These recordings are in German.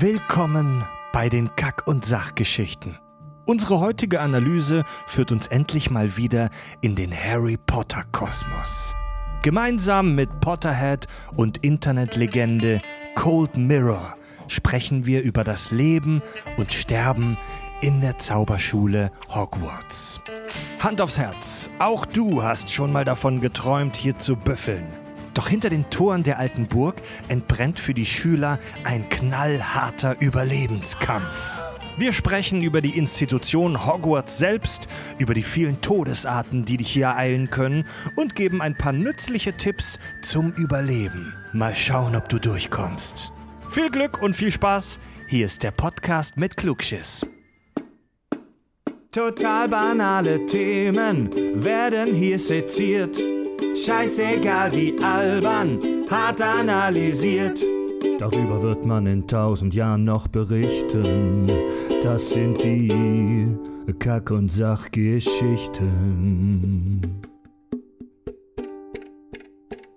Willkommen bei den Kack- und Sachgeschichten. Unsere heutige Analyse führt uns endlich mal wieder in den Harry Potter Kosmos. Gemeinsam mit Potterhead und Internetlegende Cold Mirror sprechen wir über das Leben und Sterben in der Zauberschule Hogwarts. Hand aufs Herz, auch du hast schon mal davon geträumt, hier zu büffeln. Doch hinter den Toren der alten Burg entbrennt für die Schüler ein knallharter Überlebenskampf. Wir sprechen über die Institution Hogwarts selbst, über die vielen Todesarten, die dich hier eilen können und geben ein paar nützliche Tipps zum Überleben. Mal schauen, ob du durchkommst. Viel Glück und viel Spaß. Hier ist der Podcast mit Klugschiss. Total banale Themen werden hier seziert. Scheißegal wie albern, hart analysiert. Darüber wird man in tausend Jahren noch berichten. Das sind die Kack- und Sachgeschichten.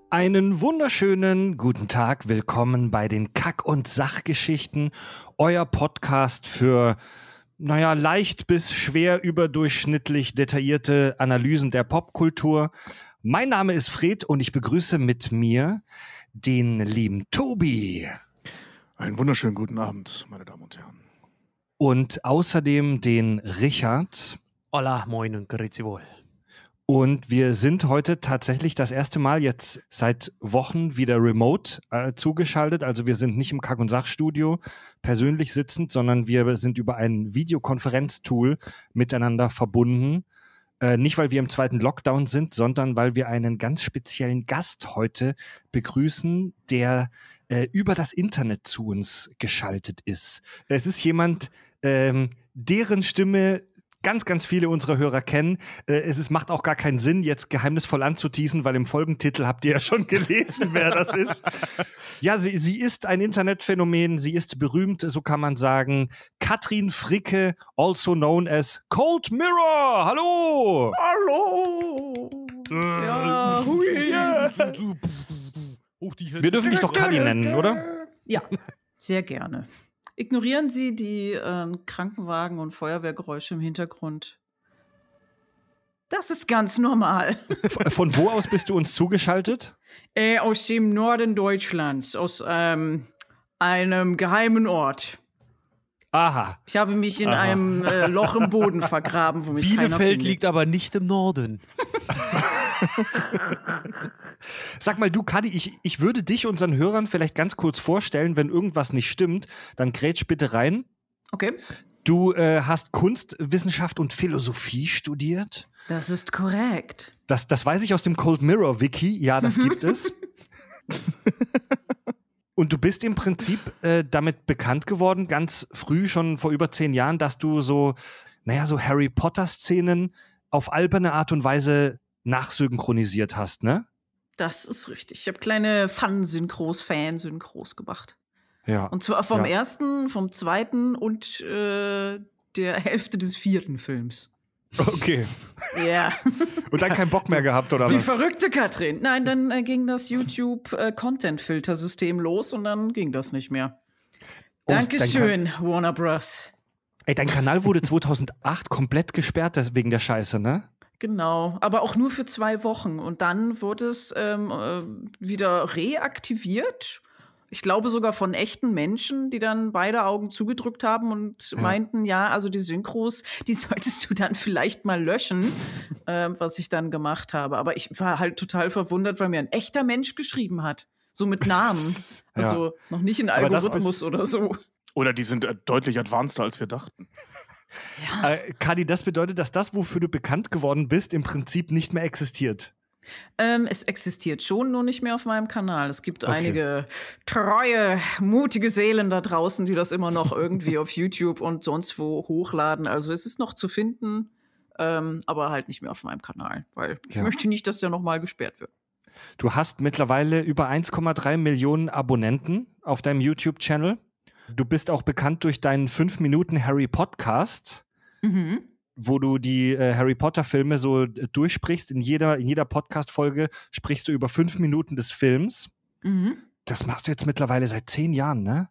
Einen wunderschönen guten Tag, willkommen bei den Kack- und Sachgeschichten, euer Podcast für naja, leicht bis schwer überdurchschnittlich detaillierte Analysen der Popkultur. Mein Name ist Fred und ich begrüße mit mir den lieben Tobi. Einen wunderschönen guten Abend, meine Damen und Herren. Und außerdem den Richard. Hola, moin und grüezi wohl. Und wir sind heute tatsächlich das erste Mal jetzt seit Wochen wieder remote äh, zugeschaltet. Also wir sind nicht im Kack- und Sachstudio persönlich sitzend, sondern wir sind über ein Videokonferenztool miteinander verbunden. Äh, nicht, weil wir im zweiten Lockdown sind, sondern weil wir einen ganz speziellen Gast heute begrüßen, der äh, über das Internet zu uns geschaltet ist. Es ist jemand, ähm, deren Stimme ganz, ganz viele unserer Hörer kennen. Äh, es ist, macht auch gar keinen Sinn, jetzt geheimnisvoll anzuteasen, weil im Folgentitel habt ihr ja schon gelesen, wer das ist. Ja, sie, sie ist ein Internetphänomen, sie ist berühmt, so kann man sagen. Katrin Fricke, also known as Cold Mirror. Hallo! Hallo! Äh, ja, hui, Wir dürfen dich doch Kali nennen, oder? Ja, sehr gerne. Ignorieren Sie die äh, Krankenwagen und Feuerwehrgeräusche im Hintergrund. Das ist ganz normal. Äh, von wo aus bist du uns zugeschaltet? Äh, aus dem Norden Deutschlands, aus ähm, einem geheimen Ort. Aha. Ich habe mich in Aha. einem äh, Loch im Boden vergraben, wo mich Bielefeld liegt aber nicht im Norden. Sag mal, du, Kadi, ich, ich würde dich unseren Hörern vielleicht ganz kurz vorstellen, wenn irgendwas nicht stimmt, dann grätsch bitte rein. Okay. Du äh, hast Kunstwissenschaft und Philosophie studiert. Das ist korrekt. Das, das weiß ich aus dem Cold Mirror Wiki. Ja, das mhm. gibt es. und du bist im Prinzip äh, damit bekannt geworden, ganz früh, schon vor über zehn Jahren, dass du so, naja, so Harry Potter-Szenen auf alberne Art und Weise nachsynchronisiert hast, ne? Das ist richtig. Ich habe kleine Fun-Synchros, Fan-Synchros gemacht. Ja. Und zwar vom ja. ersten, vom zweiten und äh, der Hälfte des vierten Films. Okay. Ja. Und dann keinen Bock mehr gehabt, oder Die was? Die verrückte Katrin. Nein, dann äh, ging das YouTube-Content-Filter-System äh, los und dann ging das nicht mehr. Oh, Dankeschön, Warner Bros. Ey, dein Kanal wurde 2008 komplett gesperrt wegen der Scheiße, ne? Genau, aber auch nur für zwei Wochen. Und dann wurde es ähm, äh, wieder reaktiviert. Ich glaube sogar von echten Menschen, die dann beide Augen zugedrückt haben und ja. meinten, ja, also die Synchros, die solltest du dann vielleicht mal löschen, äh, was ich dann gemacht habe. Aber ich war halt total verwundert, weil mir ein echter Mensch geschrieben hat. So mit Namen. Also ja. noch nicht in Algorithmus oder so. Oder die sind äh, deutlich advanced, als wir dachten. Ja. Äh, Kadi, das bedeutet, dass das, wofür du bekannt geworden bist, im Prinzip nicht mehr existiert. Ähm, es existiert schon, nur nicht mehr auf meinem Kanal. Es gibt okay. einige treue, mutige Seelen da draußen, die das immer noch irgendwie auf YouTube und sonst wo hochladen. Also es ist noch zu finden, ähm, aber halt nicht mehr auf meinem Kanal, weil ich ja. möchte nicht, dass der nochmal gesperrt wird. Du hast mittlerweile über 1,3 Millionen Abonnenten auf deinem YouTube-Channel. Du bist auch bekannt durch deinen 5-Minuten-Harry-Podcast. Mhm wo du die äh, Harry Potter Filme so äh, durchsprichst. In jeder, in jeder Podcast-Folge sprichst du über 5 Minuten des Films. Mhm. Das machst du jetzt mittlerweile seit 10 Jahren, ne?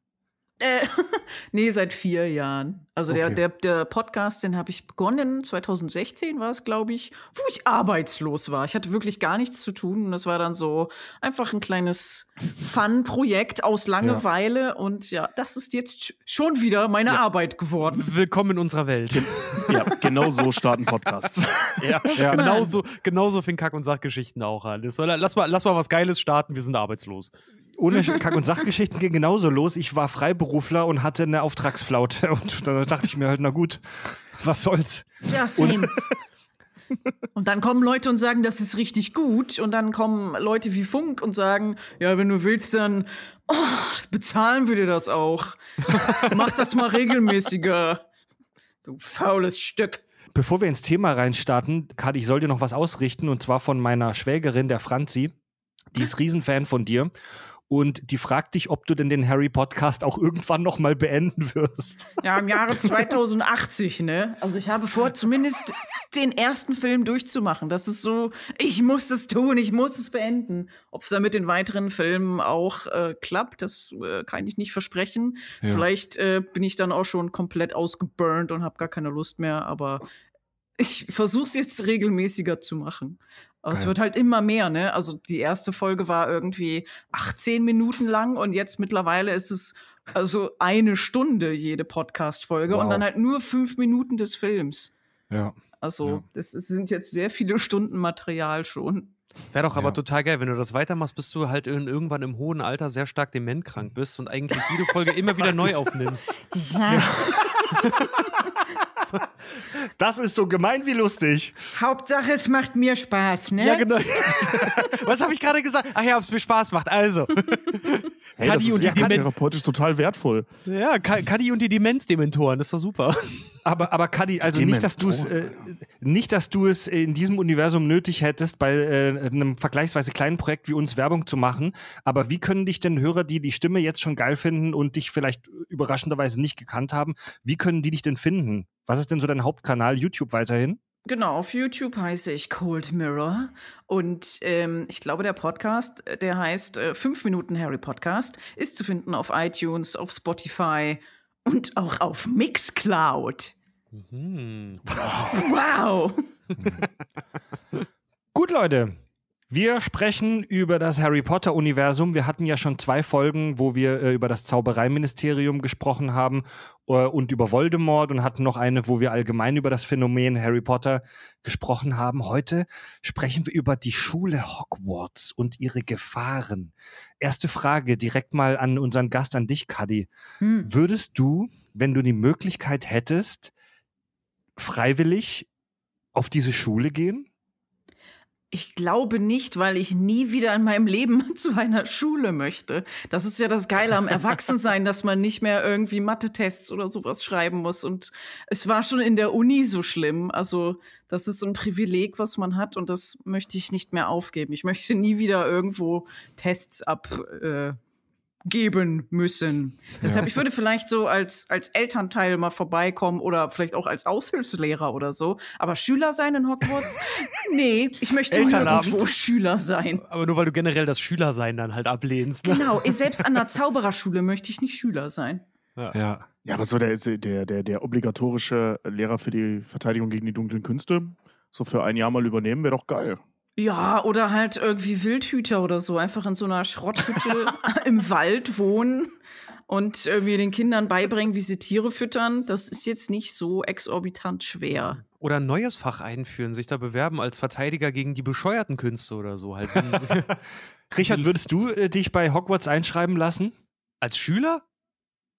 Äh, nee, seit 4 Jahren. Also okay. der, der, der Podcast, den habe ich begonnen, 2016 war es, glaube ich, wo ich arbeitslos war. Ich hatte wirklich gar nichts zu tun. Und das war dann so einfach ein kleines Fun-Projekt aus Langeweile. Ja. Und ja, das ist jetzt schon wieder meine ja. Arbeit geworden. Willkommen in unserer Welt. ja, genau so starten Podcasts. ja, ja. Genauso, genauso fing Kack- und Sachgeschichten auch an. lass mal, lass mal was Geiles starten, wir sind arbeitslos ohne Kack- und Sachgeschichten ging genauso los. Ich war Freiberufler und hatte eine Auftragsflaute. Und dann dachte ich mir halt, na gut, was soll's. Ja, same. Und dann kommen Leute und sagen, das ist richtig gut. Und dann kommen Leute wie Funk und sagen, ja, wenn du willst, dann oh, bezahlen wir dir das auch. Mach das mal regelmäßiger. Du faules Stück. Bevor wir ins Thema reinstarten, Kat, ich soll dir noch was ausrichten. Und zwar von meiner Schwägerin, der Franzi. Die ist Riesenfan von dir und die fragt dich, ob du denn den Harry Podcast auch irgendwann noch mal beenden wirst. Ja, im Jahre 2080, ne? Also ich habe vor, zumindest den ersten Film durchzumachen. Das ist so, ich muss es tun, ich muss es beenden. Ob es dann mit den weiteren Filmen auch äh, klappt, das äh, kann ich nicht versprechen. Ja. Vielleicht äh, bin ich dann auch schon komplett ausgeburnt und habe gar keine Lust mehr, aber ich versuche es jetzt regelmäßiger zu machen. Aber es wird halt immer mehr, ne? Also die erste Folge war irgendwie 18 Minuten lang und jetzt mittlerweile ist es also eine Stunde jede Podcast-Folge wow. und dann halt nur fünf Minuten des Films. Ja. Also, ja. das sind jetzt sehr viele Stunden Material schon. Wäre doch aber ja. total geil, wenn du das weitermachst, bis du halt in, irgendwann im hohen Alter sehr stark dementkrank bist und eigentlich jede Folge immer wieder neu aufnimmst. Ja. ja. Das ist so gemein wie lustig. Hauptsache, es macht mir Spaß, ne? Ja, genau. Was habe ich gerade gesagt? Ach ja, ob es mir Spaß macht. Also. Hey, Kadi das ist und die therapeutisch total wertvoll. Ja, Kadi und die Demenzdementoren, das war super. Aber, aber Kadi, also nicht dass, du's, äh, nicht, dass du es in diesem Universum nötig hättest, bei äh, einem vergleichsweise kleinen Projekt wie uns Werbung zu machen, aber wie können dich denn Hörer, die die Stimme jetzt schon geil finden und dich vielleicht überraschenderweise nicht gekannt haben, wie können die dich denn finden? Was ist denn so dein Hauptkanal? YouTube weiterhin? Genau, auf YouTube heiße ich Cold Mirror und ähm, ich glaube, der Podcast, äh, der heißt äh, 5 Minuten Harry Podcast, ist zu finden auf iTunes, auf Spotify und auch auf Mixcloud. Mhm. Wow! wow. Gut, Leute, wir sprechen über das Harry Potter-Universum. Wir hatten ja schon zwei Folgen, wo wir äh, über das Zaubereiministerium gesprochen haben äh, und über Voldemort und hatten noch eine, wo wir allgemein über das Phänomen Harry Potter gesprochen haben. Heute sprechen wir über die Schule Hogwarts und ihre Gefahren. Erste Frage direkt mal an unseren Gast, an dich, Cuddy. Hm. Würdest du, wenn du die Möglichkeit hättest, freiwillig auf diese Schule gehen? ich glaube nicht, weil ich nie wieder in meinem Leben zu einer Schule möchte. Das ist ja das Geile am Erwachsensein, dass man nicht mehr irgendwie Mathe-Tests oder sowas schreiben muss. Und es war schon in der Uni so schlimm. Also das ist ein Privileg, was man hat und das möchte ich nicht mehr aufgeben. Ich möchte nie wieder irgendwo Tests ab. Äh, geben müssen. Deshalb, ja. ich würde vielleicht so als, als Elternteil mal vorbeikommen oder vielleicht auch als Aushilfslehrer oder so. Aber Schüler sein in Hogwarts? nee, ich möchte nirgendwo Schüler sein. Aber nur weil du generell das Schülersein dann halt ablehnst. Ne? Genau, eh, selbst an der Zaubererschule möchte ich nicht Schüler sein. Ja. ja. ja aber so der, der, der, der obligatorische Lehrer für die Verteidigung gegen die dunklen Künste, so für ein Jahr mal übernehmen, wäre doch geil. Ja, oder halt irgendwie Wildhüter oder so, einfach in so einer Schrotthütte im Wald wohnen und irgendwie den Kindern beibringen, wie sie Tiere füttern. Das ist jetzt nicht so exorbitant schwer. Oder ein neues Fach einführen, sich da bewerben als Verteidiger gegen die bescheuerten Künste oder so. Halt. Richard, würdest du äh, dich bei Hogwarts einschreiben lassen? Als Schüler?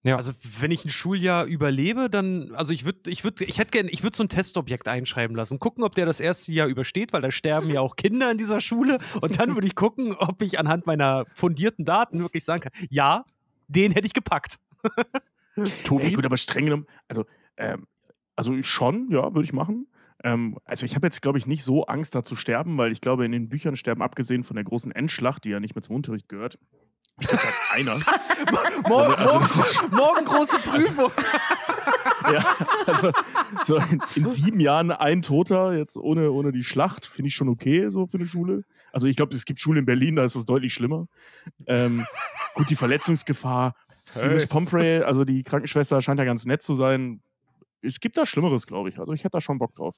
Ja. Also wenn ich ein Schuljahr überlebe, dann, also ich würde, ich würde, ich hätte gerne, ich würde so ein Testobjekt einschreiben lassen, gucken, ob der das erste Jahr übersteht, weil da sterben ja auch Kinder in dieser Schule. Und dann würde ich gucken, ob ich anhand meiner fundierten Daten wirklich sagen kann, ja, den hätte ich gepackt. Tobi, hey, gut, aber streng genommen, also, ähm, also schon, ja, würde ich machen. Ähm, also ich habe jetzt, glaube ich, nicht so Angst, da zu sterben, weil ich glaube, in den Büchern sterben, abgesehen von der großen Endschlacht, die ja nicht mehr zum Unterricht gehört, Stimmt halt einer. morgen, also, also, also, morgen, also, große also, Prüfung. Also, ja, also so in, in, sieben Jahren ein Toter, jetzt ohne, ohne die Schlacht, finde ich schon okay, so für eine Schule. Also ich glaube, es gibt Schulen in Berlin, da ist das deutlich schlimmer. Ähm, gut, die Verletzungsgefahr. Hey. Die Miss Pomfrey, also die Krankenschwester, scheint ja ganz nett zu sein. Es gibt da Schlimmeres, glaube ich. Also ich hätte da schon Bock drauf.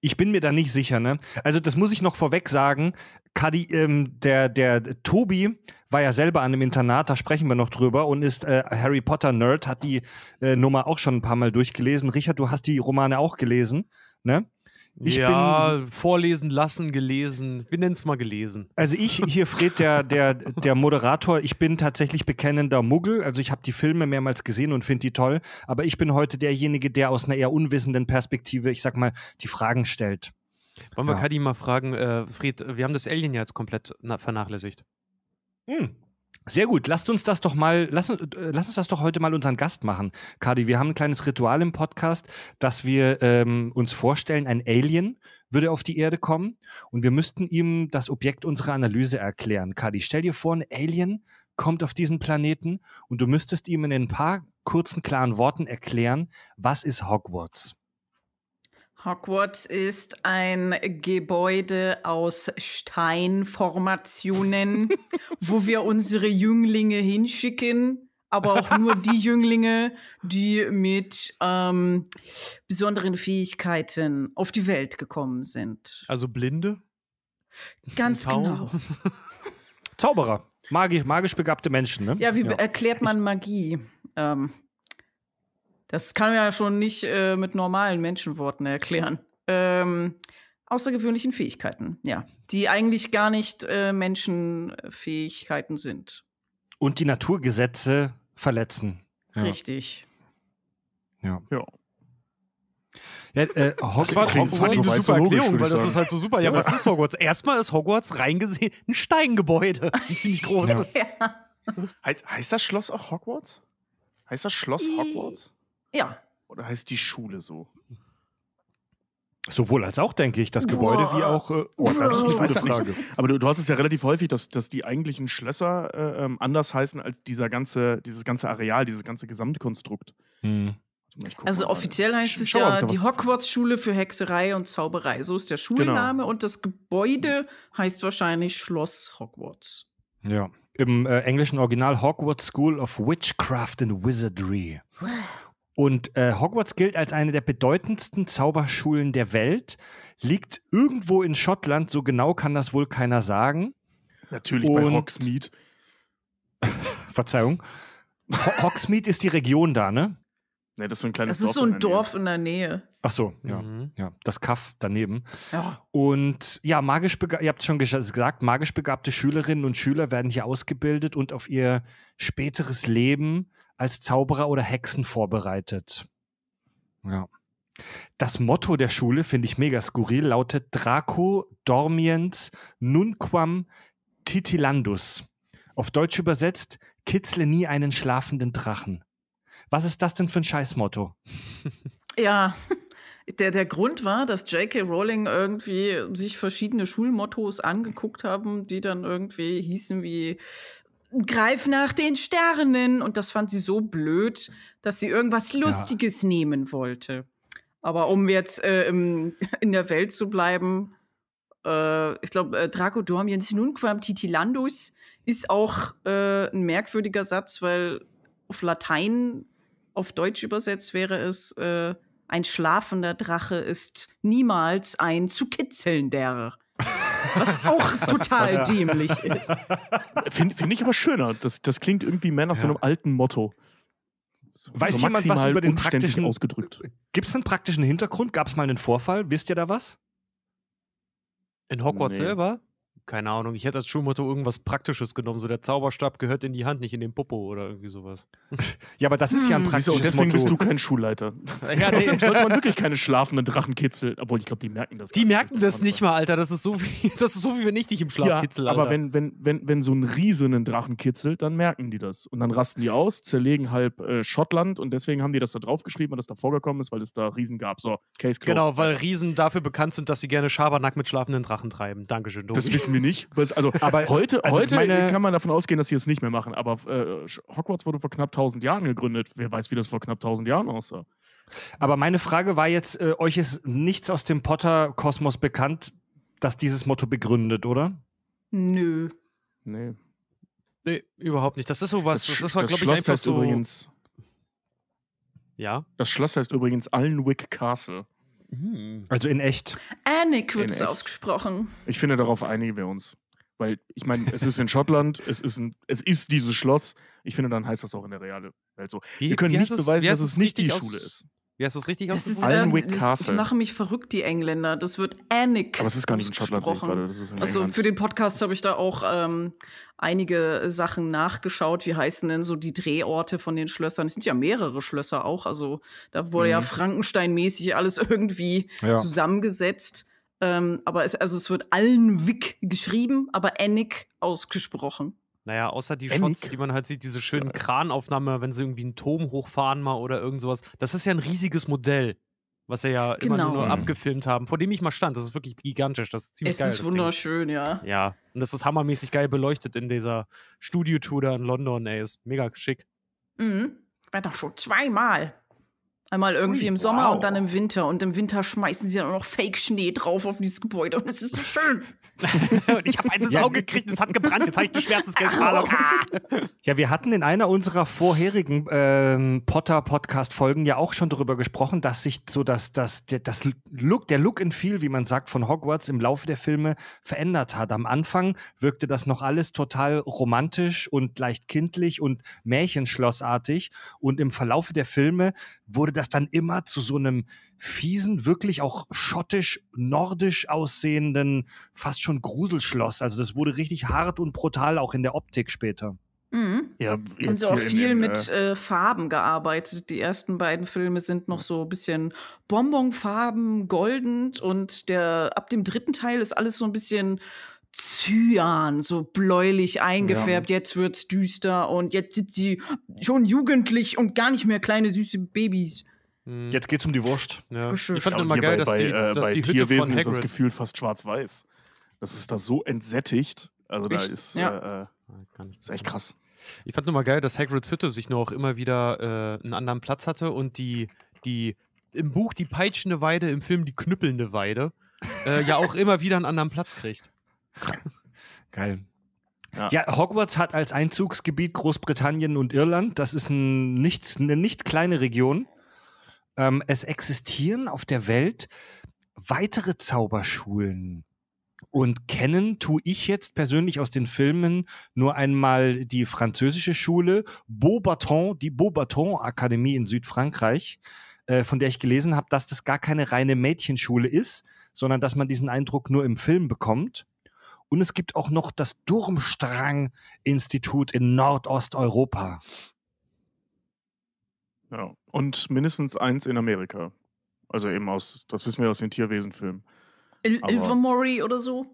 Ich bin mir da nicht sicher, ne? Also, das muss ich noch vorweg sagen. Kadi, ähm, der, der Tobi war ja selber an einem Internat, da sprechen wir noch drüber und ist äh, Harry Potter Nerd, hat die äh, Nummer auch schon ein paar Mal durchgelesen. Richard, du hast die Romane auch gelesen, ne? Ich ja, bin, vorlesen lassen, gelesen. Wir nennen es mal gelesen. Also ich, hier Fred, der, der, der Moderator, ich bin tatsächlich bekennender Muggel. Also ich habe die Filme mehrmals gesehen und finde die toll. Aber ich bin heute derjenige, der aus einer eher unwissenden Perspektive, ich sag mal, die Fragen stellt. Wollen wir ja. Kadi mal fragen, äh, Fred, wir haben das Alien ja jetzt komplett vernachlässigt. Hm. Sehr gut, lasst uns das doch mal, lass, äh, uns das doch heute mal unseren Gast machen. Kadi, wir haben ein kleines Ritual im Podcast, dass wir ähm, uns vorstellen, ein Alien würde auf die Erde kommen und wir müssten ihm das Objekt unserer Analyse erklären. Kadi, stell dir vor, ein Alien kommt auf diesen Planeten und du müsstest ihm in ein paar kurzen, klaren Worten erklären, was ist Hogwarts? Hogwarts ist ein Gebäude aus Steinformationen, wo wir unsere Jünglinge hinschicken, aber auch nur die Jünglinge, die mit ähm, besonderen Fähigkeiten auf die Welt gekommen sind. Also Blinde? Ganz Tau. genau. Zauberer, magisch, magisch begabte Menschen, ne? Ja, wie ja. erklärt man Magie? Ähm, das kann man ja schon nicht äh, mit normalen Menschenworten erklären. Ähm, außergewöhnlichen Fähigkeiten, ja. Die eigentlich gar nicht äh, Menschenfähigkeiten sind. Und die Naturgesetze verletzen. Ja. Richtig. Ja. Ja. Ja, äh, Hogwarts das war, klingt, fand ich eine super Erklärung, logisch, weil das ist halt so super. Ja, ja, was ist Hogwarts? Erstmal ist Hogwarts reingesehen ein Steingebäude, ein ziemlich großes. Ja. Ja. Heißt, heißt das Schloss auch Hogwarts? Heißt das Schloss Hogwarts? Ja. Oder heißt die Schule so? Sowohl als auch, denke ich. Das Gebäude Boah. wie auch. Äh, oh, das ist eine gute Frage. Aber du, du, hast es ja relativ häufig, dass, dass die eigentlichen Schlösser äh, ähm, anders heißen als dieser ganze, dieses ganze Areal, dieses ganze Gesamtkonstrukt. Hm. Also offiziell mal. heißt es ja die Hogwarts-Schule für Hexerei und Zauberei. So ist der genau. Schulname genau. und das Gebäude heißt wahrscheinlich Schloss Hogwarts. Ja, im äh, englischen Original Hogwarts School of Witchcraft and Wizardry. Und äh, Hogwarts gilt als eine der bedeutendsten Zauberschulen der Welt, liegt irgendwo in Schottland, so genau kann das wohl keiner sagen. Natürlich Und bei Hogsmeade. Verzeihung. Hogsmeade ist die Region da, ne? Ne, das ist so ein kleines Dorf. Das ist Dorf so ein in Dorf in der Nähe. Ach so, ja. Mhm. ja das Kaff daneben. Ja. Und ja, magisch ihr habt es schon gesagt, magisch begabte Schülerinnen und Schüler werden hier ausgebildet und auf ihr späteres Leben als Zauberer oder Hexen vorbereitet. Ja. Das Motto der Schule finde ich mega skurril, lautet Draco dormiens nunquam titilandus. Auf Deutsch übersetzt, kitzle nie einen schlafenden Drachen. Was ist das denn für ein Scheißmotto? Ja, der, der Grund war, dass J.K. Rowling irgendwie sich verschiedene Schulmottos angeguckt haben, die dann irgendwie hießen wie greif nach den Sternen. Und das fand sie so blöd, dass sie irgendwas Lustiges ja. nehmen wollte. Aber um jetzt äh, im, in der Welt zu bleiben, äh, ich glaube, äh, Draco Dormiens nunquam titilandus ist auch äh, ein merkwürdiger Satz, weil auf Latein, auf Deutsch übersetzt wäre es, äh, ein schlafender Drache ist niemals ein zu kitzelnder. Was auch total dämlich ist. Finde find ich aber schöner. Das, das klingt irgendwie mehr nach ja. so einem alten Motto. So, Weiß so jemand was über den praktischen ausgedrückt? Gibt es einen praktischen Hintergrund? Gab es mal einen Vorfall? Wisst ihr da was? In Hogwarts nee. selber? keine Ahnung, ich hätte als Schulmotto irgendwas Praktisches genommen, so der Zauberstab gehört in die Hand, nicht in den Popo oder irgendwie sowas. ja, aber das ist ja ein praktisches hm. Siehst du, deswegen Motto. bist du kein Schulleiter. Ja, nee. Deswegen sollte man wirklich keine schlafenden Drachen kitzeln, obwohl ich glaube, die merken das. Die merken das nicht mal, Alter, das ist so wie, das ist so wie wenn ich dich im Schlaf ja, kitzel, Alter. aber wenn, wenn, wenn, wenn so ein Riesen einen Drachen kitzelt, dann merken die das und dann rasten die aus, zerlegen halb äh, Schottland und deswegen haben die das da draufgeschrieben weil das da vorgekommen ist, weil es da Riesen gab. So, Case closed. Genau, weil Riesen dafür bekannt sind, dass sie gerne Schabernack mit schlafenden Drachen treiben. Dankeschön. Domi. Das wissen wir nicht. Also aber heute, also heute meine, kann man davon ausgehen, dass sie es nicht mehr machen. Aber äh, Hogwarts wurde vor knapp 1000 Jahren gegründet. Wer weiß, wie das vor knapp 1000 Jahren aussah. Aber meine Frage war jetzt, äh, euch ist nichts aus dem Potter-Kosmos bekannt, das dieses Motto begründet, oder? Nö. Nee. Nee, überhaupt nicht. Das ist sowas, das, das war, glaube ich, einfach so... Übrigens, ja? Das Schloss heißt übrigens Allenwick Castle. Hm. Also in echt. Anik wird es ausgesprochen. Ich finde, darauf einigen wir uns. Weil ich meine, es ist in Schottland, es ist, ein, es ist dieses Schloss. Ich finde, dann heißt das auch in der realen Welt so. wir können nicht es, beweisen, dass es nicht die Schule ist. Wie heißt das richtig das ist, ähm, das, Ich mache mich verrückt, die Engländer. Das wird Annick. Aber es ist gar nicht in Schottland, gerade. also England. für den Podcast habe ich da auch ähm, einige Sachen nachgeschaut. Wie heißen denn so die Drehorte von den Schlössern? Es sind ja mehrere Schlösser auch. Also da wurde mhm. ja Frankenstein-mäßig alles irgendwie ja. zusammengesetzt. Ähm, aber es, also es wird Allenwick geschrieben, aber Annick ausgesprochen. Naja, außer die Shots, die man halt sieht, diese schönen Kranaufnahmen, wenn sie irgendwie einen Turm hochfahren mal oder irgend sowas. Das ist ja ein riesiges Modell, was sie ja genau. immer nur genau. Mhm. abgefilmt haben, vor dem ich mal stand. Das ist wirklich gigantisch, das ist ziemlich es geil. Es ist wunderschön, Ding. ja. Ja, und das ist hammermäßig geil beleuchtet in dieser Studiotour da in London, ey, ist mega schick. Mhm. Ich war doch schon zweimal. Einmal irgendwie Ui, im Sommer wow. und dann im Winter. Und im Winter schmeißen sie dann auch noch Fake-Schnee drauf auf dieses Gebäude. Und es ist so schön. und ich habe eins ins ja. Auge gekriegt, es hat gebrannt. Jetzt habe ich die Schmerzensgeldzahlung. ja, wir hatten in einer unserer vorherigen ähm, Potter-Podcast-Folgen ja auch schon darüber gesprochen, dass sich so das, das, das Look, der Look and Feel, wie man sagt, von Hogwarts im Laufe der Filme verändert hat. Am Anfang wirkte das noch alles total romantisch und leicht kindlich und märchenschlossartig. Und im Verlaufe der Filme wurde das dann immer zu so einem fiesen, wirklich auch schottisch, nordisch aussehenden, fast schon Gruselschloss. Also das wurde richtig hart und brutal auch in der Optik später. Mhm. Ja, haben sie also auch viel den, mit äh, äh, Farben gearbeitet. Die ersten beiden Filme sind noch so ein bisschen Bonbonfarben, goldend und der ab dem dritten Teil ist alles so ein bisschen Cyan, so bläulich eingefärbt. Ja. Jetzt wird's düster und jetzt sind sie schon jugendlich und gar nicht mehr kleine süße Babys. Hm. Jetzt geht's um die Wurst. Ja. Ich fand immer geil, bei, dass die, äh, dass bei die Tierwesen ist das Gefühl fast schwarz-weiß. Das ist da so entsättigt. Also Echt? da ist, ja. äh, äh ah, ist echt krass. Ich fand immer geil, dass Hagrids Hütte sich noch immer wieder äh, einen anderen Platz hatte und die, die im Buch die peitschende Weide, im Film die knüppelnde Weide äh, ja auch immer wieder einen anderen Platz kriegt. Geil. Ja. ja. Hogwarts hat als Einzugsgebiet Großbritannien und Irland. Das ist ein nicht, eine nicht kleine Region. Ähm, es existieren auf der Welt weitere Zauberschulen. Und kennen tue ich jetzt persönlich aus den Filmen nur einmal die französische Schule Beaubaton, die Beaubaton Akademie in Südfrankreich, äh, von der ich gelesen habe, dass das gar keine reine Mädchenschule ist, sondern dass man diesen Eindruck nur im Film bekommt. Und es gibt auch noch das Durmstrang-Institut in Nordosteuropa. Ja, und mindestens eins in Amerika. Also eben aus, das wissen wir aus den Tierwesenfilmen. Il Ilvermory oder so?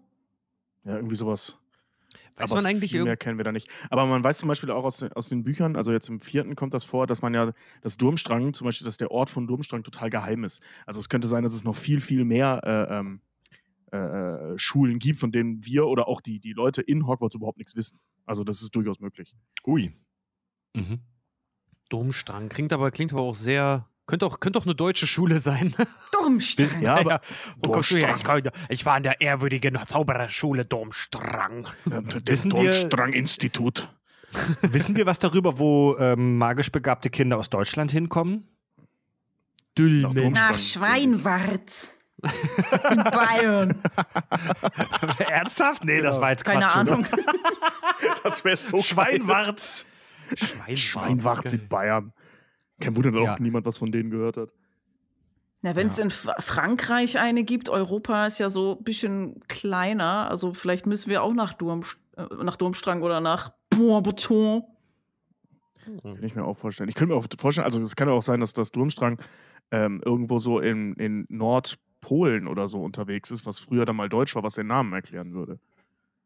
Ja, irgendwie sowas. Weiß aber man eigentlich viel mehr kennen wir da nicht. Aber man weiß zum Beispiel auch aus, aus den Büchern, also jetzt im vierten kommt das vor, dass man ja, das Durmstrang zum Beispiel, dass der Ort von Durmstrang total geheim ist. Also es könnte sein, dass es noch viel, viel mehr äh, ähm, äh, äh, Schulen gibt, von denen wir oder auch die, die Leute in Hogwarts überhaupt nichts wissen. Also das ist durchaus möglich. Ui. Mhm. Domstrang. Klingt aber, klingt aber auch sehr. Könnte auch, könnte auch eine deutsche Schule sein. Domstrang. Ja, aber. Ja. Oh Domstrang. Ich, kann, ich, war in der ehrwürdigen Zaubererschule Domstrang. Ja, das Domstrang-Institut. Wissen wir was darüber, wo ähm, magisch begabte Kinder aus Deutschland hinkommen? Dülmen. Nach Schweinwart. In Bayern. Ernsthaft? Nee, genau. das war jetzt Keine Quatsch, Ahnung. Oder? Das wäre so Schweinwarz. Schweinwarz, Schweinwarz in Bayern. Kein Wunder, dass ja. auch niemand was von denen gehört hat. Na, wenn es ja. in Frankreich eine gibt, Europa ist ja so ein bisschen kleiner. Also vielleicht müssen wir auch nach, Durm, äh, nach Durmstrang oder nach Bourbeton. Kann ich mir auch vorstellen. Ich könnte mir auch vorstellen, also es kann auch sein, dass das Durmstrang ähm, irgendwo so in, in Nord- Polen oder so unterwegs ist, was früher dann mal Deutsch war, was den Namen erklären würde.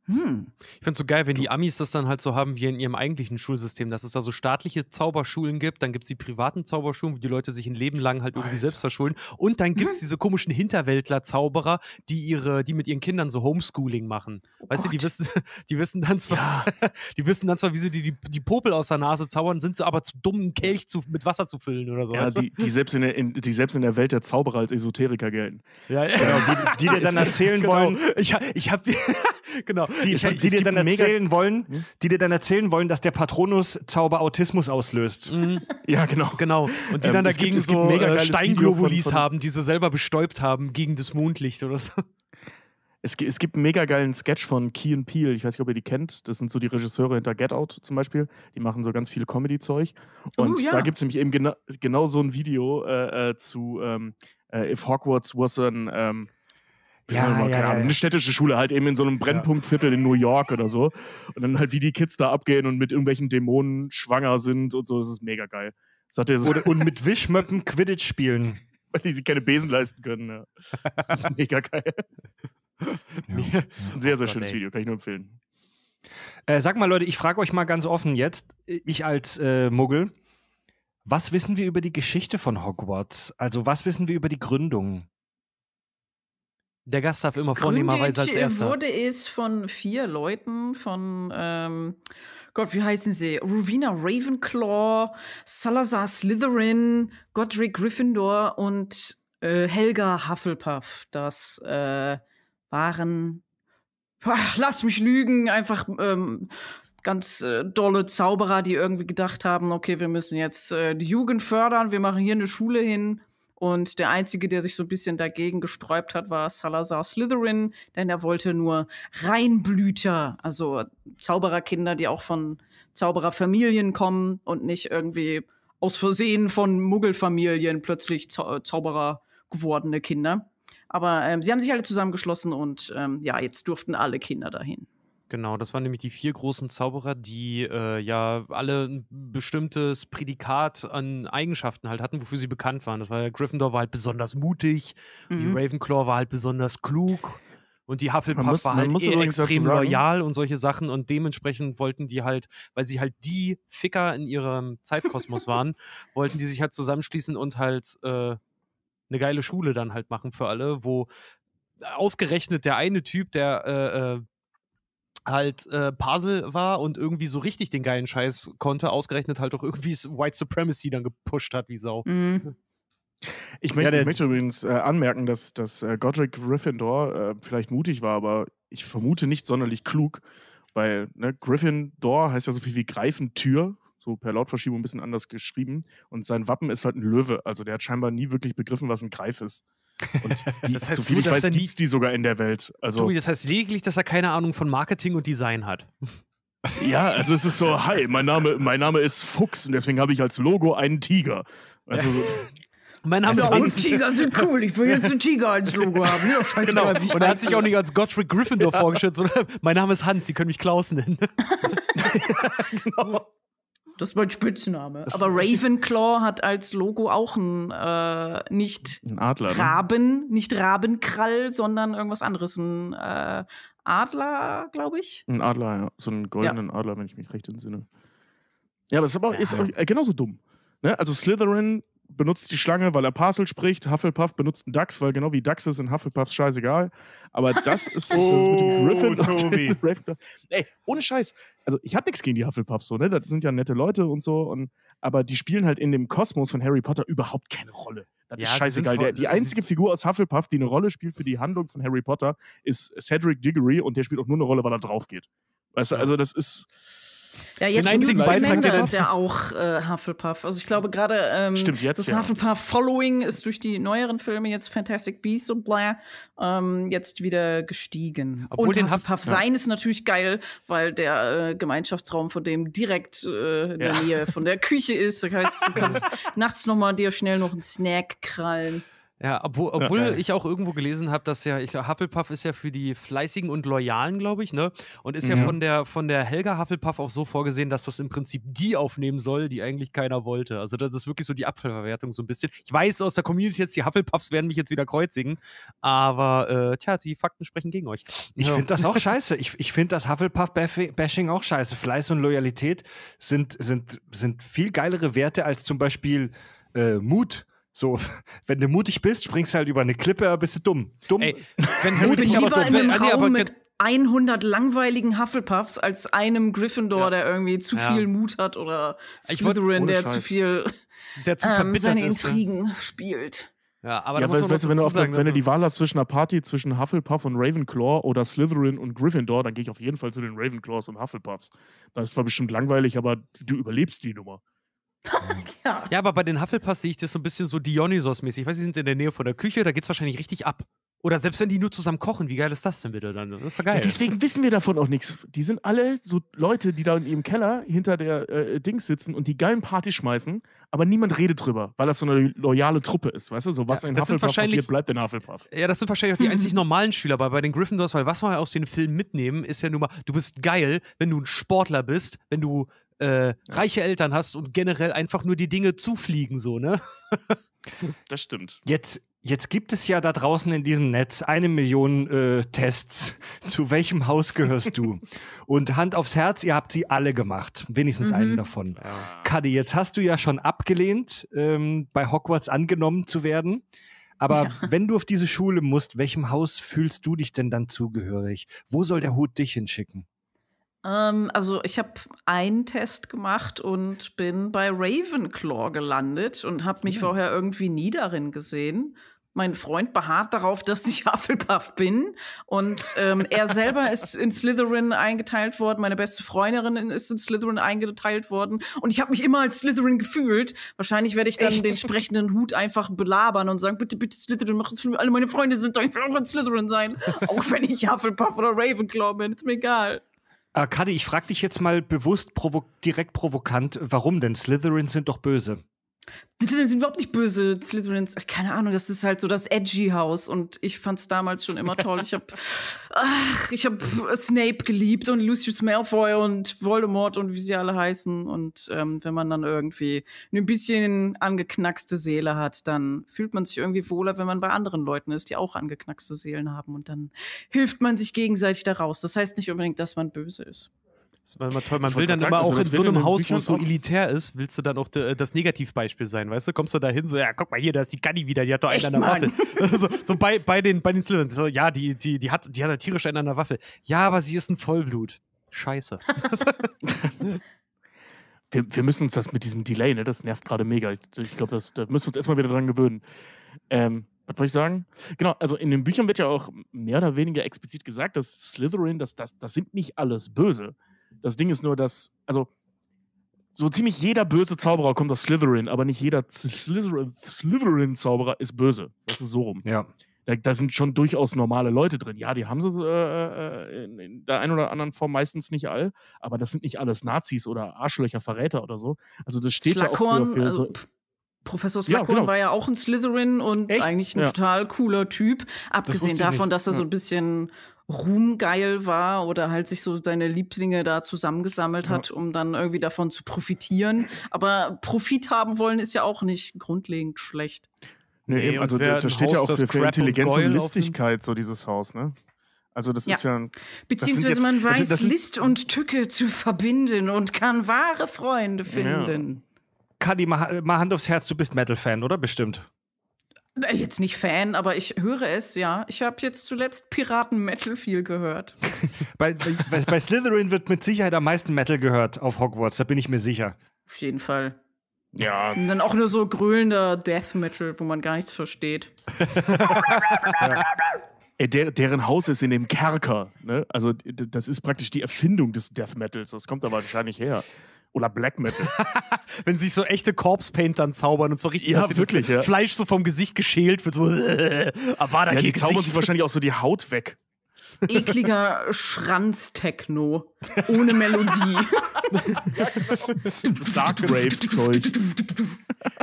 Hm. Ich finde es so geil, wenn die Amis das dann halt so haben wie in ihrem eigentlichen Schulsystem, dass es da so staatliche Zauberschulen gibt, dann gibt es die privaten Zauberschulen, wo die Leute sich ein Leben lang halt irgendwie Alter. selbst verschulden. Und dann gibt es hm. diese komischen Hinterwäldler-Zauberer, die ihre, die mit ihren Kindern so Homeschooling machen. Oh weißt Gott. du, die wissen, die wissen dann zwar, ja. die wissen dann zwar, wie sie die, die, die, Popel aus der Nase zaubern, sind sie aber zu dumm, einen Kelch zu, mit Wasser zu füllen oder so. Ja, die, die, selbst in der, in, die selbst in der Welt der Zauberer als Esoteriker gelten. Ja, ja. Genau, die, dir dann erzählen genau. wollen. Ich, ich habe genau. Die, es, die, die dir dann erzählen wollen, hm? die dir dann erzählen wollen, dass der Patronus-Zauber Autismus auslöst. Mhm. Ja, genau. Genau. Und die ähm, dann dagegen gibt, so äh, Steinglobulis haben, die sie selber bestäubt haben gegen das Mondlicht oder so. Es, es, gibt einen mega geilen Sketch von Key Peel. Ich weiß nicht, ob ihr die kennt. Das sind so die Regisseure hinter Get Out zum Beispiel. Die machen so ganz viel Comedy-Zeug. Oh, Und uh, ja. da gibt es nämlich eben gena genau so ein Video äh, äh, zu ähm, äh, If Hogwarts was an. Ähm, ja, mal, ja, keine Ahnung, eine städtische Schule halt eben in so einem Brennpunktviertel in New York oder so. Und dann halt, wie die Kids da abgehen und mit irgendwelchen Dämonen schwanger sind und so, das ist mega geil. Das hat so und mit Wischmöppen Quidditch spielen. Weil die sich keine Besen leisten können. Ja. Das ist mega geil. das ist ein sehr, sehr oh schönes Video, kann ich nur empfehlen. Äh, sag mal, Leute, ich frage euch mal ganz offen jetzt, ich als äh, Muggel, was wissen wir über die Geschichte von Hogwarts? Also, was wissen wir über die Gründung? der Gast darf immer vornehmerweise als erster. wurde es von vier Leuten, von ähm, Gott, wie heißen sie? Rowena Ravenclaw, Salazar Slytherin, Godric Gryffindor und äh, Helga Hufflepuff. Das äh, waren, ach, lass mich lügen, einfach ähm, ganz äh, dolle Zauberer, die irgendwie gedacht haben, okay, wir müssen jetzt äh, die Jugend fördern, wir machen hier eine Schule hin und der Einzige, der sich so ein bisschen dagegen gesträubt hat, war Salazar Slytherin, denn er wollte nur Reinblüter, also Zaubererkinder, die auch von Zaubererfamilien kommen und nicht irgendwie aus Versehen von Muggelfamilien plötzlich Zau Zauberer gewordene Kinder. Aber ähm, sie haben sich alle zusammengeschlossen und ähm, ja, jetzt durften alle Kinder dahin. Genau, das waren nämlich die vier großen Zauberer, die äh, ja alle ein bestimmtes Prädikat an Eigenschaften halt hatten, wofür sie bekannt waren. Das war Gryffindor war halt besonders mutig, mhm. die Ravenclaw war halt besonders klug und die Hufflepuff muss, war halt eh extrem loyal und solche Sachen und dementsprechend wollten die halt, weil sie halt die Ficker in ihrem Zeitkosmos waren, wollten die sich halt zusammenschließen und halt äh, eine geile Schule dann halt machen für alle, wo ausgerechnet der eine Typ, der äh, äh halt äh, Puzzle war und irgendwie so richtig den geilen Scheiß konnte, ausgerechnet halt auch irgendwie White Supremacy dann gepusht hat wie Sau. Mhm. Ich möchte, ja, möchte übrigens äh, anmerken, dass, dass äh, Godric Gryffindor äh, vielleicht mutig war, aber ich vermute nicht sonderlich klug, weil ne, Gryffindor heißt ja so viel wie Greifentür so per Lautverschiebung ein bisschen anders geschrieben. Und sein Wappen ist halt ein Löwe. Also der hat scheinbar nie wirklich begriffen, was ein Greif ist. Und die, das heißt, so viel ich weiß, gibt es die sogar in der Welt. Also, Tobi, das heißt lediglich, dass er keine Ahnung von Marketing und Design hat. Ja, also es ist so, hi, mein Name, mein Name ist Fuchs und deswegen habe ich als Logo einen Tiger. Also so, Mein Name also ist Tiger sind cool. Ich will jetzt einen Tiger als Logo haben. Ja, scheiße, genau. Und er hat sich auch nicht als Gottfried Gryffindor ja. vorgestellt, sondern mein Name ist Hans, Sie können mich Klaus nennen. ja, genau. Das ist mein Spitzname. Das Aber Ravenclaw hat als Logo auch ein äh, nicht ein Adler, ne? Raben, ne? nicht Rabenkrall, sondern irgendwas anderes. Ein äh, Adler, glaube ich. Ein Adler, ja. So einen goldenen ja. Adler, wenn ich mich recht entsinne. Ja, das ist aber auch, ja. auch genauso dumm. Ne? Also Slytherin benutzt die Schlange, weil er Parcel spricht. Hufflepuff benutzt einen Dachs, weil genau wie Dachs ist in Hufflepuffs scheißegal. Aber das ist oh, das ist mit dem Griffin Tobi. und Ravenclaw. Ey, ohne Scheiß. Also ich hab nichts gegen die Hufflepuffs so, ne? Das sind ja nette Leute und so. Und, aber die spielen halt in dem Kosmos von Harry Potter überhaupt keine Rolle. Das ja, ist scheißegal. Der, die einzige Figur aus Hufflepuff, die eine Rolle spielt für die Handlung von Harry Potter, ist Cedric Diggory und der spielt auch nur eine Rolle, weil er drauf geht. Weißt du, ja. also das ist ja, jetzt den einzigen Beitrag, der ist ja auch äh, Hufflepuff. Also ich glaube gerade ähm, das ja. Hufflepuff-Following ist durch die neueren Filme jetzt Fantastic Beasts und bla ähm, jetzt wieder gestiegen. Obwohl und den Hufflepuff ja. sein ist natürlich geil, weil der äh, Gemeinschaftsraum von dem direkt äh, in der ja. Nähe von der Küche ist. Das heißt, du kannst nachts noch mal dir schnell noch einen Snack krallen. Ja, obwohl, obwohl ja, ich auch irgendwo gelesen habe, dass ja, ich, Hufflepuff ist ja für die Fleißigen und Loyalen, glaube ich, ne? Und ist ja, ja mhm. von der von der Helga Hufflepuff auch so vorgesehen, dass das im Prinzip die aufnehmen soll, die eigentlich keiner wollte. Also das ist wirklich so die Abfallverwertung so ein bisschen. Ich weiß aus der Community jetzt, die Hufflepuffs werden mich jetzt wieder kreuzigen, aber äh, tja, die Fakten sprechen gegen euch. Ich ja. finde das auch scheiße. Ich, ich finde das Hufflepuff-Bashing auch scheiße. Fleiß und Loyalität sind, sind, sind viel geilere Werte als zum Beispiel äh, Mut so, wenn du mutig bist, springst du halt über eine Klippe, bist du dumm. Dumm. Ey, wenn mutig, aber dumm. In einem Raum aber mit 100 langweiligen Hufflepuffs als einem Gryffindor, ja. der irgendwie zu ja. viel Mut hat oder Slytherin, der Scheiß. zu viel der zu ähm, seine ist, Intrigen ja. spielt. Ja, aber ja, weißt, weißt du, wenn, du, sagen, wenn du die Wahl hast zwischen einer Party zwischen Hufflepuff und Ravenclaw oder Slytherin und Gryffindor, dann gehe ich auf jeden Fall zu den Ravenclaws und Hufflepuffs. Das ist zwar bestimmt langweilig, aber du überlebst die Nummer. ja. ja, aber bei den Hufflepuffs sehe ich das so ein bisschen so Dionysos-mäßig. Ich weiß, sie sind in der Nähe von der Küche, da geht es wahrscheinlich richtig ab. Oder selbst wenn die nur zusammen kochen, wie geil ist das denn bitte dann? Das ist doch geil. Ja, deswegen wissen wir davon auch nichts. Die sind alle so Leute, die da in ihrem Keller hinter der äh, Dings sitzen und die geilen Party schmeißen, aber niemand redet drüber, weil das so eine loyale Truppe ist, weißt du? So was ja, in Hufflepuff passiert, bleibt in Hufflepuff. Ja, das sind wahrscheinlich auch die einzig normalen Schüler, aber bei den Gryffindors, weil was wir aus den Filmen mitnehmen, ist ja nun mal, du bist geil, wenn du ein Sportler bist, wenn du äh, reiche Eltern hast und generell einfach nur die Dinge zufliegen, so, ne? das stimmt. Jetzt, jetzt gibt es ja da draußen in diesem Netz eine Million äh, Tests. Zu welchem Haus gehörst du? und Hand aufs Herz, ihr habt sie alle gemacht. Wenigstens mhm. einen davon. Ja. Kadi, jetzt hast du ja schon abgelehnt, ähm, bei Hogwarts angenommen zu werden. Aber ja. wenn du auf diese Schule musst, welchem Haus fühlst du dich denn dann zugehörig? Wo soll der Hut dich hinschicken? Ähm, also ich habe einen Test gemacht und bin bei Ravenclaw gelandet und habe mich ja. Hm. vorher irgendwie nie darin gesehen. Mein Freund beharrt darauf, dass ich Hufflepuff bin. Und ähm, er selber ist in Slytherin eingeteilt worden. Meine beste Freundin ist in Slytherin eingeteilt worden. Und ich habe mich immer als Slytherin gefühlt. Wahrscheinlich werde ich dann Echt? den sprechenden Hut einfach belabern und sagen, bitte, bitte Slytherin, mach es für mich. Alle meine Freunde sind da, ich will auch in Slytherin sein. auch wenn ich Hufflepuff oder Ravenclaw bin, ist mir egal. Arkadi, äh, ich frage dich jetzt mal bewusst provo direkt provokant, warum denn? Slytherins sind doch böse. Die sind überhaupt nicht böse. Slytherins, keine Ahnung, das ist halt so das edgy Haus und ich fand es damals schon immer toll. Ich habe ich habe Snape geliebt und Lucius Malfoy und Voldemort und wie sie alle heißen und ähm, wenn man dann irgendwie ein bisschen angeknackste Seele hat, dann fühlt man sich irgendwie wohler, wenn man bei anderen Leuten ist, die auch angeknackste Seelen haben und dann hilft man sich gegenseitig daraus. Das heißt nicht unbedingt, dass man böse ist. Das ist immer toll. Man will dann sagen, immer also auch in so einem Haus, wo es so elitär ist, willst du dann auch äh, das Negativbeispiel sein, weißt du? Kommst du da hin, so, ja, guck mal hier, da ist die Gunny wieder, die hat doch einen Echt, an der Mann? Waffe. so, so bei, bei den, bei den Slivern, so, ja, die, die, die, hat, die hat halt tierisch einen an der Waffe. Ja, aber sie ist ein Vollblut. Scheiße. wir, wir müssen uns das mit diesem Delay, ne, das nervt gerade mega. Ich, ich glaube, da müssen wir uns erstmal wieder dran gewöhnen. Ähm, was wollte ich sagen? Genau, also in den Büchern wird ja auch mehr oder weniger explizit gesagt, dass Slytherin, dass das, das sind nicht alles böse. Das Ding ist nur, dass, also, so ziemlich jeder böse Zauberer kommt aus Slytherin, aber nicht jeder Slytherin-Zauberer ist böse. Das ist so rum. Ja. Da, da, sind schon durchaus normale Leute drin. Ja, die haben sie äh, äh, in, in, der einen oder anderen Form meistens nicht all, aber das sind nicht alles Nazis oder Arschlöcher, Verräter oder so. Also das steht Schlackhorn, ja auch für, für so äh, Professor Slughorn ja, genau. war ja auch ein Slytherin und Echt? eigentlich ein ja. total cooler Typ. Abgesehen davon, dass er so ein bisschen ruhmgeil war oder halt sich so deine Lieblinge da zusammengesammelt ja. hat, um dann irgendwie davon zu profitieren. Aber Profit haben wollen ist ja auch nicht grundlegend schlecht. Nee, nee eben, also da, da steht Haus, ja auch für, für Intelligenz und, und Listigkeit so dieses Haus, ne? Also das ja. ist ja. ein, Beziehungsweise jetzt, man also weiß, das, List und Tücke zu verbinden und kann wahre Freunde finden. Ja. Kadi, mal, mal Hand aufs Herz, du bist Metal-Fan, oder? Bestimmt. Äh, jetzt nicht Fan, aber ich höre es, ja. Ich habe jetzt zuletzt Piraten-Metal viel gehört. bei, bei, bei, Slytherin wird mit Sicherheit am meisten Metal gehört auf Hogwarts, da bin ich mir sicher. Auf jeden Fall. Ja. Und dann auch nur so grölender Death Metal, wo man gar nichts versteht. ja. Der, deren Haus ist in dem Kerker. Ne? Also, das ist praktisch die Erfindung des Death Metals. Das kommt da wahrscheinlich her oder Black Metal. Wenn sich so echte Corpse Paint dann zaubern und so richtig, ja, dass wirklich, das ja. Fleisch so vom Gesicht geschält wird, so äh, da ja, die zaubern sich wahrscheinlich auch so die Haut weg. Ekliger Schranz-Techno. Ohne Melodie. Dark Rave-Zeug.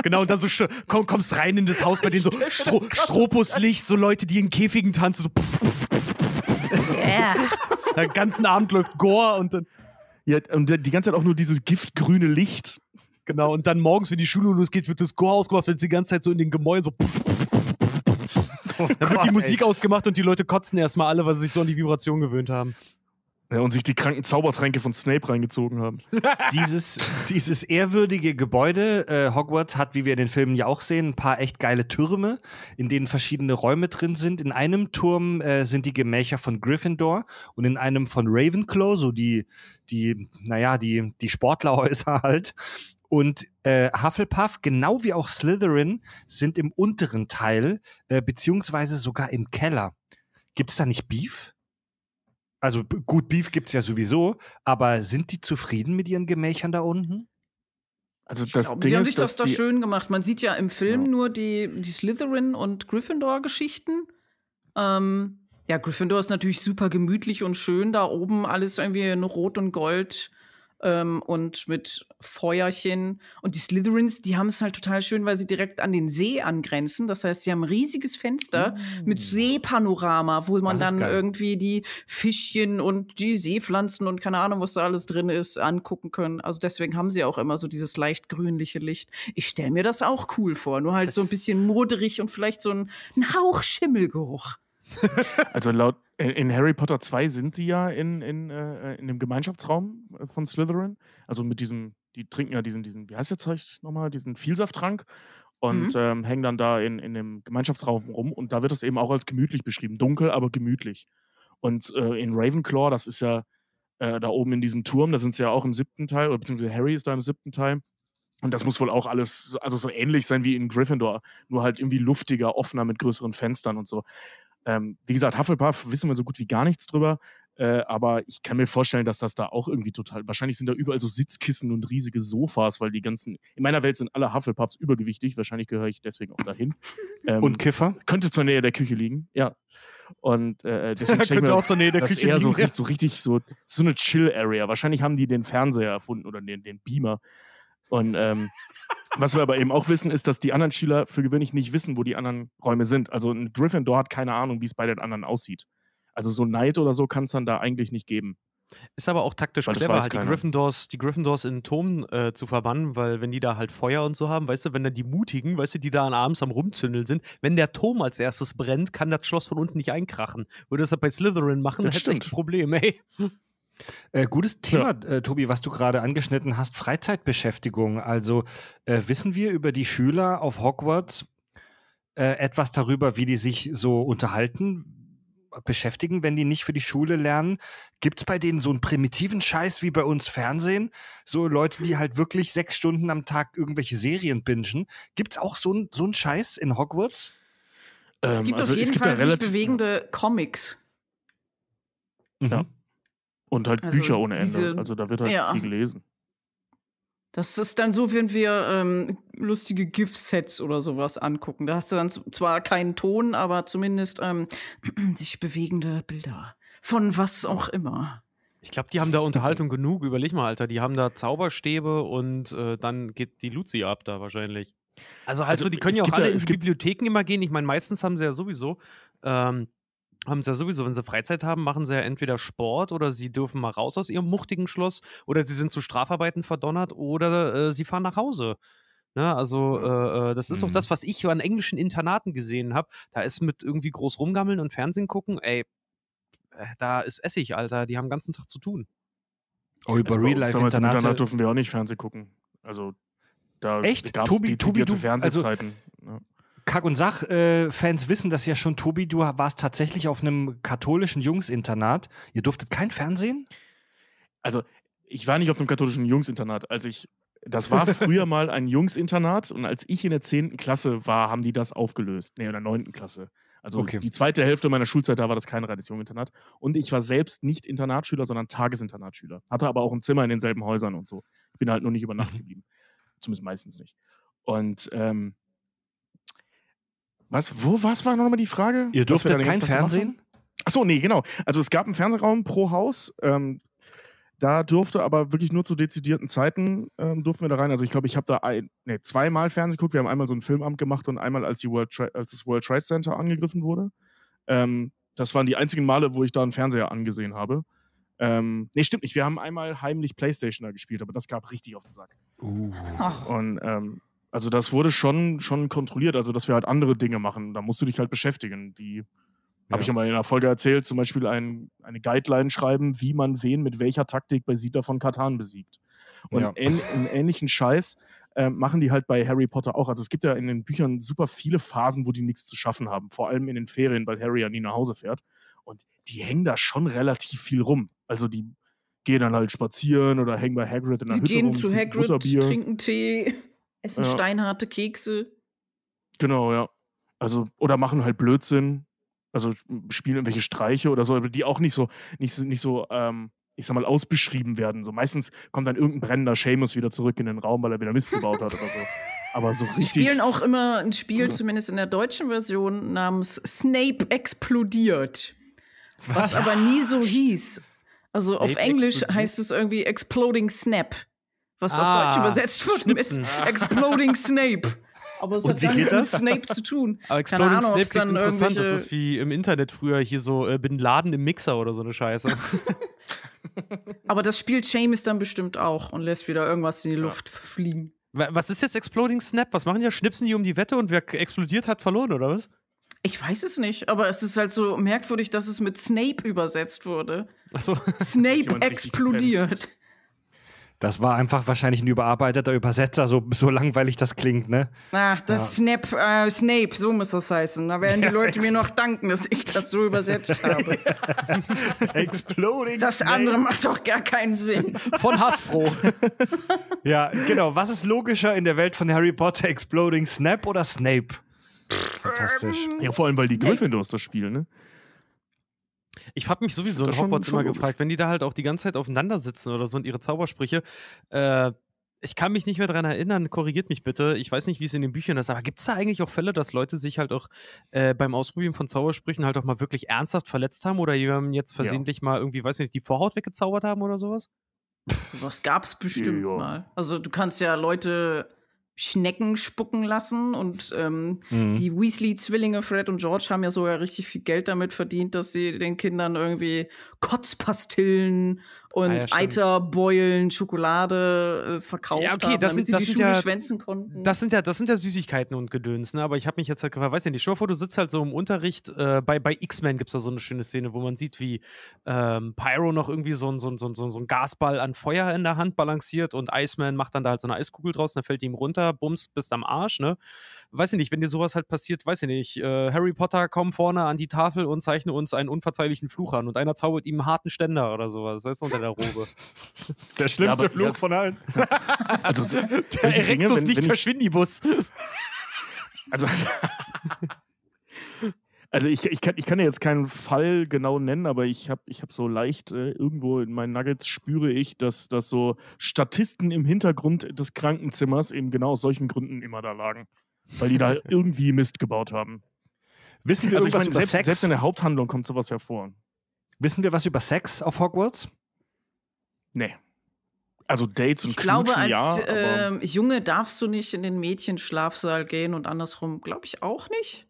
Genau, und dann so komm, kommst rein in das Haus bei denen so Stro Strobuslicht, so Leute, die in Käfigen tanzen, so. Yeah. Den ganzen Abend läuft Gore und dann. Ja, und die ganze Zeit auch nur dieses giftgrüne Licht. Genau, und dann morgens, wenn die Schule losgeht, wird das Chor ausgemacht, wenn es die ganze Zeit so in den Gemäuen so. Puff, puff, dann wird die oh Musik ey. ausgemacht und die Leute kotzen erstmal alle, weil sie sich so an die Vibration gewöhnt haben. Ja, und sich die kranken Zaubertränke von Snape reingezogen haben. dieses, dieses ehrwürdige Gebäude, äh, Hogwarts, hat, wie wir in den Filmen ja auch sehen, ein paar echt geile Türme, in denen verschiedene Räume drin sind. In einem Turm äh, sind die Gemächer von Gryffindor und in einem von Ravenclaw, so die, die naja, die, die Sportlerhäuser halt. Und äh, Hufflepuff, genau wie auch Slytherin, sind im unteren Teil, äh, beziehungsweise sogar im Keller. Gibt es da nicht Beef? Also gut, Beef gibt es ja sowieso, aber sind die zufrieden mit ihren Gemächern da unten? Also das genau. Ding die haben ist, sich das da schön gemacht. Man sieht ja im Film ja. nur die, die Slytherin und Gryffindor-Geschichten. Ähm, ja, Gryffindor ist natürlich super gemütlich und schön da oben, alles irgendwie in Rot und Gold ähm, und mit Feuerchen. Und die Slytherins, die haben es halt total schön, weil sie direkt an den See angrenzen. Das heißt, sie haben ein riesiges Fenster mm. mit Seepanorama, wo man dann geil. irgendwie die Fischchen und die Seepflanzen und keine Ahnung, was da alles drin ist, angucken können. Also deswegen haben sie auch immer so dieses leicht grünliche Licht. Ich stelle mir das auch cool vor, nur halt das so ein bisschen moderig und vielleicht so ein, ein Hauch Schimmelgeruch. also laut, äh, in, Harry Potter 2 sind sie ja in, in, äh, in dem Gemeinschaftsraum äh, von Slytherin. Also mit diesem, die trinken ja diesen, diesen wie heißt der Zeug nochmal, diesen Vielsafttrank und mhm. ähm, hängen dann da in, in dem Gemeinschaftsraum rum. Und da wird es eben auch als gemütlich beschrieben. Dunkel, aber gemütlich. Und äh, in Ravenclaw, das ist ja äh, da oben in diesem Turm, da sind sie ja auch im siebten Teil, oder beziehungsweise Harry ist da im siebten Teil. Und das muss wohl auch alles, also so ähnlich sein wie in Gryffindor, nur halt irgendwie luftiger, offener mit größeren Fenstern und so. Ähm, wie gesagt, Hufflepuff wissen wir so gut wie gar nichts drüber. Äh, aber ich kann mir vorstellen, dass das da auch irgendwie total. Wahrscheinlich sind da überall so Sitzkissen und riesige Sofas, weil die ganzen. In meiner Welt sind alle Hufflepuffs übergewichtig. Wahrscheinlich gehöre ich deswegen auch dahin. Ähm, und Kiffer? Könnte zur Nähe der Küche liegen, ja. Und äh, äh deswegen stelle ich mir auch zur Nähe der das Küche eher liegen, so, ja. so, richtig so, so eine Chill-Area. Wahrscheinlich haben die den Fernseher erfunden oder den, den Beamer. Und ähm, was wir aber eben auch wissen, ist, dass die anderen Schüler für gewöhnlich nicht wissen, wo die anderen Räume sind. Also ein Gryffindor hat keine Ahnung, wie es bei den anderen aussieht. Also so Neid oder so kann es dann da eigentlich nicht geben. Ist aber auch taktisch weil clever, halt die Gryffindors, die Gryffindors in Turm äh, zu verbannen, weil wenn die da halt Feuer und so haben, weißt du, wenn dann die Mutigen, weißt du, die da abends am Rumzündeln sind, wenn der Turm als erstes brennt, kann das Schloss von unten nicht einkrachen. Würde das bei Slytherin machen, hätte echt ein Problem, ey. Äh, gutes Thema, ja. äh, Tobi, was du gerade angeschnitten hast, Freizeitbeschäftigung. Also äh, wissen wir über die Schüler auf Hogwarts äh, etwas darüber, wie die sich so unterhalten, beschäftigen, wenn die nicht für die Schule lernen? Gibt es bei denen so einen primitiven Scheiß wie bei uns Fernsehen? So Leute, die halt wirklich sechs Stunden am Tag irgendwelche Serien bingen. Gibt es auch so einen so Scheiß in Hogwarts? es gibt ähm, also auf jeden Fall sich bewegende Comics. Mhm. Ja. Und halt also Bücher ohne diese, Ende. Also da wird halt ja. viel gelesen. Das ist dann so, wenn wir ähm, lustige GIF-Sets oder sowas angucken. Da hast du dann zwar keinen Ton, aber zumindest ähm, sich bewegende Bilder. Von was auch immer. Ich glaube, die haben da Unterhaltung genug. Überleg mal, Alter. Die haben da Zauberstäbe und äh, dann geht die Luzi ab da wahrscheinlich. Also, halt also, also die können ja auch alle ja, in Bibliotheken immer gehen. Ich meine, meistens haben sie ja sowieso ähm, haben sie ja sowieso, wenn sie Freizeit haben, machen sie ja entweder Sport oder sie dürfen mal raus aus ihrem muchtigen Schloss oder sie sind zu Strafarbeiten verdonnert oder äh, sie fahren nach Hause. Ne? Also mhm. äh, äh, das ist mhm. auch das, was ich an englischen Internaten gesehen habe. Da ist mit irgendwie groß rumgammeln und Fernsehen gucken, ey, äh, da ist Essig, Alter. Die haben den ganzen Tag zu tun. Oh, über also Real Life damals Internate, Internat durften wir auch nicht Fernsehen gucken. Also da gab es die, Tobi, also Fernsehzeiten. Also, Kack- und Sach-Fans äh, wissen das ja schon. Tobi, du warst tatsächlich auf einem katholischen Jungsinternat. Ihr durftet kein Fernsehen? Also, ich war nicht auf einem katholischen Jungsinternat. Als ich das war früher mal ein Jungsinternat und als ich in der 10. Klasse war, haben die das aufgelöst. Nee, in der 9. Klasse. Also okay. die zweite Hälfte meiner Schulzeit, da war das kein reines Junginternat. Und ich war selbst nicht Internatsschüler, sondern Tagesinternatsschüler. Hatte aber auch ein Zimmer in denselben Häusern und so. Bin halt nur nicht über Nacht mhm. geblieben. Zumindest meistens nicht. Und ähm, was, wo, was war nochmal die Frage? Ihr dürftet kein Fernsehen? Achso, nee, genau. Also es gab einen Fernsehraum pro Haus. Ähm, da durfte aber wirklich nur zu dezidierten Zeiten ähm, durften wir da rein. Also ich glaube, ich habe da ein, nee, zweimal Fernsehen geguckt. Wir haben einmal so ein Filmamt gemacht und einmal, als, die World als das World Trade Center angegriffen wurde. Ähm, das waren die einzigen Male, wo ich da einen Fernseher angesehen habe. Ähm, nee, stimmt nicht. Wir haben einmal heimlich Playstation da gespielt, aber das gab richtig auf den Sack. Uh. Und ähm, also das wurde schon, schon kontrolliert, also dass wir halt andere Dinge machen. Da musst du dich halt beschäftigen. Wie ja. habe ich ja mal in der Folge erzählt, zum Beispiel ein, eine Guideline schreiben, wie man wen mit welcher Taktik bei Sita von Katan besiegt. Und ja. einen, einen ähnlichen Scheiß äh, machen die halt bei Harry Potter auch. Also es gibt ja in den Büchern super viele Phasen, wo die nichts zu schaffen haben. Vor allem in den Ferien, weil Harry ja nie nach Hause fährt. Und die hängen da schon relativ viel rum. Also die gehen dann halt spazieren oder hängen bei Hagrid in der die gehen rum, zu Hagrid, trinken Tee essen ja. steinharte Kekse. Genau, ja. Also, oder machen halt Blödsinn. Also spielen irgendwelche Streiche oder so, die auch nicht so, nicht, nicht so, ähm, ich sag mal, ausbeschrieben werden. So meistens kommt dann irgendein brennender Seamus wieder zurück in den Raum, weil er wieder Mist gebaut hat oder so. Aber so richtig. Sie spielen auch immer ein Spiel, also zumindest in der deutschen Version, namens Snape explodiert. Was, was aber nie so hieß. Also Snape auf Englisch explodiert? heißt es irgendwie Exploding Snap was ah, auf Deutsch ah, übersetzt worden mit Exploding Snape. Aber es und hat wie geht mit Snape zu tun. Aber Exploding Keine Ahnung, Snape klingt interessant. Das ist wie im Internet früher hier so äh, Bin Laden im Mixer oder so eine Scheiße. Aber das spielt Seamus dann bestimmt auch und lässt wieder irgendwas in die Luft ja. fliegen. Was ist jetzt Exploding Snap? Was machen die? Schnipsen die um die Wette und wer explodiert hat verloren, oder was? Ich weiß es nicht, aber es ist halt so merkwürdig, dass es mit Snape übersetzt wurde. Ach so. Snape explodiert. Das war einfach wahrscheinlich ein überarbeiteter Übersetzer, so, so langweilig das klingt, ne? Ach, das ja. Snape, äh, Snape, so muss das heißen. Da werden die ja, Leute mir noch danken, dass ich das so übersetzt habe. Exploding. Das Snape. andere macht doch gar keinen Sinn. Von Hasbro. ja, genau. Was ist logischer in der Welt von Harry Potter? Exploding Snap oder Snape? Fantastisch. Ja, vor allem, weil die Gryffindors das spielen, ne? Ich habe mich sowieso in Hogwarts immer logisch. gefragt, wenn die da halt auch die ganze Zeit aufeinander sitzen oder so und ihre Zaubersprüche, äh, ich kann mich nicht mehr daran erinnern, korrigiert mich bitte. Ich weiß nicht, wie es in den Büchern ist, aber gibt es da eigentlich auch Fälle, dass Leute sich halt auch äh, beim Ausprobieren von Zaubersprüchen halt auch mal wirklich ernsthaft verletzt haben oder jemandem jetzt versehentlich ja. mal irgendwie, weiß nicht, die Vorhaut weggezaubert haben oder sowas? Sowas gab es bestimmt ja, ja. mal. Also du kannst ja Leute Schnecken spucken lassen. Und ähm, mhm. die Weasley-Zwillinge Fred und George haben ja sogar richtig viel Geld damit verdient, dass sie den Kindern irgendwie Kotzpastillen Ah und ah, ja, Eiter, Beulen, Schokolade äh, verkauft ja, okay, haben, das damit sind, sie das die sind Schule ja, schwänzen konnten. Das sind ja, das sind ja Süßigkeiten und Gedöns, ne? Aber ich habe mich jetzt halt gefragt, weiß nicht, stell dir vor, du sitzt halt so im Unterricht, äh, bei, bei X-Men gibt es da so eine schöne Szene, wo man sieht, wie ähm, Pyro noch irgendwie so einen so so so ein Gasball an Feuer in der Hand balanciert und Iceman macht dann da halt so eine Eiskugel draus, dann fällt die ihm runter, bums, bist am Arsch, ne? weiß ich nicht, wenn dir sowas halt passiert, weiß ich nicht, äh, Harry Potter, komm vorne an die Tafel und zeichne uns einen unverzeihlichen Fluch an und einer zaubert ihm einen harten Ständer oder sowas, weißt du, unter der Robe. Der schlimmste ja, Fluch von allen. also, so, der Erectus Dinge, wenn, nicht Verschwindibus. also, also ich, ich, kann, ich kann jetzt keinen Fall genau nennen, aber ich habe ich hab so leicht äh, irgendwo in meinen Nuggets spüre ich, dass, dass so Statisten im Hintergrund des Krankenzimmers eben genau aus solchen Gründen immer da lagen weil die da irgendwie Mist gebaut haben. Wissen wir also irgendwas ich mein, selbst, über Sex? Selbst in der Haupthandlung kommt sowas hervor. Wissen wir was über Sex auf Hogwarts? Nee. Also Dates und Ich Knutschen, glaube, als ja, äh, Junge darfst du nicht in den Mädchenschlafsaal gehen und andersrum, glaube ich, auch nicht.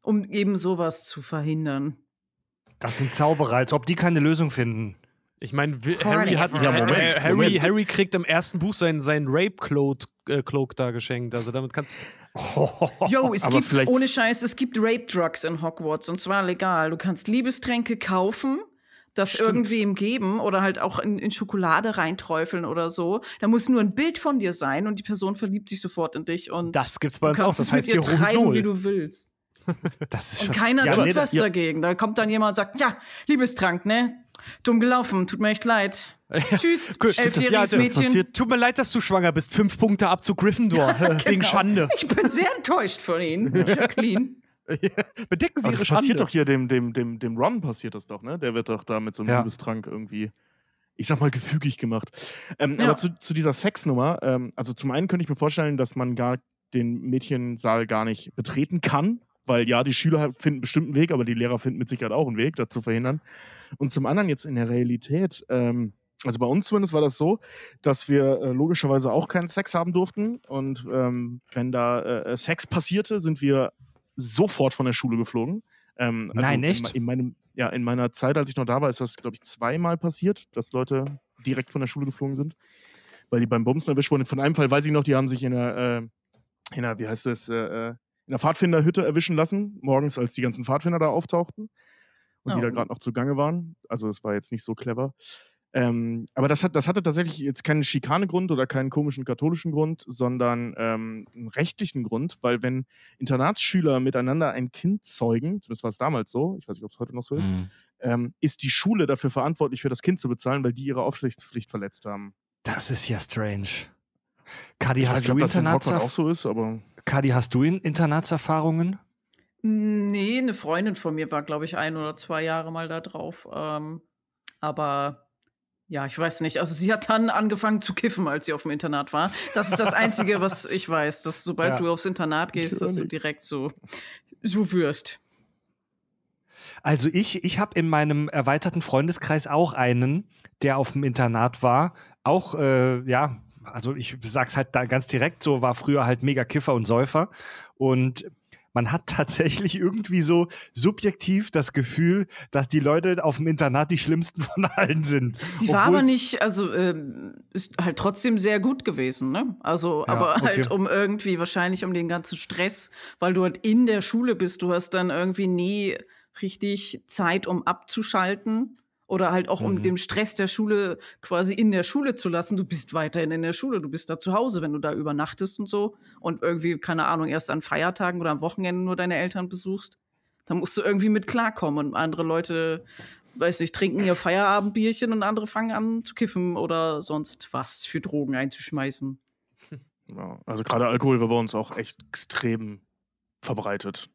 Um eben sowas zu verhindern. Das sind Zauberer, als ob die keine Lösung finden. Ich meine, Harry, hat, ja, Moment, Harry, Moment. Harry kriegt im ersten Buch seinen, seinen Rape-Cloak äh, Cloak da geschenkt. Also damit kannst du. Oh, Yo, gibt, vielleicht... ohne Scheiß, es gibt Rape-Drugs in Hogwarts und zwar legal. Du kannst Liebestränke kaufen, das Stimmt. irgendwem geben oder halt auch in, in Schokolade reinträufeln oder so. Da muss nur ein Bild von dir sein und die Person verliebt sich sofort in dich. Und das gibt's bei uns auch. Das heißt, es mit ihr treiben, wie du willst. Das ist und keiner ja, tut nee, was ja. dagegen. Da kommt dann jemand und sagt, ja, Liebestrank, ne? Dumm gelaufen, tut mir echt leid. Ja, Tschüss, cool, elfjähriges das, ja, Mädchen. Tut mir leid, dass du schwanger bist. Fünf Punkte ab zu Gryffindor, genau. Schande. Ich bin sehr enttäuscht von Ihnen, Jacqueline. Ja, bedecken Sie Aber Ihre das Schande. passiert doch hier, dem, dem, dem, dem Ron passiert das doch, ne? Der wird doch da mit so einem ja. Liebestrank irgendwie ich sag mal, gefügig gemacht. Ähm, ja. Aber zu, zu dieser Sexnummer, ähm, also zum einen könnte ich mir vorstellen, dass man gar den Mädchensaal gar nicht betreten kann, weil ja, die Schüler halt finden bestimmt einen Weg, aber die Lehrer finden mit Sicherheit auch einen Weg, das zu verhindern. Und zum anderen jetzt in der Realität, ähm, also bei uns zumindest war das so, dass wir äh, logischerweise auch keinen Sex haben durften. Und ähm, wenn da äh, Sex passierte, sind wir sofort von der Schule geflogen. Ähm, also Nein, nicht? In, in, meinem, ja, in meiner Zeit, als ich noch da war, ist das, glaube ich, zweimal passiert, dass Leute direkt von der Schule geflogen sind, weil die beim Bumsen erwischt wurden. Von einem Fall weiß ich noch, die haben sich in der, äh, in der wie heißt das, äh, äh in der Pfadfinderhütte erwischen lassen, morgens, als die ganzen Pfadfinder da auftauchten und oh. die da oh. gerade noch zugange waren. Also es war jetzt nicht so clever. Ähm, aber das, hat, das hatte tatsächlich jetzt keinen Schikanegrund oder keinen komischen katholischen Grund, sondern ähm, einen rechtlichen Grund, weil wenn Internatsschüler miteinander ein Kind zeugen, zumindest war es damals so, ich weiß nicht, ob es heute noch so ist, mhm. ähm, ist die Schule dafür verantwortlich, für das Kind zu bezahlen, weil die ihre Aufsichtspflicht verletzt haben. Das ist ja strange. Kadi, hast ich weiß, du Internats auch so ist, aber Kadi, hast du Internatserfahrungen? Mm, nee, eine Freundin von mir war, glaube ich, ein oder zwei Jahre mal da drauf. Ähm, aber ja, ich weiß nicht. Also sie hat dann angefangen zu kiffen, als sie auf dem Internat war. Das ist das Einzige, was ich weiß, dass sobald ja. du aufs Internat gehst, dass du direkt so, so wirst. Also ich, ich habe in meinem erweiterten Freundeskreis auch einen, der auf dem Internat war. Auch, äh, ja, also ich sag's halt da ganz direkt so, war früher halt mega Kiffer und Säufer und man hat tatsächlich irgendwie so subjektiv das Gefühl, dass die Leute auf dem Internat die schlimmsten von allen sind. Sie war aber nicht, also äh, ist halt trotzdem sehr gut gewesen, ne? Also, ja, aber okay. halt um irgendwie, wahrscheinlich um den ganzen Stress, weil du halt in der Schule bist, du hast dann irgendwie nie richtig Zeit, um abzuschalten. Oder halt auch, um mhm. den Stress der Schule quasi in der Schule zu lassen. Du bist weiterhin in der Schule, du bist da zu Hause, wenn du da übernachtest und so. Und irgendwie, keine Ahnung, erst an Feiertagen oder am Wochenende nur deine Eltern besuchst. Da musst du irgendwie mit klarkommen. Und andere Leute, weiß nicht, trinken ihr Feierabendbierchen und andere fangen an zu kiffen oder sonst was für Drogen einzuschmeißen. Ja, also gerade Alkohol war bei uns auch echt extrem verbreitet.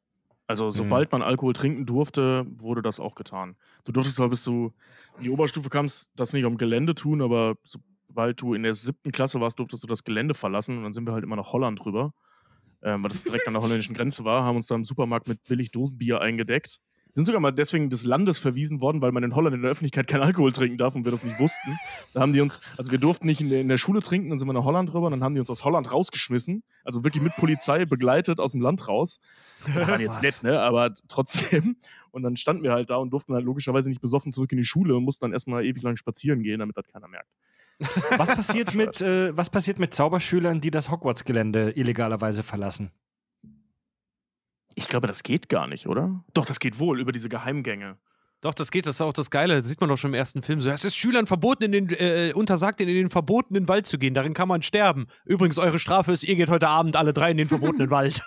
Also mhm. sobald mhm. man Alkohol trinken durfte, wurde das auch getan. Du durftest zwar, bis du in die Oberstufe kamst, das nicht am Gelände tun, aber sobald du in der siebten Klasse warst, durftest du das Gelände verlassen und dann sind wir halt immer nach Holland rüber, ähm, weil das direkt an der holländischen Grenze war, haben uns da im Supermarkt mit billig Dosenbier eingedeckt sind sogar mal deswegen des Landes verwiesen worden, weil man in Holland in der Öffentlichkeit keinen Alkohol trinken darf und wir das nicht wussten. Da haben die uns, also wir durften nicht in der, in der Schule trinken, dann sind wir nach Holland rüber und dann haben die uns aus Holland rausgeschmissen. Also wirklich mit Polizei begleitet aus dem Land raus. Wir waren jetzt nett, ne? Aber trotzdem. Und dann standen wir halt da und durften halt logischerweise nicht besoffen zurück in die Schule und mussten dann erstmal ewig lang spazieren gehen, damit das keiner merkt. Was passiert mit, äh, was passiert mit Zauberschülern, die das Hogwarts-Gelände illegalerweise verlassen? Ich glaube, das geht gar nicht, oder? Doch, das geht wohl über diese Geheimgänge. Doch, das geht, das ist auch das Geile, das sieht man doch schon im ersten Film. So, es ist Schülern verboten, in den, äh, untersagt, in den verbotenen Wald zu gehen. Darin kann man sterben. Übrigens, eure Strafe ist, ihr geht heute Abend alle drei in den verbotenen Wald.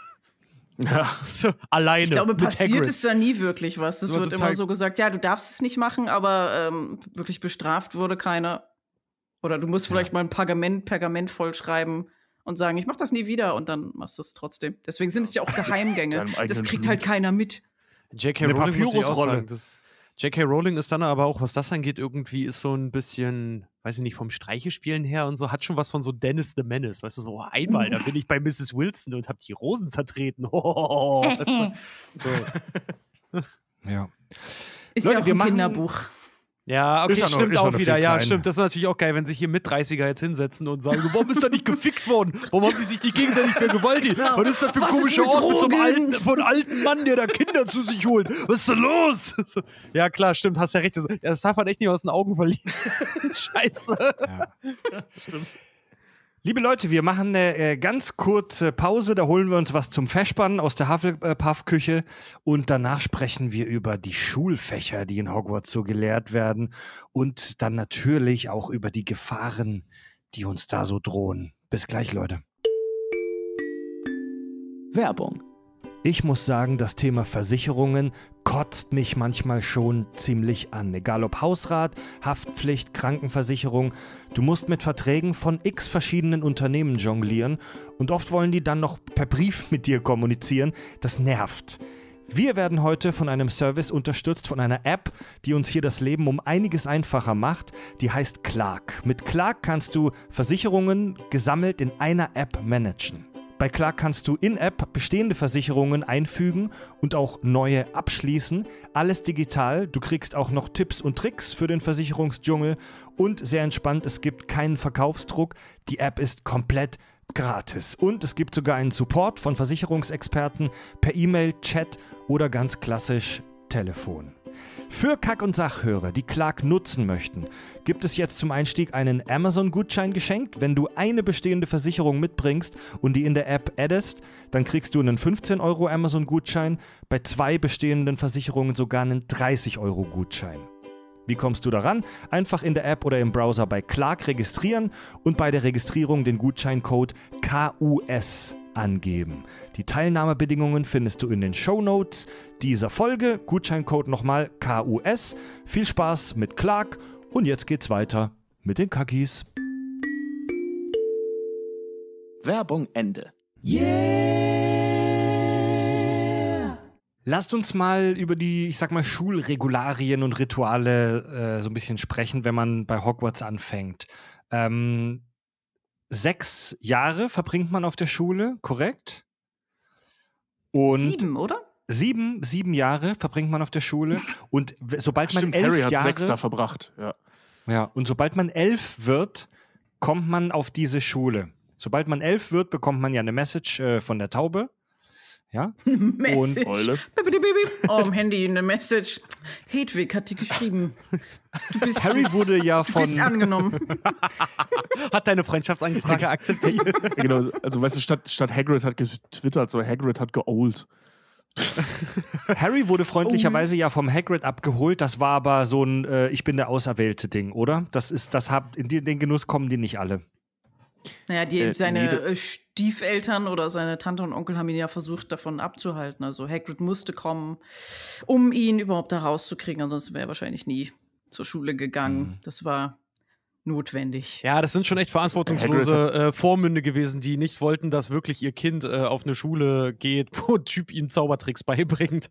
Ja. So, alleine. Ich glaube, passiert ist da nie wirklich was. Es wird immer so gesagt, ja, du darfst es nicht machen, aber ähm, wirklich bestraft wurde keiner. Oder du musst vielleicht ja. mal ein Pergament, Pergament vollschreiben, und sagen, ich mach das nie wieder und dann machst du es trotzdem. Deswegen sind es ja auch Geheimgänge. das kriegt halt keiner mit. J.K. Rowling, J.K. Rowling ist dann aber auch, was das angeht, irgendwie ist so ein bisschen, weiß ich nicht, vom Streichespielen her und so, hat schon was von so Dennis the Menace. Weißt du, so oh, einmal, da bin ich bei Mrs. Wilson und habe die Rosen zertreten. Oh, so. ja. Ist Leute, ja auch ein Kinderbuch. Machen, ja, okay, ist stimmt noch, auch wieder. Ja, stimmt. Das ist natürlich auch geil, wenn sich hier mit 30er jetzt hinsetzen und sagen: so, Warum ist da nicht gefickt worden? Warum haben die sich die Gegner nicht vergewaltigt? Genau. Was ist das für ein komischer Ort mit so einem alten, von alten Mann, der da Kinder zu sich holt? Was ist da los? Ja, klar, stimmt, hast ja recht. Das, das darf man echt nicht aus den Augen verlieren. Scheiße. Ja. ja stimmt. Liebe Leute, wir machen eine äh, ganz kurze Pause. Da holen wir uns was zum Verspannen aus der Hufflepuff-Küche äh, und danach sprechen wir über die Schulfächer, die in Hogwarts so gelehrt werden und dann natürlich auch über die Gefahren, die uns da so drohen. Bis gleich, Leute. Werbung ich muss sagen, das Thema Versicherungen kotzt mich manchmal schon ziemlich an. Egal ob Hausrat, Haftpflicht, Krankenversicherung, du musst mit Verträgen von x verschiedenen Unternehmen jonglieren und oft wollen die dann noch per Brief mit dir kommunizieren. Das nervt. Wir werden heute von einem Service unterstützt, von einer App, die uns hier das Leben um einiges einfacher macht. Die heißt Clark. Mit Clark kannst du Versicherungen gesammelt in einer App managen. Bei Clark kannst du in-App bestehende Versicherungen einfügen und auch neue abschließen. Alles digital. Du kriegst auch noch Tipps und Tricks für den Versicherungsdschungel. Und sehr entspannt, es gibt keinen Verkaufsdruck. Die App ist komplett gratis. Und es gibt sogar einen Support von Versicherungsexperten per E-Mail, Chat oder ganz klassisch Telefon. Für Kack- und Sachhörer, die Clark nutzen möchten, gibt es jetzt zum Einstieg einen Amazon-Gutschein geschenkt. Wenn du eine bestehende Versicherung mitbringst und die in der App addest, dann kriegst du einen 15 Euro Amazon-Gutschein, bei zwei bestehenden Versicherungen sogar einen 30 Euro Gutschein. Wie kommst du daran? Einfach in der App oder im Browser bei Clark registrieren und bei der Registrierung den Gutscheincode KUS angeben. Die Teilnahmebedingungen findest du in den Show Notes dieser Folge. Gutscheincode nochmal KUS. Viel Spaß mit Clark und jetzt geht's weiter mit den Kakis. Werbung Ende. Yeah! Lasst uns mal über die, ich sag mal, Schulregularien und Rituale äh, so ein bisschen sprechen, wenn man bei Hogwarts anfängt. Ähm, sechs Jahre verbringt man auf der Schule, korrekt? Und sieben, oder? Sieben, sieben Jahre verbringt man auf der Schule und sobald Stimmt, man elf Harry hat Jahre, sechs da verbracht. Ja. ja, und sobald man elf wird, kommt man auf diese Schule. Sobald man elf wird, bekommt man ja eine Message äh, von der Taube ja? Message. Und oh, im Handy eine Message. Hedwig hat die geschrieben. Du bist Harry wurde ja von. Du bist angenommen. hat deine Freundschaftsanfrage akzeptiert. genau, also weißt du, statt, statt Hagrid hat getwittert, so Hagrid hat geold. Harry wurde freundlicherweise oh. ja vom Hagrid abgeholt. Das war aber so ein äh, Ich bin der Auserwählte Ding, oder? Das ist, das hab, in den Genuss kommen die nicht alle. Naja, die, äh, seine nee, äh, Stiefeltern oder seine Tante und Onkel haben ihn ja versucht, davon abzuhalten. Also Hagrid musste kommen, um ihn überhaupt da rauszukriegen. Ansonsten wäre er wahrscheinlich nie zur Schule gegangen. Mhm. Das war notwendig. Ja, das sind schon echt verantwortungslose äh, Vormünde gewesen, die nicht wollten, dass wirklich ihr Kind äh, auf eine Schule geht, wo ein Typ ihm Zaubertricks beibringt.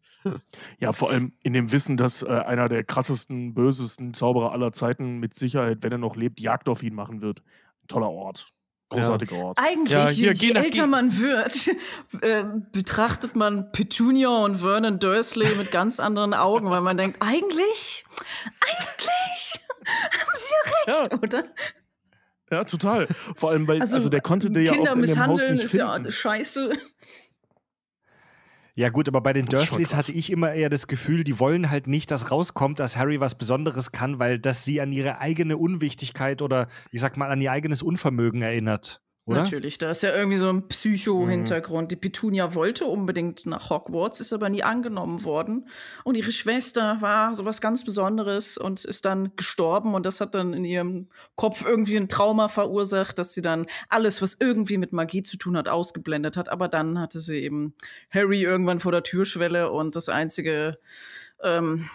Ja, vor allem in dem Wissen, dass äh, einer der krassesten, bösesten Zauberer aller Zeiten mit Sicherheit, wenn er noch lebt, Jagd auf ihn machen wird. toller Ort. Großartiger ja. Ort. Eigentlich, ja, hier, je, je älter man wird, äh, betrachtet man Petunia und Vernon Dursley mit ganz anderen Augen, weil man denkt, eigentlich, eigentlich haben sie ja recht, ja. oder? Ja, total. Vor allem, weil also, also der konnte ja auch in dem Haus nicht ist ja scheiße. Ja, gut, aber bei den Dursleys hatte ich immer eher das Gefühl, die wollen halt nicht, dass rauskommt, dass Harry was Besonderes kann, weil das sie an ihre eigene Unwichtigkeit oder ich sag mal an ihr eigenes Unvermögen erinnert. Oder? Natürlich, da ist ja irgendwie so ein Psycho-Hintergrund. Mhm. Die Petunia wollte unbedingt nach Hogwarts, ist aber nie angenommen worden. Und ihre Schwester war so was ganz Besonderes und ist dann gestorben. Und das hat dann in ihrem Kopf irgendwie ein Trauma verursacht, dass sie dann alles, was irgendwie mit Magie zu tun hat, ausgeblendet hat. Aber dann hatte sie eben Harry irgendwann vor der Türschwelle und das einzige. Ähm,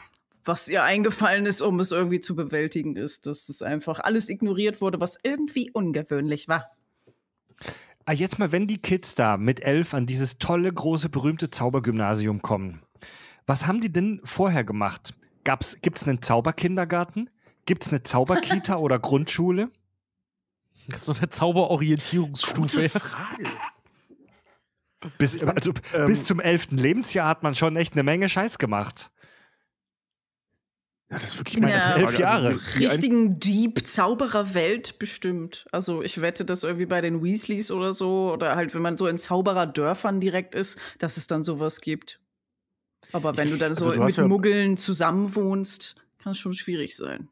was ihr eingefallen ist, um es irgendwie zu bewältigen, ist, dass es einfach alles ignoriert wurde, was irgendwie ungewöhnlich war. Ah, jetzt mal, wenn die Kids da mit elf an dieses tolle, große, berühmte Zaubergymnasium kommen, was haben die denn vorher gemacht? Gibt es einen Zauberkindergarten? Gibt es eine Zauberkita oder Grundschule? So eine Zauberorientierungsstufe. Gute Frage. Bis, also, ähm, bis zum elften Lebensjahr hat man schon echt eine Menge Scheiß gemacht. Ja, das ist wirklich meine ja, elf also Jahre. Also, richtigen Deep-Zaubererwelt bestimmt. Also ich wette, dass irgendwie bei den Weasleys oder so, oder halt, wenn man so in Zaubererdörfern direkt ist, dass es dann sowas gibt. Aber wenn du dann so also, du mit ja Muggeln zusammenwohnst, kann es schon schwierig sein.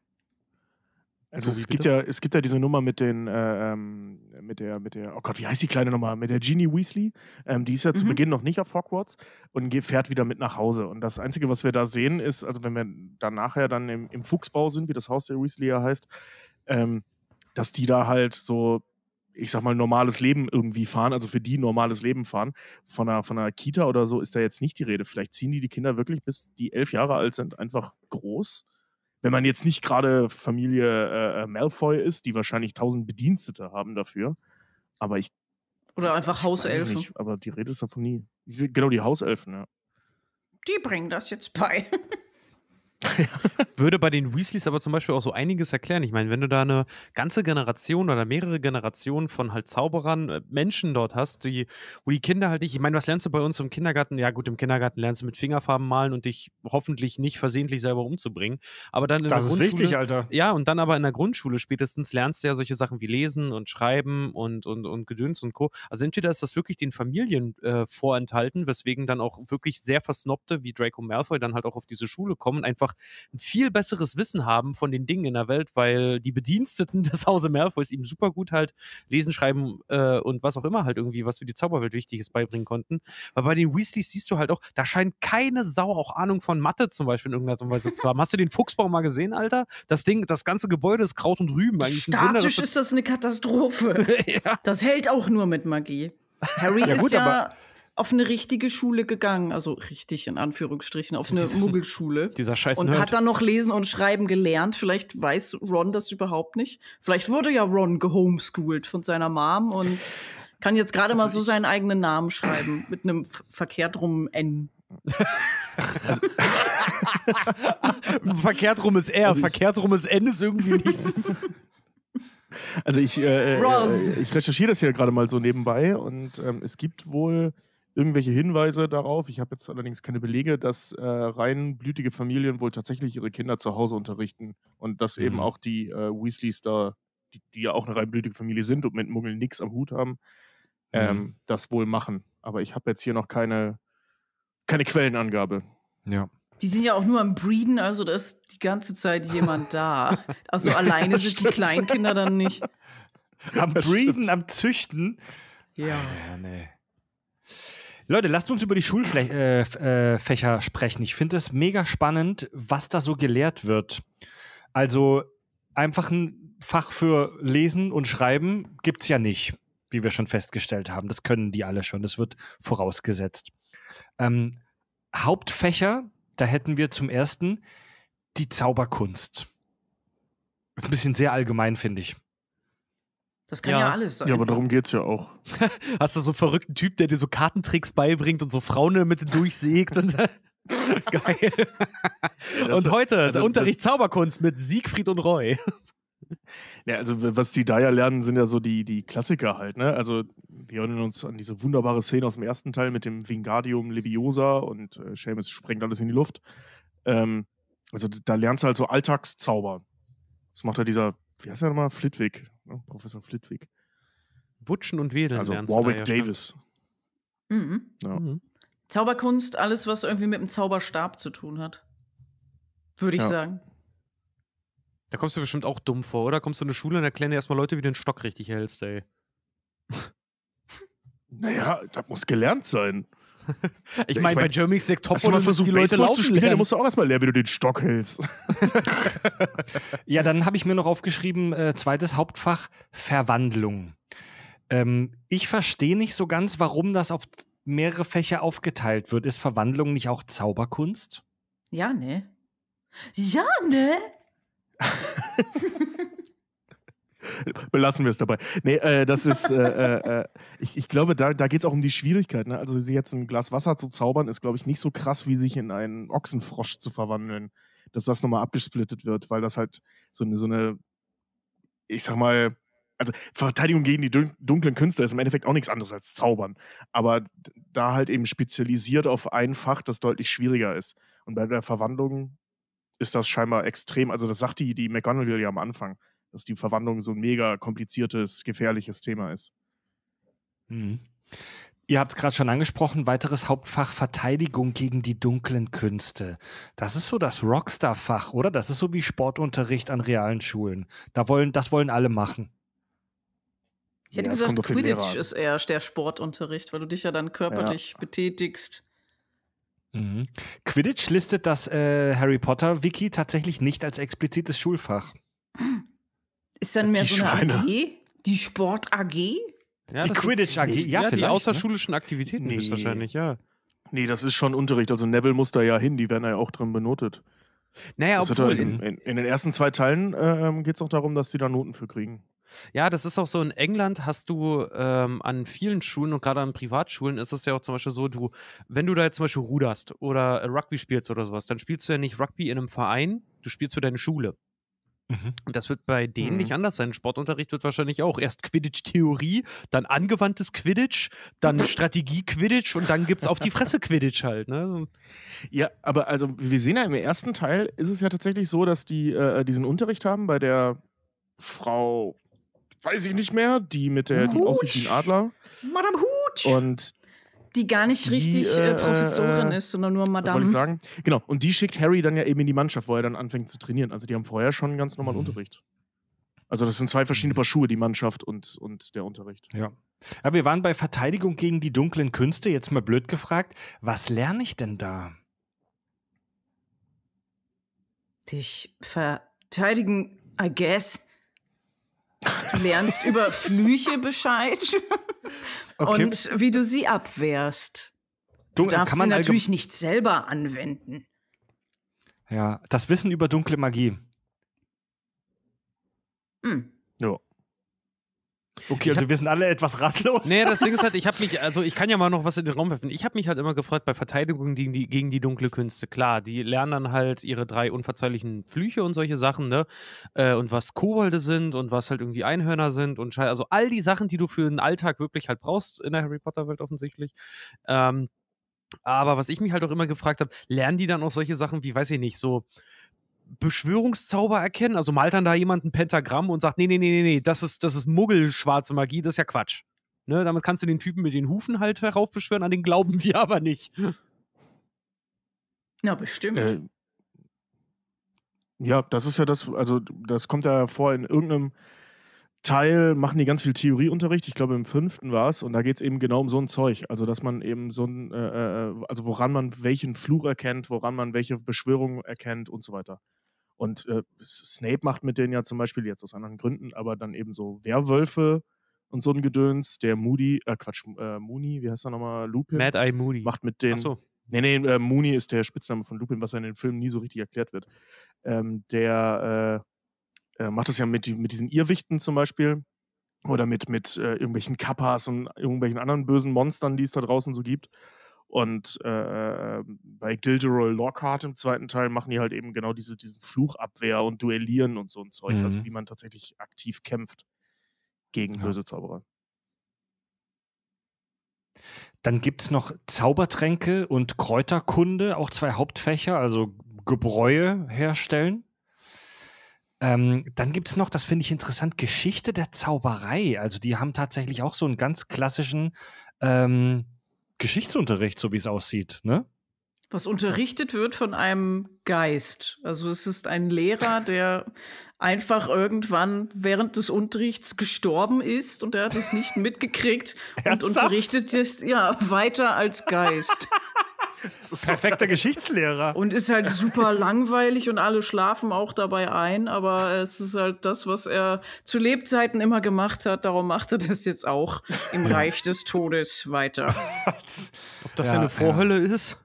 Also, also es, gibt ja, es gibt ja diese Nummer mit den, äh, mit der, mit der, oh Gott, wie heißt die kleine Nummer? Mit der Genie Weasley. Ähm, die ist ja mhm. zu Beginn noch nicht auf Hogwarts und fährt wieder mit nach Hause. Und das Einzige, was wir da sehen, ist, also wenn wir dann nachher dann im, im Fuchsbau sind, wie das Haus der Weasley ja heißt, ähm, dass die da halt so, ich sag mal, normales Leben irgendwie fahren, also für die normales Leben fahren. Von einer, von einer Kita oder so ist da jetzt nicht die Rede. Vielleicht ziehen die die Kinder wirklich, bis die elf Jahre alt sind, einfach groß wenn man jetzt nicht gerade Familie äh, äh, Malfoy ist, die wahrscheinlich tausend Bedienstete haben dafür. Aber ich. Oder einfach Hauselfen. Nicht, aber die Rede ist davon nie. Genau, die Hauselfen, ja. Die bringen das jetzt bei. Würde bei den Weasleys aber zum Beispiel auch so einiges erklären. Ich meine, wenn du da eine ganze Generation oder mehrere Generationen von halt Zauberern, äh, Menschen dort hast, die, wo die Kinder halt nicht, ich meine, was lernst du bei uns im Kindergarten? Ja, gut, im Kindergarten lernst du mit Fingerfarben malen und dich hoffentlich nicht versehentlich selber umzubringen. Aber dann in das der ist Grundschule, wichtig, Alter. Ja, und dann aber in der Grundschule spätestens lernst du ja solche Sachen wie Lesen und Schreiben und, und, und Gedöns und Co. Also entweder ist das wirklich den Familien äh, vorenthalten, weswegen dann auch wirklich sehr Versnobte wie Draco Malfoy dann halt auch auf diese Schule kommen, einfach einfach ein viel besseres Wissen haben von den Dingen in der Welt, weil die Bediensteten des Hause Malfoys ihm super gut halt lesen, schreiben äh, und was auch immer halt irgendwie, was für die Zauberwelt wichtig ist, beibringen konnten. Weil bei den Weasleys siehst du halt auch, da scheint keine Sau auch Ahnung von Mathe zum Beispiel in irgendeiner Weise zu haben. Hast du den Fuchsbau mal gesehen, Alter? Das Ding, das ganze Gebäude ist Kraut und Rüben. Eigentlich Statisch ist das eine Katastrophe. ja. Das hält auch nur mit Magie. Harry ja, ist gut, ja auf eine richtige Schule gegangen, also richtig in Anführungsstrichen, auf eine Dies, Muggelschule. Dieser Scheiß Und hat dann noch Lesen und Schreiben gelernt. Vielleicht weiß Ron das überhaupt nicht. Vielleicht wurde ja Ron gehomeschoolt von seiner Mom und kann jetzt gerade also mal so seinen eigenen Namen schreiben mit einem verkehrt rum N. Also, verkehrt rum ist R, also verkehrt rum ist N ist irgendwie nichts. Also ich, äh, äh, äh, ich recherchiere das hier gerade mal so nebenbei und ähm, es gibt wohl irgendwelche Hinweise darauf, ich habe jetzt allerdings keine Belege, dass äh, rein blütige Familien wohl tatsächlich ihre Kinder zu Hause unterrichten und dass mhm. eben auch die äh, Weasleys da, die, die, ja auch eine rein blütige Familie sind und mit Muggeln nichts am Hut haben, ähm, mhm. das wohl machen. Aber ich habe jetzt hier noch keine, keine Quellenangabe. Ja. Die sind ja auch nur am Breeden, also da ist die ganze Zeit jemand da. Also alleine sind die Kleinkinder dann nicht. Am Breeden, am Züchten? Ja. Ah, ja nee. Leute, lasst uns über die Schulfächer äh, äh sprechen. Ich finde es mega spannend, was da so gelehrt wird. Also einfach ein Fach für Lesen und Schreiben gibt es ja nicht, wie wir schon festgestellt haben. Das können die alle schon, das wird vorausgesetzt. Ähm, Hauptfächer, da hätten wir zum ersten die Zauberkunst. Ist ein bisschen sehr allgemein, finde ich. Das kann ja, ja alles sein. Ja, aber darum geht's ja auch. Hast du so einen verrückten Typ, der dir so Kartentricks beibringt und so Frauen in der Mitte durchsägt und geil. Ja, und heute also, Unterricht Zauberkunst mit Siegfried und Roy. Ja, also was die da ja lernen, sind ja so die, die Klassiker halt, ne? Also wir erinnern uns an diese wunderbare Szene aus dem ersten Teil mit dem Wingardium Leviosa und äh, Seamus sprengt alles in die Luft. Ähm, also da lernst du halt so Alltagszauber. Das macht ja dieser, wie heißt der nochmal, Flitwick ne? Professor Flitwick. Butschen und Wedeln. Also Warwick da, ja, Davis. Mhm. Ja. Mhm. Zauberkunst, alles, was irgendwie mit dem Zauberstab zu tun hat. Würde ich ja. sagen. Da kommst du bestimmt auch dumm vor, oder? Kommst du in eine Schule und erklären dir erstmal Leute, wie du den Stock richtig hältst, ey. Naja, das muss gelernt sein. ich meine, ich mein, bei Germany's Next Top Model versucht, die Leute laufen zu spielen, dann musst du auch erstmal leer, wie du den Stock hältst. ja, dann habe ich mir noch aufgeschrieben, äh, zweites Hauptfach, Verwandlung. Ähm, ich verstehe nicht so ganz, warum das auf mehrere Fächer aufgeteilt wird. Ist Verwandlung nicht auch Zauberkunst? Ja, ne. Ja, ne? Belassen wir es dabei. Nee, äh, das ist, äh, äh, äh ich, ich, glaube, da, da geht es auch um die Schwierigkeit. Ne? Also, sich jetzt ein Glas Wasser zu zaubern, ist, glaube ich, nicht so krass, wie sich in einen Ochsenfrosch zu verwandeln. Dass das nochmal abgesplittet wird, weil das halt so eine, so eine, ich sag mal, also Verteidigung gegen die dunklen Künstler ist im Endeffekt auch nichts anderes als Zaubern. Aber da halt eben spezialisiert auf ein Fach, das deutlich schwieriger ist. Und bei der Verwandlung ist das scheinbar extrem. Also, das sagt die, die McGonagall ja am Anfang dass die Verwandlung so ein mega kompliziertes, gefährliches Thema ist. Mhm. Ihr habt es gerade schon angesprochen, weiteres Hauptfach Verteidigung gegen die dunklen Künste. Das ist so das Rockstar-Fach, oder? Das ist so wie Sportunterricht an realen Schulen. Da wollen, das wollen alle machen. Ich hätte ja, gesagt, Quidditch ist eher der Sportunterricht, weil du dich ja dann körperlich ja. betätigst. Mhm. Quidditch listet das äh, Harry Potter-Wiki tatsächlich nicht als explizites Schulfach. Ist dann mehr so eine Schweine. AG? Die Sport AG? Ja, die Quidditch AG, ja, ja die ne? außerschulischen ne? Aktivitäten nee. wahrscheinlich, ja. Nee, das ist schon Unterricht. Also Neville muss da ja hin, die werden ja auch drin benotet. Naja, das obwohl in, in, in, den ersten zwei Teilen ähm, geht es auch darum, dass die da Noten für kriegen. Ja, das ist auch so. In England hast du ähm, an vielen Schulen und gerade an Privatschulen ist es ja auch zum Beispiel so, du, wenn du da jetzt zum Beispiel ruderst oder äh, Rugby spielst oder sowas, dann spielst du ja nicht Rugby in einem Verein, du spielst für deine Schule. Mhm. Und das wird bei denen mhm. nicht anders sein. Sportunterricht wird wahrscheinlich auch erst Quidditch-Theorie, dann angewandtes Quidditch, dann Strategie-Quidditch und dann gibt es auf die Fresse Quidditch halt. Ne? Ja, aber also wir sehen ja im ersten Teil ist es ja tatsächlich so, dass die äh, diesen Unterricht haben bei der Frau, weiß ich nicht mehr, die mit der, Hutsch. die aussieht wie ein Adler. Madame Hutsch! Und die gar nicht richtig die, äh, äh, Professorin äh, ist, sondern nur Madame. Wollte ich sagen. Genau. Und die schickt Harry dann ja eben in die Mannschaft, wo er dann anfängt zu trainieren. Also die haben vorher schon ganz normalen mhm. Unterricht. Also das sind zwei verschiedene mhm. Paar Schuhe, die Mannschaft und, und der Unterricht. Ja. ja. Wir waren bei Verteidigung gegen die dunklen Künste, jetzt mal blöd gefragt. Was lerne ich denn da? Dich verteidigen, I guess. Du lernst über Flüche Bescheid. Okay. Und wie du sie abwehrst. Du darfst sie natürlich nicht selber anwenden. Ja, das Wissen über dunkle Magie. Hm. Okay, ich also hab, wir sind alle etwas ratlos. Nee, das Ding ist halt, ich habe mich, also ich kann ja mal noch was in den Raum werfen. Ich habe mich halt immer gefreut bei Verteidigung gegen die, gegen die dunkle Künste. Klar, die lernen dann halt ihre drei unverzeihlichen Flüche und solche Sachen, ne? Äh, und was Kobolde sind und was halt irgendwie Einhörner sind und Schei also all die Sachen, die du für den Alltag wirklich halt brauchst in der Harry Potter Welt offensichtlich. Ähm, aber was ich mich halt auch immer gefragt habe, lernen die dann auch solche Sachen wie, weiß ich nicht, so Beschwörungszauber erkennen? Also malt dann da jemand ein Pentagramm und sagt, nee, nee, nee, nee, nee, das ist, das ist muggel Magie, das ist ja Quatsch. Ne, damit kannst du den Typen mit den Hufen halt heraufbeschwören, an den glauben wir aber nicht. Na, bestimmt. Äh, ja, das ist ja das, also das kommt ja vor in irgendeinem Teil machen die ganz viel Theorieunterricht, ich glaube im fünften war es, und da geht es eben genau um so ein Zeug. Also, dass man eben so ein, äh, äh, äh, also woran man welchen Fluch erkennt, woran man welche Beschwörung erkennt und so weiter. Und äh, Snape macht mit denen ja zum Beispiel jetzt aus anderen Gründen, aber dann eben so Werwölfe und so ein Gedöns. Der Moody, äh Quatsch, äh, Mooney, wie heißt er nochmal? Lupin. Mad Eye Mooney. Macht mit denen. Ach so. Nee, nee, äh, Mooney ist der Spitzname von Lupin, was ja in den Filmen nie so richtig erklärt wird. Ähm, der, äh, äh, macht das ja mit, mit diesen Irrwichten zum Beispiel oder mit, mit äh, irgendwelchen Kappas und irgendwelchen anderen bösen Monstern, die es da draußen so gibt. Und äh, äh bei Gilderoy Lockhart im zweiten Teil machen die halt eben genau diese diesen Fluchabwehr und Duellieren und so ein Zeug, also mhm. also wie man tatsächlich aktiv kämpft gegen ja. böse Zauberer. Dann gibt es noch Zaubertränke und Kräuterkunde, auch zwei Hauptfächer, also Gebräue herstellen. Ähm, dann gibt es noch, das finde ich interessant, Geschichte der Zauberei. Also die haben tatsächlich auch so einen ganz klassischen ähm, Geschichtsunterricht, so wie es aussieht, ne? Was unterrichtet wird von einem Geist. Also es ist ein Lehrer, der einfach irgendwann während des Unterrichts gestorben ist und er hat es nicht mitgekriegt und unterrichtet es ja weiter als Geist. Perfekter Geschichtslehrer. Und ist halt super langweilig und alle schlafen auch dabei ein, aber es ist halt das, was er zu Lebzeiten immer gemacht hat. Darum macht er das jetzt auch im Reich des Todes weiter. Ob das ja, eine Vorhölle ja. ist?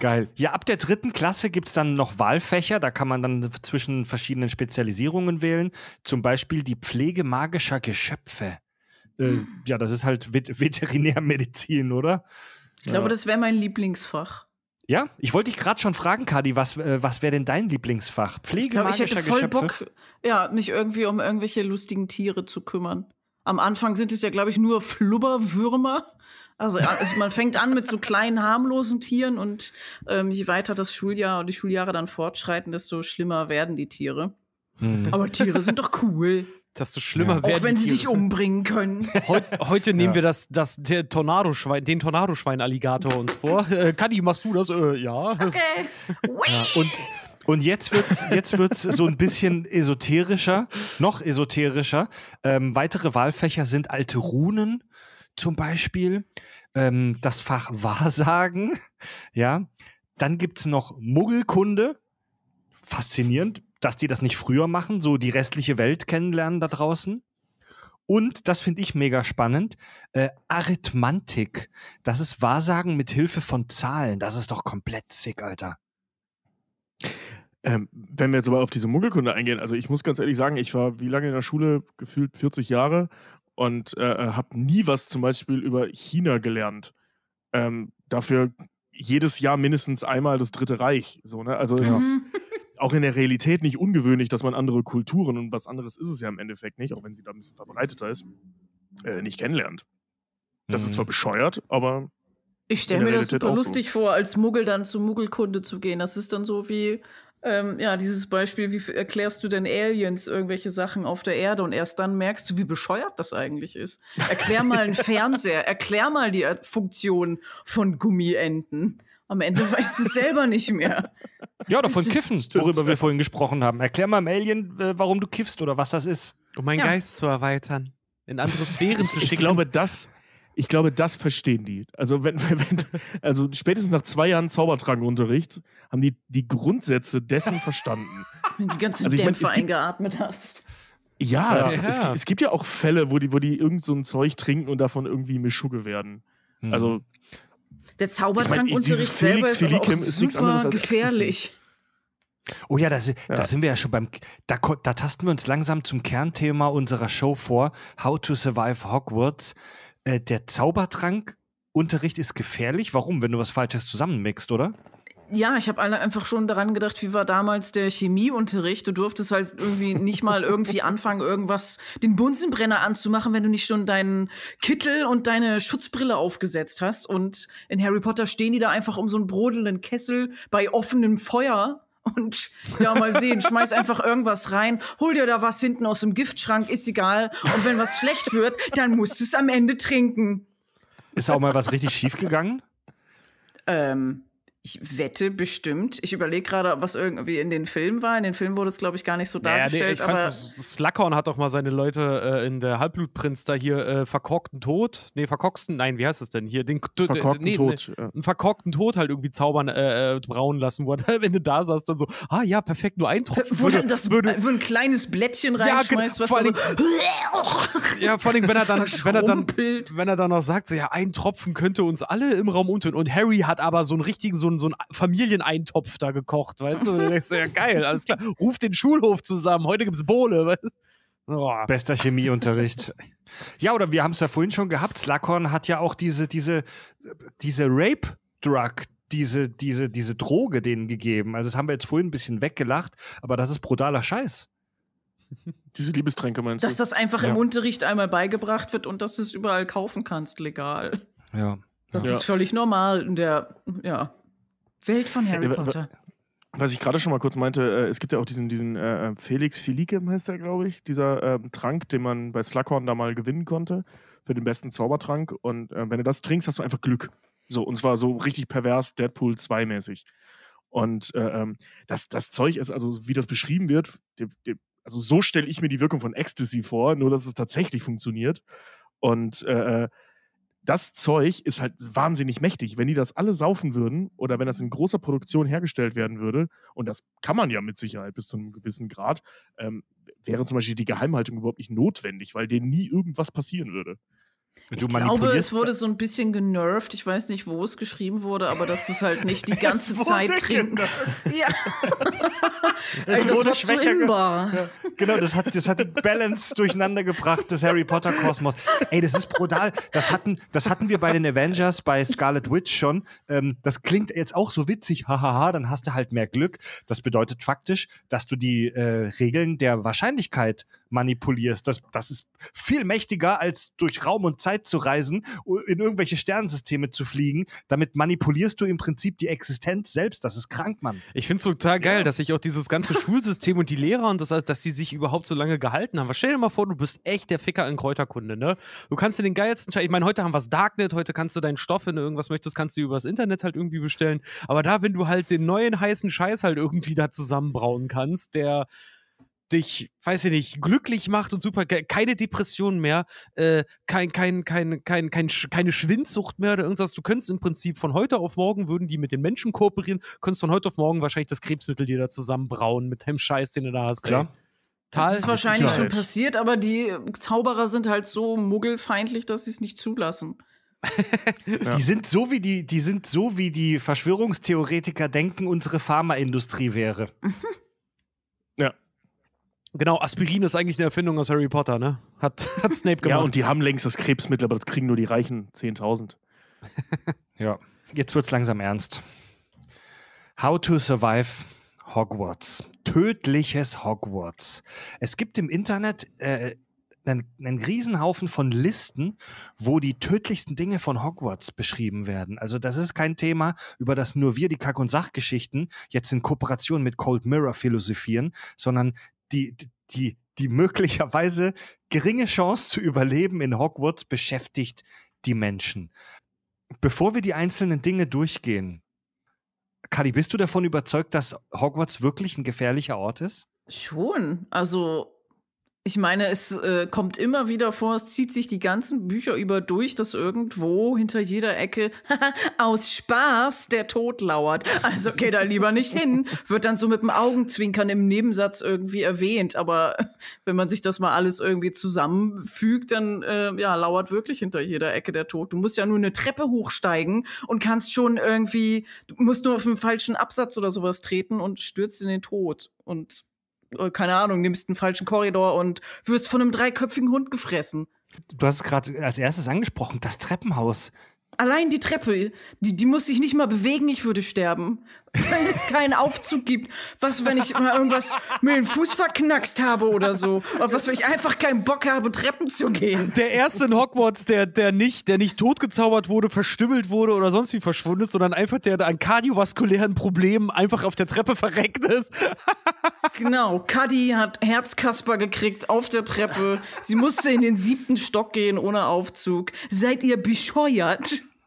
Geil. Ja, ab der dritten Klasse gibt es dann noch Wahlfächer. Da kann man dann zwischen verschiedenen Spezialisierungen wählen. Zum Beispiel die Pflege magischer Geschöpfe. Äh, mhm. Ja, das ist halt Vet Veterinärmedizin, oder? Ich glaube, ja. das wäre mein Lieblingsfach. Ja, ich wollte dich gerade schon fragen, Kadi, was, äh, was wäre denn dein Lieblingsfach? Pflege ich glaub, ich hätte voll Geschöpfe? Bock, ja, mich irgendwie um irgendwelche lustigen Tiere zu kümmern. Am Anfang sind es ja, glaube ich, nur Flubberwürmer. Also, also man fängt an mit so kleinen, harmlosen Tieren und ähm, je weiter das Schuljahr und die Schuljahre dann fortschreiten, desto schlimmer werden die Tiere. Hm. Aber Tiere sind doch cool dass du schlimmer ja. werden Auch wenn sie dich umbringen können. Heut, heute ja. nehmen wir das, das der Tornadoschwein, den Tornadoschwein-Alligator uns vor. Äh, Kadi, machst du das? Äh, ja. Okay. ja. Und, und jetzt wird es jetzt wird's so ein bisschen esoterischer, noch esoterischer. Ähm, weitere Wahlfächer sind alte Runen zum Beispiel, ähm, das Fach Wahrsagen, ja. Dann gibt es noch Muggelkunde, faszinierend, dass die das nicht früher machen, so die restliche Welt kennenlernen da draußen. Und das finde ich mega spannend. Äh, Arithmantik. Das ist Wahrsagen mit Hilfe von Zahlen. Das ist doch komplett sick, Alter. Ähm, wenn wir jetzt aber auf diese Muggelkunde eingehen, also ich muss ganz ehrlich sagen, ich war wie lange in der Schule? Gefühlt 40 Jahre und äh, äh habe nie was zum Beispiel über China gelernt. Ähm, dafür jedes Jahr mindestens einmal das Dritte Reich. So, ne? Also es ja. ist. Mhm auch in der Realität nicht ungewöhnlich, dass man andere Kulturen und was anderes ist es ja im Endeffekt nicht, auch wenn sie da ein bisschen verbreiteter ist, äh, nicht kennenlernt. Das mhm. ist zwar bescheuert, aber. Ich stelle mir das super so. lustig vor, als Muggel dann zu Muggelkunde zu gehen. Das ist dann so wie, ähm, ja, dieses Beispiel, wie erklärst du denn Aliens irgendwelche Sachen auf der Erde und erst dann merkst du, wie bescheuert das eigentlich ist. Erklär mal einen Fernseher, erklär mal die äh, Funktion von Gummienten. Am Ende weißt du selber nicht mehr. Ja, oder von Kiffen, worüber wir vorhin gesprochen haben. Erklär mal im Alien, äh, warum du kiffst oder was das ist. Um meinen ja. Geist zu erweitern, in andere Sphären zu schicken. Ich glaube, das, ich glaube, das verstehen die. Also, wenn, wenn, also spätestens nach zwei Jahren Zaubertrankunterricht haben die die Grundsätze dessen verstanden. Wenn du die ganzen also, Dämpfe mein, eingeatmet hast. Ja, ja. Es, es, gibt ja auch Fälle, wo die, wo die irgend so ein Zeug trinken und davon irgendwie Mischugge werden. Mhm. Also der Zaubertrankunterricht selber ist aber auch ist super gefährlich. Oh ja, da ja. sind wir ja schon beim. Da, da, tasten wir uns langsam zum Kernthema unserer Show vor: How to Survive Hogwarts. Äh, der Zaubertrankunterricht ist gefährlich. Warum? Wenn du was Falsches zusammenmixst, oder? ja, ich habe alle einfach schon daran gedacht, wie war damals der Chemieunterricht? Du durftest halt irgendwie nicht mal irgendwie anfangen, irgendwas, den Bunsenbrenner anzumachen, wenn du nicht schon deinen Kittel und deine Schutzbrille aufgesetzt hast. Und in Harry Potter stehen die da einfach um so einen brodelnden Kessel bei offenem Feuer. Und ja, mal sehen, schmeiß einfach irgendwas rein, hol dir da was hinten aus dem Giftschrank, ist egal. Und wenn was schlecht wird, dann musst du es am Ende trinken. Ist auch mal was richtig schief gegangen? Ähm, ich wette bestimmt. Ich überlege gerade, was irgendwie in den Filmen war. In den Filmen wurde es, glaube ich, gar nicht so naja, dargestellt. Nee, ich aber Slughorn hat doch mal seine Leute äh, in der Halbblutprinz da hier äh, verkorkten Tod. Nee, verkorksten, nein, wie heißt das denn hier? Den verkorkten nee, Tod. Ne, ja. einen verkorkten Tod halt irgendwie zaubern, äh, äh brauen lassen, wo er am Ende da saßt dann so, ah ja, perfekt, nur ein Tropfen. Wo dann das, würde, wo ein kleines Blättchen genau, reinschmeißt, ja, was vor allem, so, Ja, vor allem, wenn er, dann, wenn, er dann, wenn er dann noch sagt, so, ja, ein Tropfen könnte uns alle im Raum unten. Und Harry hat aber so einen richtigen, so einen ein, so ein Familieneintopf da gekocht, weißt du? Und dann denkst du, ja geil, alles klar. Ruf den Schulhof zusammen, heute gibt's Bohle, weißt du? Oh. Bester Chemieunterricht. ja, oder wir haben es ja vorhin schon gehabt. Slackhorn hat ja auch diese, diese, diese Rape-Drug, diese, diese, diese Droge denen gegeben. Also, das haben wir jetzt vorhin ein bisschen weggelacht, aber das ist brutaler Scheiß. Diese Liebestränke meinst du? Dass das einfach ja. im Unterricht einmal beigebracht wird und dass du es überall kaufen kannst, legal. Ja. Das ja. ist völlig normal in der, ja. Welt von Harry Potter. Was ich gerade schon mal kurz meinte, äh, es gibt ja auch diesen, diesen äh, äh Felix Felikem heißt der, glaube ich, dieser äh, Trank, den man bei Slughorn da mal gewinnen konnte für den besten Zaubertrank. Und äh, wenn du das trinkst, hast du einfach Glück. So, und zwar so richtig pervers Deadpool 2-mäßig. Und äh, ähm, das, das Zeug ist, also wie das beschrieben wird, die, die, also so stelle ich mir die Wirkung von Ecstasy vor, nur dass es tatsächlich funktioniert. Und das Zeug ist halt wahnsinnig mächtig. Wenn die das alle saufen würden oder wenn das in großer Produktion hergestellt werden würde, und das kann man ja mit Sicherheit bis zu einem gewissen Grad, ähm, wäre zum Beispiel die Geheimhaltung überhaupt nicht notwendig, weil denen nie irgendwas passieren würde. Du ich glaube, es wurde so ein bisschen genervt. Ich weiß nicht, wo es geschrieben wurde, aber dass du es halt nicht die ganze Zeit trinken. Ja. es wurde das schwächer. ja. Genau, das hat, das hat die Balance durcheinander gebracht das Harry Potter Kosmos. Ey, das ist brutal. Das hatten, das hatten wir bei den Avengers, bei Scarlet Witch schon. Ähm, das klingt jetzt auch so witzig, hahaha, dann hast du halt mehr Glück. Das bedeutet faktisch, dass du die äh, Regeln der Wahrscheinlichkeit manipulierst. Das, das ist viel mächtiger als durch Raum und Zeit. Zeit zu reisen, in irgendwelche Sternensysteme zu fliegen. Damit manipulierst du im Prinzip die Existenz selbst. Das ist krank, Mann. Ich finde es total geil, ja. dass sich auch dieses ganze Schulsystem und die Lehrer und das alles, dass die sich überhaupt so lange gehalten haben. Aber stell dir mal vor, du bist echt der Ficker in Kräuterkunde, ne? Du kannst dir den geilsten Scheiß. Ich meine, heute haben wir es Darknet, heute kannst du deinen Stoff, wenn du irgendwas möchtest, kannst du über das Internet halt irgendwie bestellen. Aber da, wenn du halt den neuen heißen Scheiß halt irgendwie da zusammenbrauen kannst, der dich, weiß ich nicht, glücklich macht und super, keine Depression mehr, äh, kein, kein, kein, kein, kein, keine Schwindsucht mehr oder irgendwas. Du könntest im Prinzip von heute auf morgen, würden die mit den Menschen kooperieren, könntest von heute auf morgen wahrscheinlich das Krebsmittel dir da zusammenbrauen mit dem Scheiß, den du da hast. Klar. Das ist wahrscheinlich Sicherheit. schon passiert, aber die äh, Zauberer sind halt so muggelfeindlich, dass sie es nicht zulassen. Die sind so wie die, die sind so wie die Verschwörungstheoretiker denken, unsere Pharmaindustrie wäre. Genau, Aspirin ist eigentlich eine Erfindung aus Harry Potter, ne? Hat, hat Snape gemacht. ja, und die haben längst das Krebsmittel, aber das kriegen nur die reichen 10.000. ja, jetzt wird's langsam ernst. How to Survive Hogwarts. Tödliches Hogwarts. Es gibt im Internet äh, einen, einen Riesenhaufen von Listen, wo die tödlichsten Dinge von Hogwarts beschrieben werden. Also das ist kein Thema, über das nur wir die Kack- und Sachgeschichten jetzt in Kooperation mit Cold Mirror philosophieren, sondern die, die, die möglicherweise geringe Chance zu überleben in Hogwarts beschäftigt die Menschen. Bevor wir die einzelnen Dinge durchgehen, Kali, bist du davon überzeugt, dass Hogwarts wirklich ein gefährlicher Ort ist? Schon. Also ich meine, es äh, kommt immer wieder vor, es zieht sich die ganzen Bücher über durch, dass irgendwo hinter jeder Ecke aus Spaß der Tod lauert. Also geh da lieber nicht hin. Wird dann so mit dem Augenzwinkern im Nebensatz irgendwie erwähnt. Aber wenn man sich das mal alles irgendwie zusammenfügt, dann äh, ja, lauert wirklich hinter jeder Ecke der Tod. Du musst ja nur eine Treppe hochsteigen und kannst schon irgendwie, du musst nur auf einen falschen Absatz oder sowas treten und stürzt in den Tod. Und äh, keine Ahnung, nimmst einen falschen Korridor und wirst von einem dreiköpfigen Hund gefressen. Du hast es gerade als erstes angesprochen, das Treppenhaus. Allein die Treppe, die, die muss ich nicht mal bewegen, ich würde sterben. Weil es keinen Aufzug gibt. Was, wenn ich mal irgendwas mit dem Fuß verknackst habe oder so. Oder was, wenn ich einfach keinen Bock habe, Treppen zu gehen. Der erste in Hogwarts, der, der, nicht, der nicht totgezaubert wurde, verstümmelt wurde oder sonst wie verschwunden ist, sondern einfach der an kardiovaskulären Problemen einfach auf der Treppe verreckt ist. genau, Cuddy hat Herzkasper gekriegt auf der Treppe. Sie musste in den siebten Stock gehen ohne Aufzug. Seid ihr bescheuert?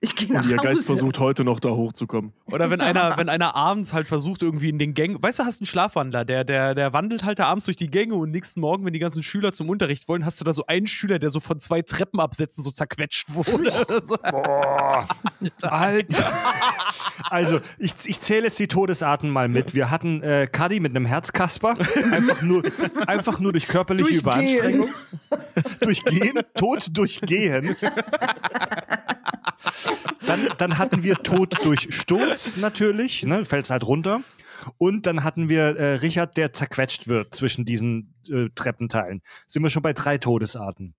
Ich gehe nach Und ihr Geist versucht heute noch da hochzukommen. Oder wenn einer, wenn einer abends halt versucht, irgendwie in den Gängen. Weißt du, hast einen Schlafwandler, der, der, der wandelt halt da abends durch die Gänge und nächsten Morgen, wenn die ganzen Schüler zum Unterricht wollen, hast du da so einen Schüler, der so von zwei Treppenabsätzen so zerquetscht wurde. Boah. Alter. Also, ich, ich zähle jetzt die Todesarten mal mit. Wir hatten äh, Cuddy mit einem Herzkasper. Einfach nur, einfach nur durch körperliche durchgehen. Überanstrengung. durchgehen, Tod durchgehen. Dann, dann hatten wir Tod durch Sturz natürlich, ne, fällt halt runter. Und dann hatten wir äh, Richard, der zerquetscht wird zwischen diesen äh, Treppenteilen. Sind wir schon bei drei Todesarten.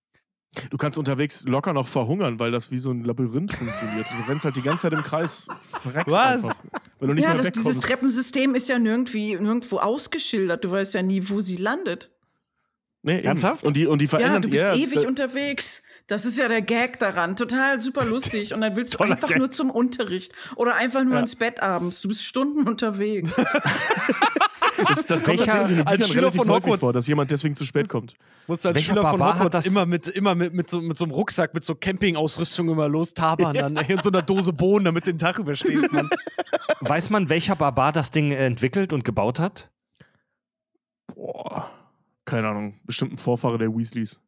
Du kannst unterwegs locker noch verhungern, weil das wie so ein Labyrinth funktioniert. Du rennst halt die ganze Zeit im Kreis, verreckst Was? einfach. Weil du nicht ja, das, dieses Treppensystem ist ja nirgendwie, nirgendwo ausgeschildert. Du weißt ja nie, wo sie landet. Nee, Ernsthaft? Und die, und die verändern Ja, du bist ja, ewig unterwegs. Das ist ja der Gag daran. Total super lustig. Und dann willst du einfach Gag. nur zum Unterricht oder einfach nur ja. ins Bett abends. Du bist Stunden unterwegs. das, das kommt Welcher, als, als Schüler von Hogwarts vor, dass jemand deswegen zu spät kommt. Musst als Welcher Schüler von Barbar Hogwarts immer mit immer mit, mit, so, mit so einem Rucksack, mit so Campingausrüstung immer los tabern dann in so einer Dose Bohnen, damit den Tag überstehst. Man. Weiß man, welcher Barbar das Ding äh, entwickelt und gebaut hat? Boah, keine Ahnung. Bestimmt ein Vorfahre der Weasleys.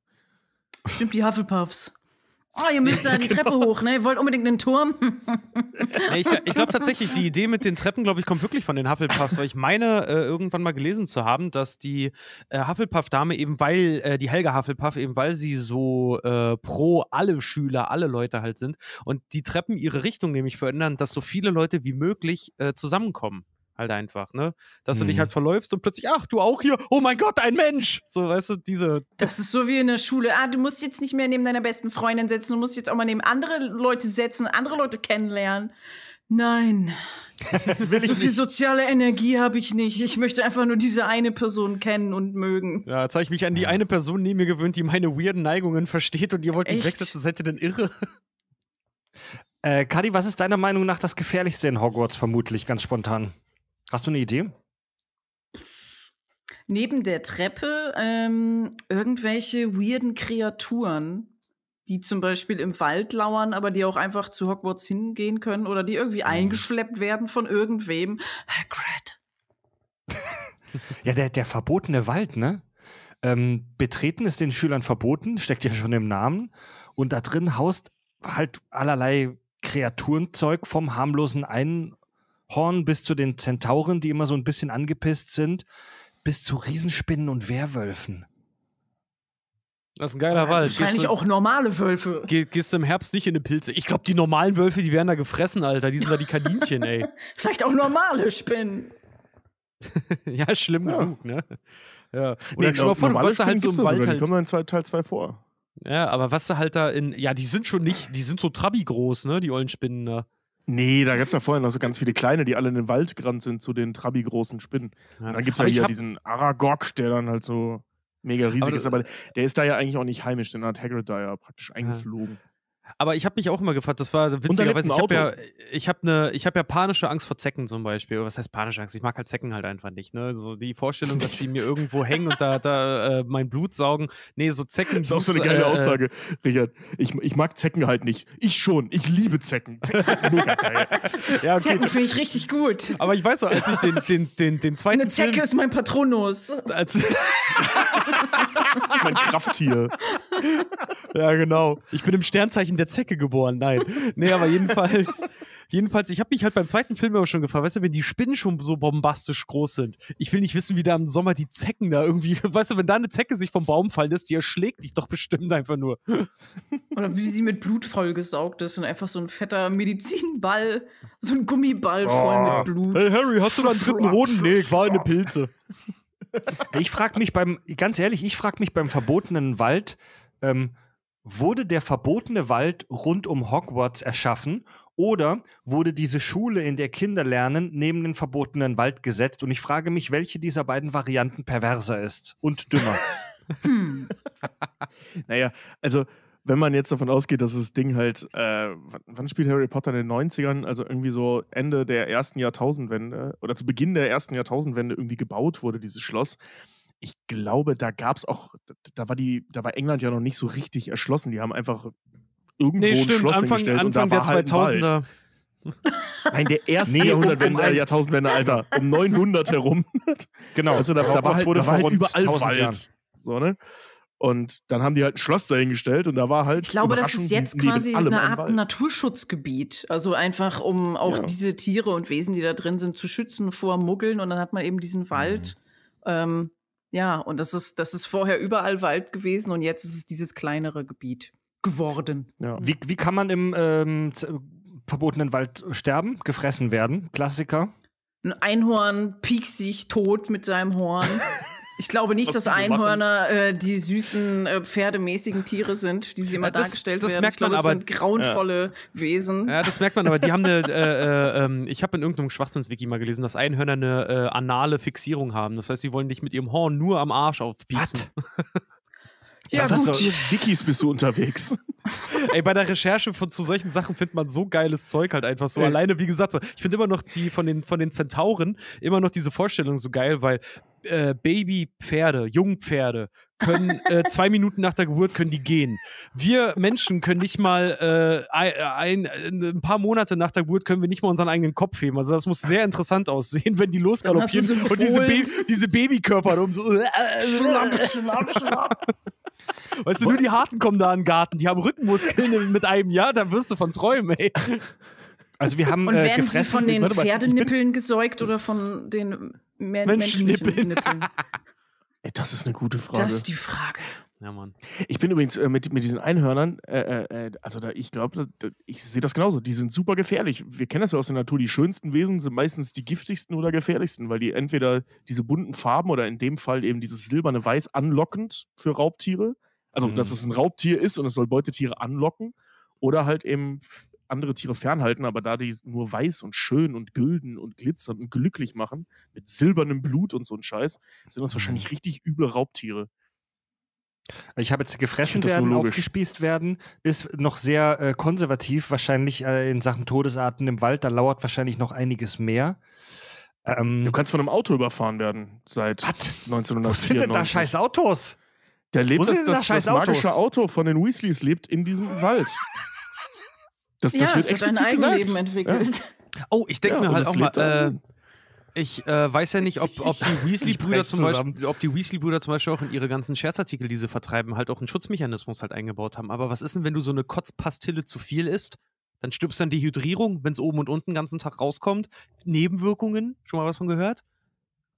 Stimmt, die Hufflepuffs. Oh, ihr müsst da die genau. Treppe hoch, ne? Ihr wollt unbedingt einen Turm. nee, ich, ich glaube tatsächlich, die Idee mit den Treppen, glaube ich, kommt wirklich von den Hufflepuffs, weil ich meine, äh, irgendwann mal gelesen zu haben, dass die äh, Hufflepuff-Dame eben, weil äh, die Helga Hufflepuff, eben weil sie so äh, pro alle Schüler, alle Leute halt sind und die Treppen ihre Richtung nämlich verändern, dass so viele Leute wie möglich äh, zusammenkommen. Halt einfach, ne? Dass du dich halt mhm. verläufst und plötzlich, ach, du auch hier, oh mein Gott, ein Mensch! So, weißt du, diese. Das ist so wie in der Schule. Ah, du musst jetzt nicht mehr neben deiner besten Freundin sitzen, du musst jetzt auch mal neben andere Leute setzen, andere Leute kennenlernen. Nein. so viel soziale Energie habe ich nicht. Ich möchte einfach nur diese eine Person kennen und mögen. Ja, jetzt habe ich mich an die eine Person neben mir gewöhnt, die meine weirden Neigungen versteht und ihr wollt Echt? mich wegsetzen, seid ihr denn irre? Äh, Kadi, was ist deiner Meinung nach das Gefährlichste in Hogwarts vermutlich, ganz spontan? Hast du eine Idee? Neben der Treppe ähm, irgendwelche weirden Kreaturen, die zum Beispiel im Wald lauern, aber die auch einfach zu Hogwarts hingehen können oder die irgendwie hm. eingeschleppt werden von irgendwem. Hagrid. Ah, ja, der, der verbotene Wald, ne? Ähm, betreten ist den Schülern verboten, steckt ja schon im Namen. Und da drin haust halt allerlei Kreaturenzeug vom harmlosen einen Horn bis zu den Zentauren, die immer so ein bisschen angepisst sind, bis zu Riesenspinnen und Werwölfen. Das ist ein geiler ja, Wald. Wahrscheinlich auch normale Wölfe. Geh, gehst du im Herbst nicht in die Pilze. Ich glaube, die normalen Wölfe, die werden da gefressen, Alter. Die sind da die Kaninchen, ey. Vielleicht auch normale Spinnen. ja, schlimm ja. genug, ne? Ja. Oder nee, schon mal vor, was da halt so im Wald sogar. halt. Die kommen in Teil 2 vor. Ja, aber was da halt da in. Ja, die sind schon nicht. Die sind so trabi groß, ne? Die ollen Spinnen da. Nee, da gab es ja vorher noch so ganz viele kleine, die alle in den Wald gerannt sind zu den Trabi-großen Spinnen. Ja. dann gibt es ja hier diesen Aragog, der dann halt so mega riesig aber ist, aber der ist da ja eigentlich auch nicht heimisch, denn hat Hagrid da ja praktisch eingeflogen. Ja. Aber ich habe mich auch immer gefragt, das war witzigerweise, ich habe ja, ich habe eine, ja panische Angst vor Zecken zum Beispiel. Was heißt panische Angst? Ich mag halt Zecken halt einfach nicht. Ne? So die Vorstellung, dass sie mir irgendwo hängen und da, da äh, mein Blut saugen. Nee, so Zecken. Das ist auch so eine geile äh, äh, Aussage, Richard. Ich, ich mag Zecken halt nicht. Ich schon. Ich liebe Zecken. Zecken ja, okay. Zecken finde ich richtig gut. Aber ich weiß auch, als ich den, den, den, den zweiten. Eine Zecke Film, ist mein Patronus. Als, Das ist mein Krafttier. Ja, genau. Ich bin im Sternzeichen der Zecke geboren. Nein. Nee, aber jedenfalls, jedenfalls, ich habe mich halt beim zweiten Film immer schon gefragt, weißt du, wenn die Spinnen schon so bombastisch groß sind, ich will nicht wissen, wie da im Sommer die Zecken da irgendwie, weißt du, wenn da eine Zecke sich vom Baum fallen lässt, die erschlägt dich doch bestimmt einfach nur. Oder wie sie mit Blut vollgesaugt ist und einfach so ein fetter Medizinball, so ein Gummiball voll oh. mit Blut. Hey Harry, hast du da einen dritten Hoden? Nee, ich war eine Pilze ich frage mich beim, ganz ehrlich, ich frage mich beim verbotenen Wald, ähm, wurde der verbotene Wald rund um Hogwarts erschaffen oder wurde diese Schule, in der Kinder lernen, neben den verbotenen Wald gesetzt? Und ich frage mich, welche dieser beiden Varianten perverser ist und dümmer. hm. naja, also wenn man jetzt davon ausgeht, dass das Ding halt, äh, wann spielt Harry Potter in den 90ern? Also irgendwie so Ende der ersten Jahrtausendwende oder zu Beginn der ersten Jahrtausendwende irgendwie gebaut wurde, dieses Schloss. Ich glaube, da gab es auch, da war die, da war England ja noch nicht so richtig erschlossen. Die haben einfach irgendwo nee, stimmt. ein Schloss Anfang, hingestellt Anfang und da war der halt 2000er. Nein, der erste nee, Jahrhundertwende, äh, um, um Jahrtausendwende, Alter, um 900 herum. Genau. Also da, da war halt, wurde da war halt überall Wald. So, ne? Und dann haben die halt ein Schloss dahingestellt und da war halt. Ich glaube, das ist jetzt quasi eine Art Naturschutzgebiet. Also einfach, um auch ja. diese Tiere und Wesen, die da drin sind, zu schützen vor Muggeln. Und dann hat man eben diesen mhm. Wald. Mhm. Ähm, ja, und das ist, das ist vorher überall Wald gewesen und jetzt ist es dieses kleinere Gebiet geworden. Ja. Wie, wie kann man im ähm, verbotenen Wald sterben? Gefressen werden? Klassiker? Ein Einhorn piekst sich tot mit seinem Horn. Ich glaube nicht, dass Einhörner äh, die süßen äh, pferdemäßigen Tiere sind, die sie immer ja, das, dargestellt das werden. Merkt man ich glaube, aber, das sind grauenvolle ja. Wesen. Ja, das merkt man, aber die haben eine, äh, äh ähm, ich habe in irgendeinem Schwachsinns-Wiki mal gelesen, dass Einhörner eine äh, anale Fixierung haben. Das heißt, sie wollen dich mit ihrem Horn nur am Arsch aufbieten. Was? Ja, das gut. Wikis bist du unterwegs. Ey, bei der Recherche von, zu solchen Sachen findet man so geiles Zeug halt einfach so. Alleine, wie gesagt, so, ich finde immer noch die von den, von den Zentauren immer noch diese Vorstellung so geil, weil äh, Babypferde, Jungpferde können äh, zwei Minuten nach der Geburt können die gehen. Wir Menschen können nicht mal äh, äh ein, ein, äh, ein, paar Monate nach der Geburt können wir nicht mal unseren eigenen Kopf heben. Also das muss sehr interessant aussehen, wenn die losgaloppieren so und diese, ba diese Babykörper um so äh, schlapp, schlapp, schlapp. Weißt du, nur die Harten kommen da in den Garten, die haben Rückenmuskeln mit einem Jahr, da wirst du von träumen, ey. Also wir haben Und äh, werden äh, gefressen, Sie von den mal, Pferdenippeln gesäugt oder von den mehr menschlichen Nippeln? Ey, das ist eine gute Frage. Das ist die Frage. Ja, Mann. Ich bin übrigens äh, mit, mit diesen Einhörnern, äh, äh, äh also da, ich glaube, ich sehe das genauso. Die sind super gefährlich. Wir kennen das ja aus der Natur. Die schönsten Wesen sind meistens die giftigsten oder gefährlichsten, weil die entweder diese bunten Farben oder in dem Fall eben dieses silberne Weiß anlockend für Raubtiere, also mhm. dass es ein Raubtier ist und es soll Beutetiere anlocken, oder halt eben andere Tiere fernhalten, aber da die nur weiß und schön und gülden und glitzern und glücklich machen, mit silbernem Blut und so ein Scheiß, sind das wahrscheinlich mhm. richtig üble Raubtiere. Ich habe jetzt gefressen werden, aufgespießt werden, ist noch sehr äh, konservativ, wahrscheinlich äh, in Sachen Todesarten im Wald, da lauert wahrscheinlich noch einiges mehr. Ähm, du kannst von einem Auto überfahren werden seit What? 1994. Wo sind denn da scheiß Autos? Der lebt das, das, das magische Auto von den Weasleys lebt in diesem Wald. Das, ja, das wird explizit dein gesagt. Eigenleben entwickelt. Ja. Oh, ich denke ja, mir halt auch mal, äh, ich äh, weiß ja nicht, ob, ob die Weasley-Brüder zum, Beispiel, Weasley zum Beispiel auch in ihre ganzen Scherzartikel, die sie vertreiben, halt auch einen Schutzmechanismus halt eingebaut haben. Aber was ist denn, wenn du so eine Kotzpastille zu viel isst? Dann stirbst du an Dehydrierung, wenn es oben und unten den ganzen Tag rauskommt. Nebenwirkungen, schon mal was von gehört?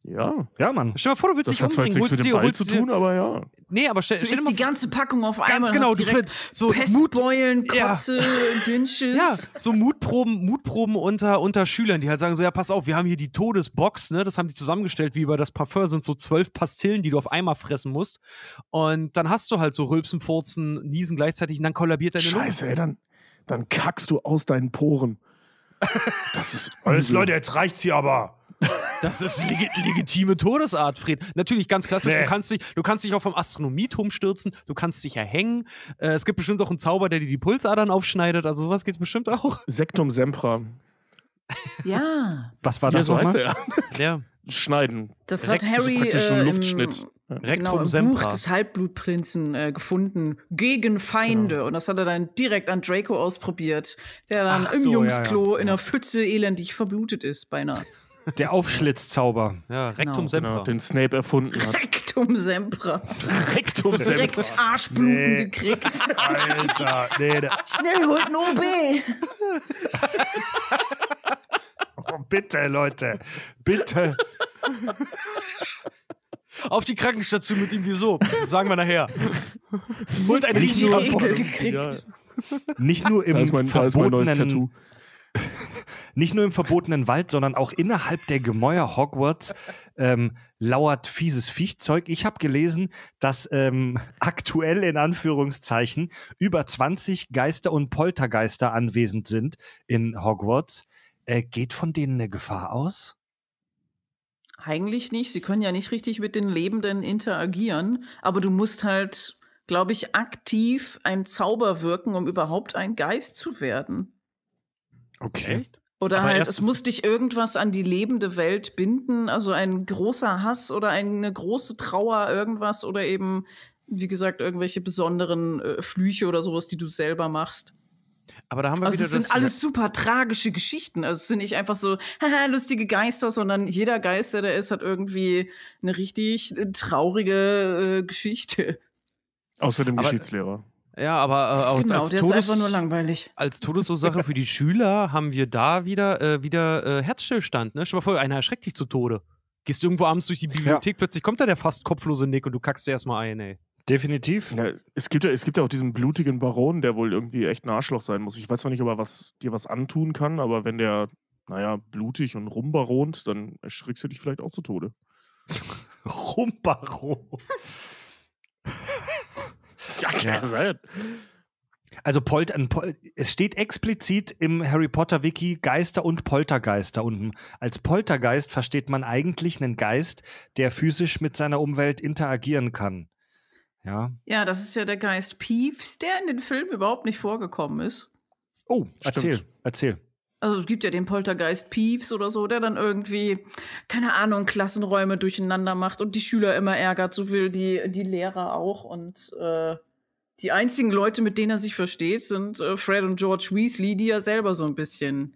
Ja. Ja, Mann. Stell dir mal vor, du willst das dich umbringen. Das hat zwar nichts mit dem Ball zu tun, aber ja. Nee, aber stell, du stell dir mal die ganze Packung auf einmal. Ganz genau. Du direkt so Pestbeulen, Kotze, ja. Dünnsches. Ja, so Mutproben, Mutproben unter, unter Schülern, die halt sagen so, ja, pass auf, wir haben hier die Todesbox, ne, das haben die zusammengestellt, wie bei das Parfum sind so zwölf Pastillen, die du auf einmal fressen musst. Und dann hast du halt so Rülpsen, Furzen, Niesen gleichzeitig und dann kollabiert deine Scheiße, Lunge. ey, dann, dann kackst du aus deinen Poren. das ist Alles, Leute, jetzt reicht's hier aber. Das ist leg legitime Todesart, Fred. Natürlich ganz klassisch. Nee. Du, kannst dich, du kannst dich auch vom Astronomieturm stürzen, du kannst dich erhängen. Äh, es gibt bestimmt auch einen Zauber, der dir die Pulsadern aufschneidet. Also sowas geht bestimmt auch. Sektum Sempra. Ja. Was war das? so heißt er. Ja. Schneiden. Das hat Rekt, Harry. So äh, Luftschnitt. Im, Rektrum genau, Sempra. Buch des Halbblutprinzen äh, gefunden gegen Feinde. Genau. Und das hat er dann direkt an Draco ausprobiert, der dann Ach im so, Jungsklo ja, ja. in der Pfütze elendig verblutet ist, beinahe. Der Aufschlitzzauber. Ja, genau. Rektum genau, Sempra. Genau, den Snape erfunden hat. Rektum Sempra. Rektum Sempra. Direkt Arschbluten nee. gekriegt. Alter, nee. Da. Schnell, holt ein OB. oh, bitte, Leute. Bitte. Auf die Krankenstation mit ihm, wieso? Das sagen wir nachher. Holt ein Nicht nur gekriegt. Ja. Nicht nur im da ist mein, verbotenen, ist mein neues Tattoo. nicht nur im verbotenen Wald, sondern auch innerhalb der Gemäuer Hogwarts ähm, lauert fieses Viechzeug. Ich habe gelesen, dass ähm, aktuell in Anführungszeichen über 20 Geister und Poltergeister anwesend sind in Hogwarts. Äh, geht von denen eine Gefahr aus? Eigentlich nicht. Sie können ja nicht richtig mit den Lebenden interagieren, aber du musst halt, glaube ich, aktiv einen Zauber wirken, um überhaupt ein Geist zu werden. Okay. Echt? Oder Aber halt, es muss dich irgendwas an die lebende Welt binden, also ein großer Hass oder eine große Trauer, irgendwas oder eben, wie gesagt, irgendwelche besonderen äh, Flüche oder sowas, die du selber machst. Aber da haben wir also wieder es sind alles super tragische Geschichten. Also es sind nicht einfach so haha, lustige Geister, sondern jeder Geist, der da ist, hat irgendwie eine richtig äh, traurige äh, Geschichte. Außer dem Aber Geschichtslehrer. Ja, aber äh, auch genau, als, der Todes, ist einfach nur langweilig. Als Todesursache für die Schüler haben wir da wieder, äh, wieder äh, Herzstillstand. Ne? Stell mal vor, einer erschreckt dich zu Tode. Gehst du irgendwo abends durch die Bibliothek, ja. plötzlich kommt da der fast kopflose Nick und du kackst dir erstmal ein, ey. Definitiv. Ja, es, gibt ja, es gibt ja auch diesen blutigen Baron, der wohl irgendwie echt ein Arschloch sein muss. Ich weiß zwar nicht, ob er was, dir was antun kann, aber wenn der, naja, blutig und rumbaront, dann erschrickst du dich vielleicht auch zu Tode. rumbaron kann ja sein. Also Polter, Pol es steht explizit im Harry Potter Wiki Geister und Poltergeister unten. Als Poltergeist versteht man eigentlich einen Geist, der physisch mit seiner Umwelt interagieren kann. Ja. Ja, das ist ja der Geist Peeves, der in den Filmen überhaupt nicht vorgekommen ist. Oh, erzähl, erzähl. Also es gibt ja den Poltergeist Peeves oder so, der dann irgendwie, keine Ahnung, Klassenräume durcheinander macht und die Schüler immer ärgert, so will die, die Lehrer auch und äh die einzigen Leute, mit denen er sich versteht, sind äh, Fred und George Weasley, die ja selber so ein bisschen,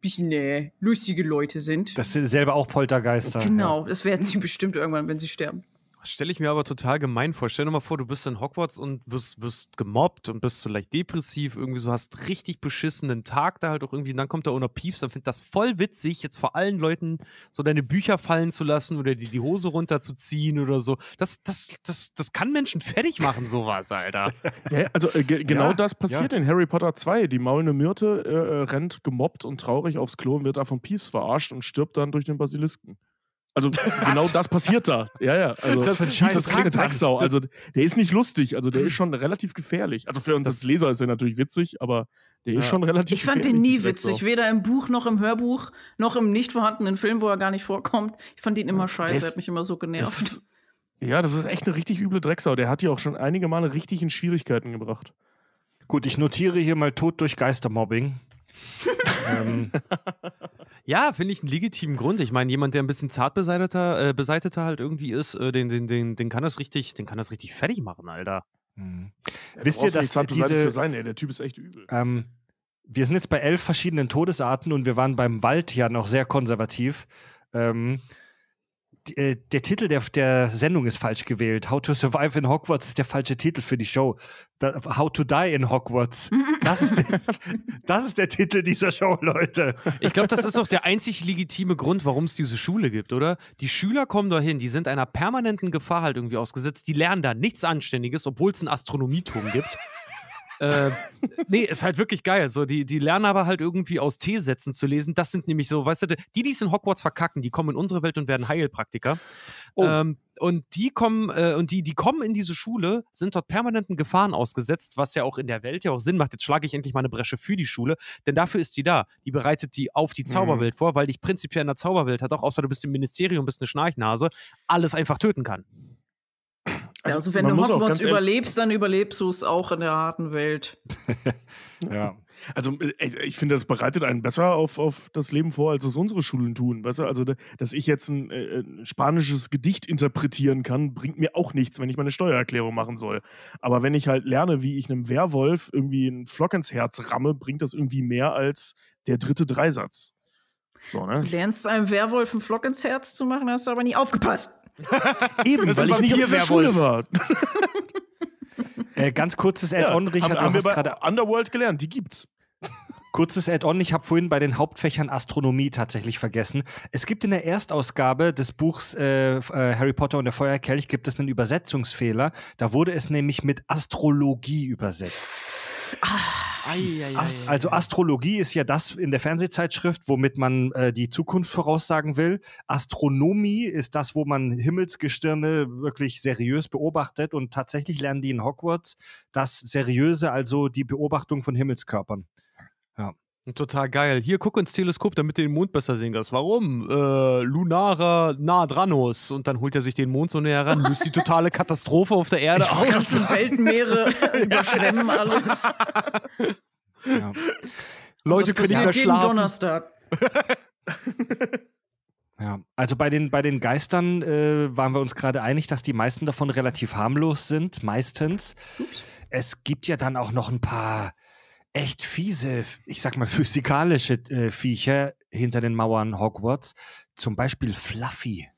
bisschen äh, lustige Leute sind. Das sind selber auch Poltergeister. Genau, ja. das werden sie bestimmt irgendwann, wenn sie sterben. Stelle ich mir aber total gemein vor. Stell dir mal vor, du bist in Hogwarts und wirst, wirst gemobbt und bist so leicht depressiv, irgendwie so hast richtig beschissenen Tag da halt auch irgendwie. Und dann kommt da auch noch Piefs und findet das voll witzig, jetzt vor allen Leuten so deine Bücher fallen zu lassen oder dir die Hose runterzuziehen oder so. Das, das, das, das kann Menschen fertig machen, sowas, Alter. Ja, also äh, ge genau ja, das passiert ja. in Harry Potter 2. Die maulende Myrte äh, äh, rennt gemobbt und traurig aufs Klo und wird da von Piefs verarscht und stirbt dann durch den Basilisken. Also genau das passiert da. Ja, ja. Also, das, das, das klingt Drecksau. Also der ist nicht lustig, also der mhm. ist schon relativ gefährlich. Also für uns als Leser ist er natürlich witzig, aber der ja. ist schon relativ Ich fand den nie witzig, weder im Buch noch im Hörbuch, noch im nicht vorhandenen Film, wo er gar nicht vorkommt. Ich fand ihn immer scheiße, das, er hat mich immer so genervt. Das, ja, das ist echt eine richtig üble Drecksau. Der hat ja auch schon einige Male richtig in Schwierigkeiten gebracht. Gut, ich notiere hier mal Tod durch Geistermobbing. ähm, ja, finde ich einen legitimen Grund. Ich meine, jemand, der ein bisschen zart beseiteter, äh, beseiteter halt irgendwie ist, äh, den, den, den, den kann das richtig, den kann das richtig fertig machen, Alter. Mhm. Ja, Wisst ihr, dass zart diese, für sein, ey, der Typ ist echt übel. Ähm, wir sind jetzt bei elf verschiedenen Todesarten und wir waren beim Wald ja noch sehr konservativ. Ähm, äh, der Titel der, der Sendung ist falsch gewählt. How to Survive in Hogwarts ist der falsche Titel für die Show. Da, How to Die in Hogwarts. Das ist, der, das ist der Titel dieser Show, Leute. Ich glaube, das ist auch der einzig legitime Grund, warum es diese Schule gibt, oder? Die Schüler kommen dahin, die sind einer permanenten Gefahr halt irgendwie ausgesetzt. Die lernen da nichts Anständiges, obwohl es ein Astronomieturm gibt äh, nee, ist halt wirklich geil. So, die, die lernen aber halt irgendwie aus T-Sätzen zu lesen. Das sind nämlich so, weißt du, die, die es in Hogwarts verkacken, die kommen in unsere Welt und werden Heilpraktiker. Oh. Ähm, und die kommen, äh, und die, die kommen in diese Schule, sind dort permanenten Gefahren ausgesetzt, was ja auch in der Welt ja auch Sinn macht. Jetzt schlage ich endlich mal eine Bresche für die Schule, denn dafür ist sie da. Die bereitet die auf die mhm. Zauberwelt mhm. vor, weil dich prinzipiell in der Zauberwelt hat, auch außer du bist im Ministerium, bist eine Schnarchnase, alles einfach töten kann. Also, also wenn du Hogwarts überlebst, dann überlebst du es auch in der harten Welt. ja. Also äh, ich, ich, finde, das bereitet einen besser auf, auf das Leben vor, als es unsere Schulen tun. Weißt du? Also, dass ich jetzt ein, äh, ein spanisches Gedicht interpretieren kann, bringt mir auch nichts, wenn ich meine Steuererklärung machen soll. Aber wenn ich halt lerne, wie ich einem Werwolf irgendwie einen Flock ins Herz ramme, bringt das irgendwie mehr als der dritte Dreisatz. So, ne? Du lernst einem Werwolf einen Flock ins Herz zu machen, hast du aber nie aufgepasst. Eben, das weil ich nicht auf der Schule war. äh, ganz kurzes Add-on, ja, Richard. Haben, haben wir gerade Underworld gelernt, die gibt's. Kurzes Add-on, ich habe vorhin bei den Hauptfächern Astronomie tatsächlich vergessen. Es gibt in der Erstausgabe des Buchs äh, äh Harry Potter und der Feuerkelch gibt es einen Übersetzungsfehler. Da wurde es nämlich mit Astrologie übersetzt. Ach. Ast also Astrologie ist ja das in der Fernsehzeitschrift, womit man äh, die Zukunft voraussagen will. Astronomie ist das, wo man Himmelsgestirne wirklich seriös beobachtet und tatsächlich lernen die in Hogwarts das Seriöse, also die Beobachtung von Himmelskörpern. Ja. Total geil. Hier, guck ins Teleskop, damit du den Mond besser sehen kannst. Warum? Äh, Lunara Nadranos. Und dann holt er sich den Mond so näher ran, löst die totale Katastrophe auf der Erde aus. Die ganzen Weltmeere überschwemmen alles. Ja. Leute also können nicht mehr schlafen. Donnerstag. ja, also bei den, bei den Geistern äh, waren wir uns gerade einig, dass die meisten davon relativ harmlos sind, meistens. Ups. Es gibt ja dann auch noch ein paar echt fiese, ich sag mal, physikalische äh, Viecher hinter den Mauern Hogwarts. Zum Beispiel Fluffy.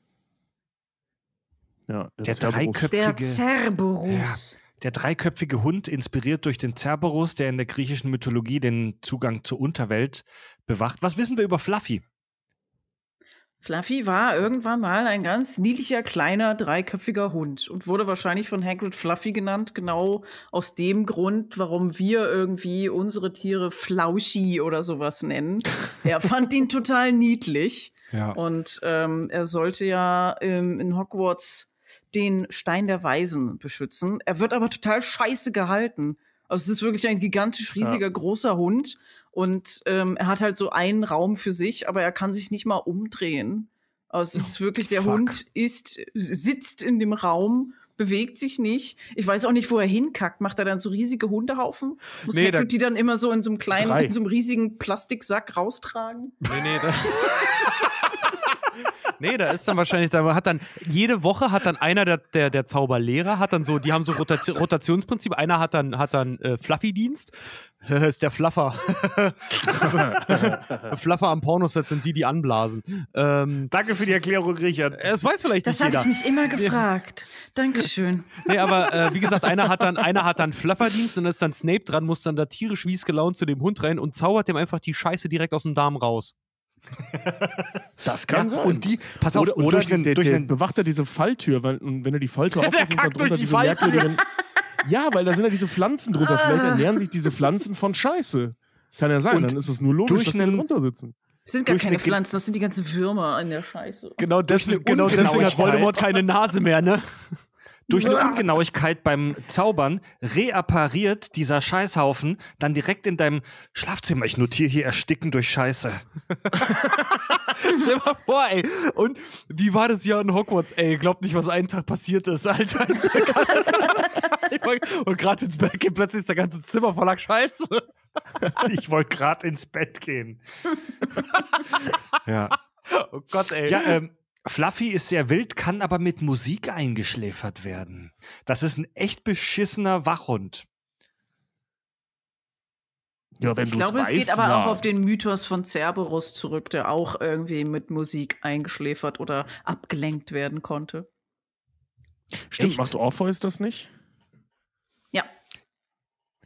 Ja, der, der dreiköpfige. Der Cerberus. Ja, der dreiköpfige Hund, inspiriert durch den Cerberus, der in der griechischen Mythologie den Zugang zur Unterwelt bewacht. Was wissen wir über Fluffy? Fluffy war irgendwann mal ein ganz niedlicher, kleiner, dreiköpfiger Hund und wurde wahrscheinlich von Hagrid Fluffy genannt, genau aus dem Grund, warum wir irgendwie unsere Tiere Flauschi oder sowas nennen. er fand ihn total niedlich ja. und ähm, er sollte ja ähm, in Hogwarts den Stein der Weisen beschützen. Er wird aber total scheiße gehalten. Also es ist wirklich ein gigantisch riesiger, ja. großer Hund und ähm, er hat halt so einen Raum für sich, aber er kann sich nicht mal umdrehen. Also es ist oh, wirklich, der Fuck. Hund ist, sitzt in dem Raum bewegt sich nicht. Ich weiß auch nicht, wo er hinkackt. Macht er dann so riesige Hundehaufen? Muss nee, da, die dann immer so in so einem kleinen, drei. in so einem riesigen Plastiksack raustragen? Nee, nee, da Nee, da ist dann wahrscheinlich, da hat dann, jede Woche hat dann einer der, der, der Zauberlehrer, hat dann so, die haben so Rotati Rotationsprinzip, einer hat dann, hat dann äh, Fluffy-Dienst, ist der Fluffer. Fluffer am Pornoset sind die, die anblasen. Ähm, Danke für die Erklärung, Richard. Es weiß vielleicht das nicht Das habe ich mich immer gefragt. Dankeschön. Nee, aber äh, wie gesagt, einer hat dann, einer hat dann Flufferdienst und ist dann Snape dran, muss dann da tierisch wies gelaunt zu dem Hund rein und zaubert dem einfach die Scheiße direkt aus dem Darm raus. Das kann ja, sein. Und die, pass auf, oder, oder durch, den, durch der den bewacht er diese Falltür, weil, und wenn er die Falltür aufmacht, sind dann drunter die diese merkwürdigen. ja, weil da sind ja diese Pflanzen drunter. Vielleicht ernähren sich diese Pflanzen von Scheiße. Kann ja sein, und dann ist es nur logisch, dass sie drunter sitzen. Das sind gar keine Pflanzen, das sind die ganzen Würmer an der Scheiße. Genau, deswegen, genau deswegen hat Voldemort keine Nase mehr, ne? Durch eine Ungenauigkeit beim Zaubern reappariert dieser Scheißhaufen dann direkt in deinem Schlafzimmer. Ich notiere hier ersticken durch Scheiße. Stell mal vor, ey. Und wie war das Jahr in Hogwarts, ey? Glaubt nicht, was einen Tag passiert ist, Alter. Und gerade ins Bett geht plötzlich ist der ganze Zimmer voller Scheiße. ich wollte gerade ins Bett gehen. ja. Oh Gott, ey. Ja, ähm, Fluffy ist sehr wild, kann aber mit Musik eingeschläfert werden. Das ist ein echt beschissener Wachhund. Ja, ich glaube, es geht aber ja. auch auf den Mythos von Cerberus zurück, der auch irgendwie mit Musik eingeschläfert oder abgelenkt werden konnte. Stimmt, Echt? macht Orpheus das nicht? Ja.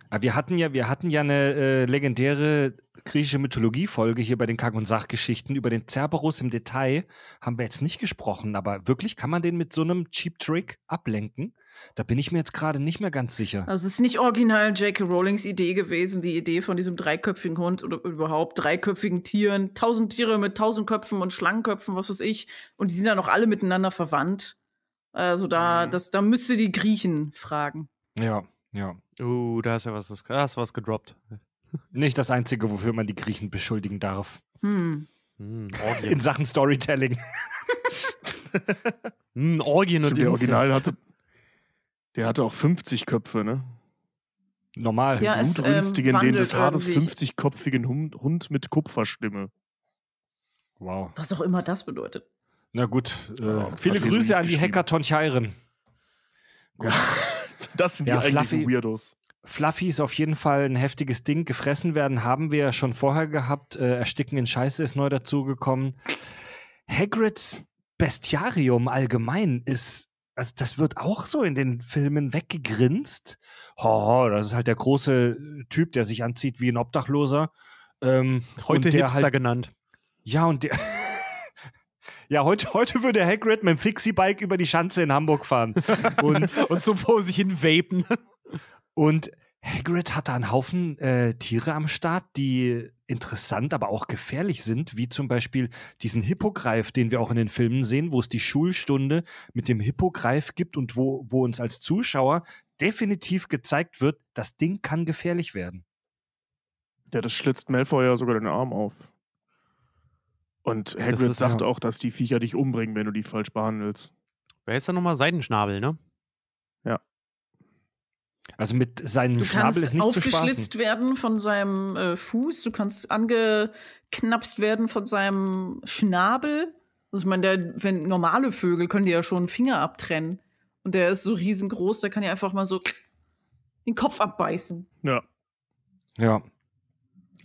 Aber ah, wir hatten ja, wir hatten ja eine äh, legendäre griechische Mythologie-Folge hier bei den Kack- und Sachgeschichten. Über den Cerberus im Detail haben wir jetzt nicht gesprochen, aber wirklich kann man den mit so einem Cheap-Trick ablenken? Da bin ich mir jetzt gerade nicht mehr ganz sicher. Also es ist nicht original J.K. Rowlings Idee gewesen, die Idee von diesem dreiköpfigen Hund oder überhaupt dreiköpfigen Tieren. Tausend Tiere mit tausend Köpfen und Schlangenköpfen, was weiß ich. Und die sind dann auch alle miteinander verwandt. Also da, mhm. das, da müsste die Griechen fragen. Ja, ja. Uh, da hast du ja was, hast was gedroppt. Nicht das Einzige, wofür man die Griechen beschuldigen darf. Hm. Hm, In Sachen Storytelling. hm, Orgien und der Original hatte, der hatte auch 50 Köpfe, ne? Normal. Ja, ähm, Blutrünstigen, ähm, den des Hades 50-köpfigen Hund, Hund mit Kupferstimme. Wow. Was auch immer das bedeutet. Na gut, äh, ja, viele Grüße an die Hackathon Chairen. Ja, das sind ja, die eigentlichen Fluffy, Weirdos. Fluffy ist auf jeden Fall ein heftiges Ding. Gefressen werden haben wir ja schon vorher gehabt. Äh, Ersticken in Scheiße ist neu dazugekommen. Hagrids Bestiarium allgemein ist, also das wird auch so in den Filmen weggegrinst. Hoho, das ist halt der große Typ, der sich anzieht wie ein Obdachloser. Ähm, heute der Hipster halt, genannt. Ja, und der. Ja, heute, heute würde Hagrid mit dem Fixie-Bike über die Schanze in Hamburg fahren. Und, und so vor sich hin vapen. Und Hagrid hat da einen Haufen äh, Tiere am Start, die interessant, aber auch gefährlich sind, wie zum Beispiel diesen Hippogreif, den wir auch in den Filmen sehen, wo es die Schulstunde mit dem Hippogreif gibt und wo, wo uns als Zuschauer definitiv gezeigt wird, das Ding kann gefährlich werden. Ja, das schlitzt Malfoy ja sogar den Arm auf. Und Hagrid ist, sagt ja. auch, dass die Viecher dich umbringen, wenn du die falsch behandelst. Wer ist da nochmal? Seidenschnabel, ne? Also mit seinem du Schnabel ist nicht zu spaßen. aufgeschlitzt werden von seinem äh, Fuß, du kannst angeknapst werden von seinem Schnabel. Also ich meine, der, wenn normale Vögel können dir ja schon Finger abtrennen. Und der ist so riesengroß, der kann ja einfach mal so den Kopf abbeißen. Ja. Ja.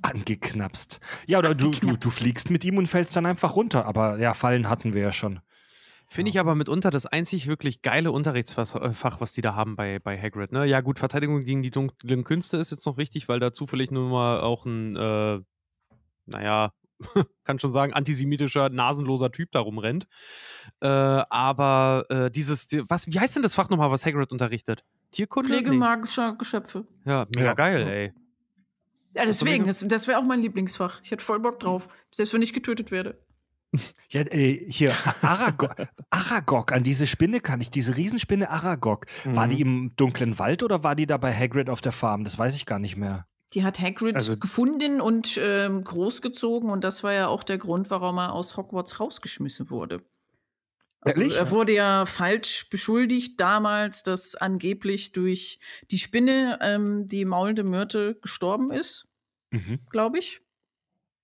Angeknapst. Ja, oder Angeknapst. Du, du, du fliegst mit ihm und fällst dann einfach runter. Aber ja, Fallen hatten wir ja schon. Finde ich aber mitunter das einzig wirklich geile Unterrichtsfach, äh, was die da haben bei, bei Hagrid. Ne? Ja, gut, Verteidigung gegen die dunklen Künste ist jetzt noch wichtig, weil da zufällig nur mal auch ein, äh, naja, kann schon sagen, antisemitischer, nasenloser Typ da rumrennt. Äh, aber äh, dieses, was, wie heißt denn das Fach nochmal, was Hagrid unterrichtet? Tierkunde? Pflegemagischer nee. Geschöpfe. Ja, mega ja. geil, ey. Ja, deswegen, das, das wäre auch mein Lieblingsfach. Ich hätte voll Bock drauf, selbst wenn ich getötet werde. Ja, äh, hier, Aragog, Aragog, an diese Spinne kann ich, diese Riesenspinne Aragog. Mhm. War die mhm. im dunklen Wald oder war die da bei Hagrid auf der Farm? Das weiß ich gar nicht mehr. Die hat Hagrid also, gefunden und ähm, großgezogen und das war ja auch der Grund, warum er aus Hogwarts rausgeschmissen wurde. Also, er wurde ja falsch beschuldigt damals, dass angeblich durch die Spinne ähm, die maulende Myrte gestorben ist, mhm. glaube ich.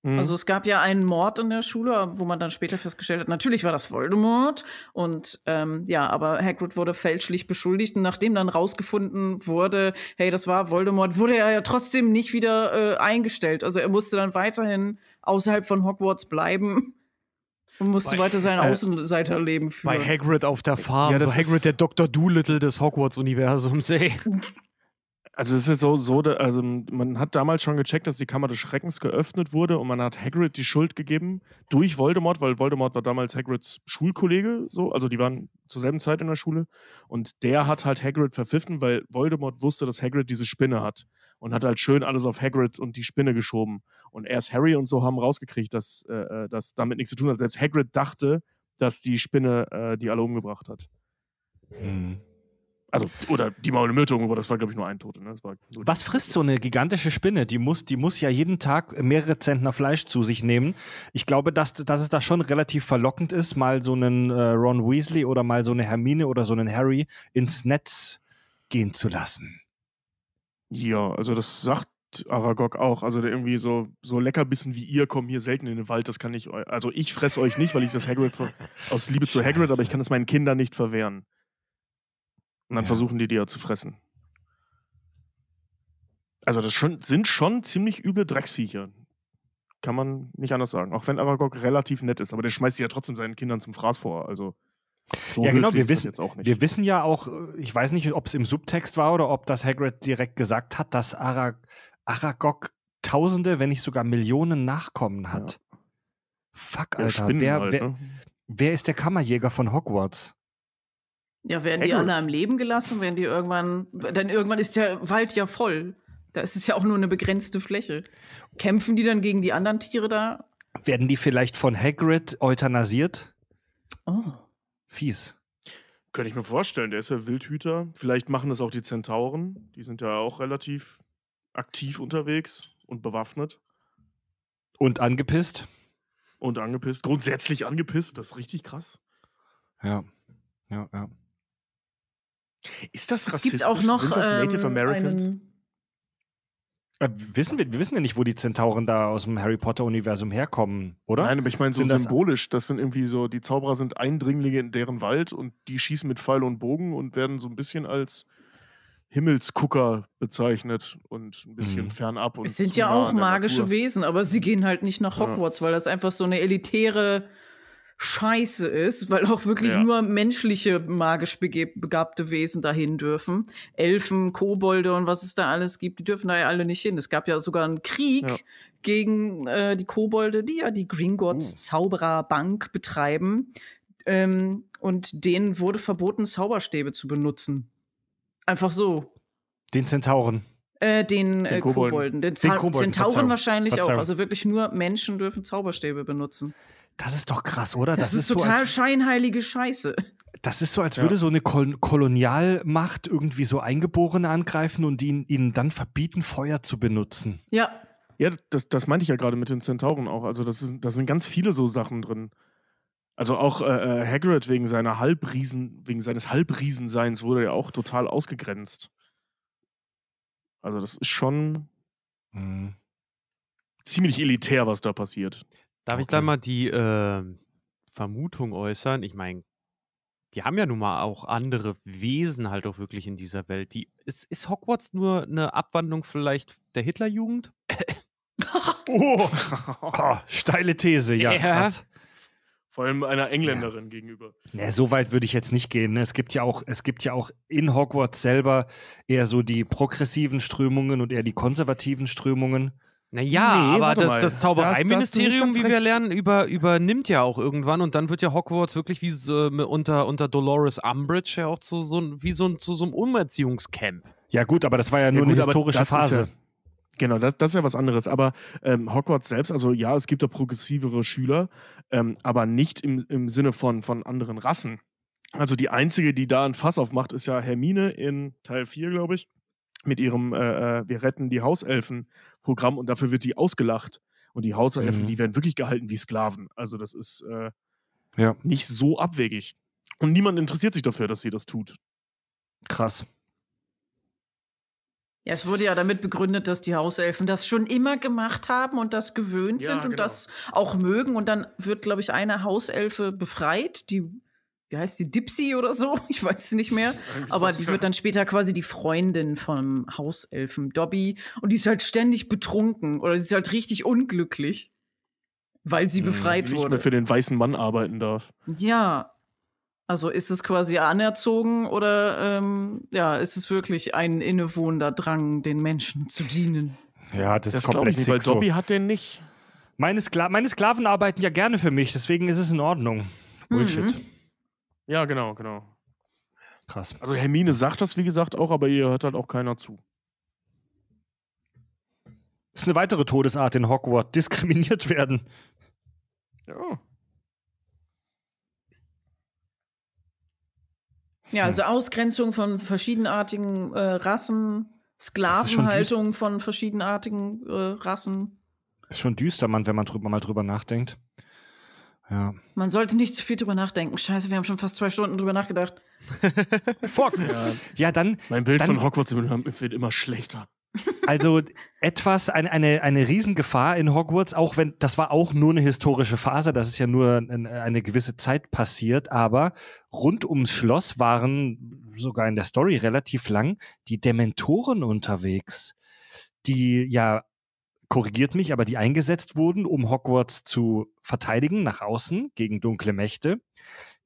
Also mhm. Also es gab ja einen Mord in der Schule, wo man dann später festgestellt hat, natürlich war das Voldemort. Und ähm, ja, aber Hagrid wurde fälschlich beschuldigt. Und nachdem dann rausgefunden wurde, hey, das war Voldemort, wurde er ja trotzdem nicht wieder äh, eingestellt. Also er musste dann weiterhin außerhalb von Hogwarts bleiben. Und musste bei, weiter sein äh, Außenseiterleben führen. Bei Hagrid auf der Farm. Ja, so Hagrid, der Dr. Doolittle des Hogwarts-Universums, ey. Also es ist so, so, also man hat damals schon gecheckt, dass die Kammer des Schreckens geöffnet wurde und man hat Hagrid die Schuld gegeben durch Voldemort, weil Voldemort war damals Hagrids Schulkollege, so, also die waren zur selben Zeit in der Schule und der hat halt Hagrid verpfiffen, weil Voldemort wusste, dass Hagrid diese Spinne hat und hat halt schön alles auf Hagrid und die Spinne geschoben und erst Harry und so haben rausgekriegt, dass äh, äh das damit nichts zu tun hat. Selbst Hagrid dachte, dass die Spinne äh, die alle umgebracht hat. Mhm. Also, oder die Maulmürtung, aber das war, glaube ich, nur ein Tote. Ne? So Was frisst so eine gigantische Spinne? Die muss, die muss ja jeden Tag mehrere Zentner Fleisch zu sich nehmen. Ich glaube, dass, dass es da schon relativ verlockend ist, mal so einen äh, Ron Weasley oder mal so eine Hermine oder so einen Harry ins Netz gehen zu lassen. Ja, also das sagt Avagog auch. Also irgendwie so, so Leckerbissen wie ihr kommen hier selten in den Wald. Das kann ich, also ich fresse euch nicht, weil ich das Hagrid aus Liebe zu Hagrid, aber ich kann es meinen Kindern nicht verwehren. Und dann ja. versuchen die die ja zu fressen. Also das schon, sind schon ziemlich üble Drecksviecher. Kann man nicht anders sagen. Auch wenn Aragog relativ nett ist. Aber der schmeißt sich ja trotzdem seinen Kindern zum Fraß vor. Also so ja, genau, wir wissen, wir wissen ja auch, äh, ich weiß nicht, ob es im Subtext war oder ob das Hagrid direkt gesagt hat, dass Arag Aragog Tausende, wenn nicht sogar Millionen Nachkommen hat. Ja. Fuck, Alter. Ja, wer, halt, wer, ne? wer, ist der Kammerjäger von Hogwarts? Ja, werden Hagrid. die alle am Leben gelassen, werden die irgendwann, dann irgendwann ist der Wald ja voll. Da ist es ja auch nur eine begrenzte Fläche. Kämpfen die dann gegen die anderen Tiere da? Werden die vielleicht von Hagrid euthanasiert? Oh. Fies. Könnte ich mir vorstellen, der ist ja Wildhüter. Vielleicht machen das auch die Zentauren. Die sind ja auch relativ aktiv unterwegs und bewaffnet. Und angepisst. Und angepisst. Grundsätzlich angepisst. Das ist richtig krass. Ja, ja, ja. Ist das es rassistisch? Gibt auch noch, Sind das Native ähm, Americans? Äh, wissen wir, wir wissen ja nicht, wo die Zentauren da aus dem Harry Potter-Universum herkommen, oder? Nein, aber ich meine so sind symbolisch. Das, das sind irgendwie so, die Zauberer sind Eindringlinge in deren Wald und die schießen mit Pfeil und Bogen und werden so ein bisschen als Himmelskucker bezeichnet und ein bisschen mhm. fernab. Und es sind ja auch magische Natur. Wesen, aber sie gehen halt nicht nach Hogwarts, ja. weil das einfach so eine elitäre scheiße ist, weil auch wirklich ja. nur menschliche, magisch begabte Wesen dahin dürfen. Elfen, Kobolde und was es da alles gibt, die dürfen da ja alle nicht hin. Es gab ja sogar einen Krieg ja. gegen äh, die Kobolde, die ja die Gringotts oh. Zaubererbank betreiben. Ähm, und denen wurde verboten, Zauberstäbe zu benutzen. Einfach so. Den Zentauren. Äh, den, den äh, Kobolden. Kobolden. Den, den Kobolden. Zentauren Verzeihung. wahrscheinlich Verzeihung. auch. Also wirklich nur Menschen dürfen Zauberstäbe benutzen. Das ist doch krass, oder? Das, das ist, ist, total so als, scheinheilige Scheiße. Das ist so, als würde so eine Kol Kolonialmacht irgendwie so Eingeborene angreifen und ihnen, ihnen dann verbieten, Feuer zu benutzen. Ja. Ja, das, das meinte ich ja gerade mit den Zentauren auch. Also, das, das sind ganz viele so Sachen drin. Also auch äh, äh, Hagrid wegen seiner Halbriesen, wegen seines Halbriesenseins wurde ja auch total ausgegrenzt. Also das ist schon mhm. ziemlich elitär, was da passiert. Darf okay. ich da mal die äh, Vermutung äußern? Ich meine, die haben ja nun mal auch andere Wesen halt auch wirklich in dieser Welt. Die, ist, ist Hogwarts nur eine Abwandlung vielleicht der Hitlerjugend? oh. oh, steile These, ja, ja. krass. Vor allem einer Engländerin ja. gegenüber. Ja, so weit würde ich jetzt nicht gehen. Ne? Es gibt, ja auch, es gibt ja auch in Hogwarts selber eher so die progressiven Strömungen und eher die konservativen Strömungen. Naja, nee, aber das, das Zaubereiministerium, das, das wie wir lernen, über, übernimmt ja auch irgendwann und dann wird ja Hogwarts wirklich wie so, ähm, unter, unter Dolores Umbridge ja auch zu so, wie so, zu so einem Umerziehungscamp. Ja, gut, aber das war ja nur ja, gut, eine historische Phase. Ja, genau, das, das ist ja was anderes. Aber ähm, Hogwarts selbst, also ja, es gibt da progressivere Schüler, ähm, aber nicht im, im Sinne von, von anderen Rassen. Also die einzige, die da ein Fass aufmacht, ist ja Hermine in Teil 4, glaube ich mit ihrem äh, äh, Wir retten die Hauselfen-Programm und dafür wird die ausgelacht. Und die Hauselfen, mhm. die werden wirklich gehalten wie Sklaven. Also das ist äh, ja. nicht so abwegig. Und niemand interessiert sich dafür, dass sie das tut. Krass. Ja, es wurde ja damit begründet, dass die Hauselfen das schon immer gemacht haben und das gewöhnt ja, sind und genau. das auch mögen. Und dann wird, glaube ich, eine Hauselfe befreit, die wie heißt sie, Dipsy oder so, ich weiß es nicht mehr. Aber die wird dann später quasi die Freundin vom Hauselfen Dobby und die ist halt ständig betrunken oder sie ist halt richtig unglücklich, weil sie hm, befreit hm, sie nicht Mehr für den weißen Mann arbeiten darf. Ja. Also ist es quasi anerzogen oder ähm, ja, ist es wirklich ein innewohnender Drang, den Menschen zu dienen? Ja, das, das ist komplett nicht, weil so. Dobby hat den nicht. Meine, Skla meine Sklaven arbeiten ja gerne für mich, deswegen ist es in Ordnung. Mhm. Bullshit. Mhm. Ja, genau, genau. Krass. Also Hermine sagt das, wie gesagt, auch, aber ihr hört halt auch keiner zu. Das ist eine weitere Todesart in Hogwarts. Diskriminiert werden. Ja. Ja, also hm. Ausgrenzung von verschiedenartigen äh, Rassen, Sklavenhaltung von verschiedenartigen äh, Rassen. ist schon düster, Mann, wenn man drüber, mal drüber nachdenkt. Ja. Man sollte nicht zu viel drüber nachdenken. Scheiße, wir haben schon fast zwei Stunden drüber nachgedacht. Fuck. Ja. ja, dann. Mein Bild dann, von Hogwarts wird immer schlechter. Also etwas, ein, eine, eine Riesengefahr in Hogwarts, auch wenn, das war auch nur eine historische Phase, das ist ja nur ein, eine gewisse Zeit passiert, aber rund ums Schloss waren sogar in der Story relativ lang die Dementoren unterwegs, die ja korrigiert mich, aber die eingesetzt wurden, um Hogwarts zu verteidigen nach außen gegen dunkle Mächte,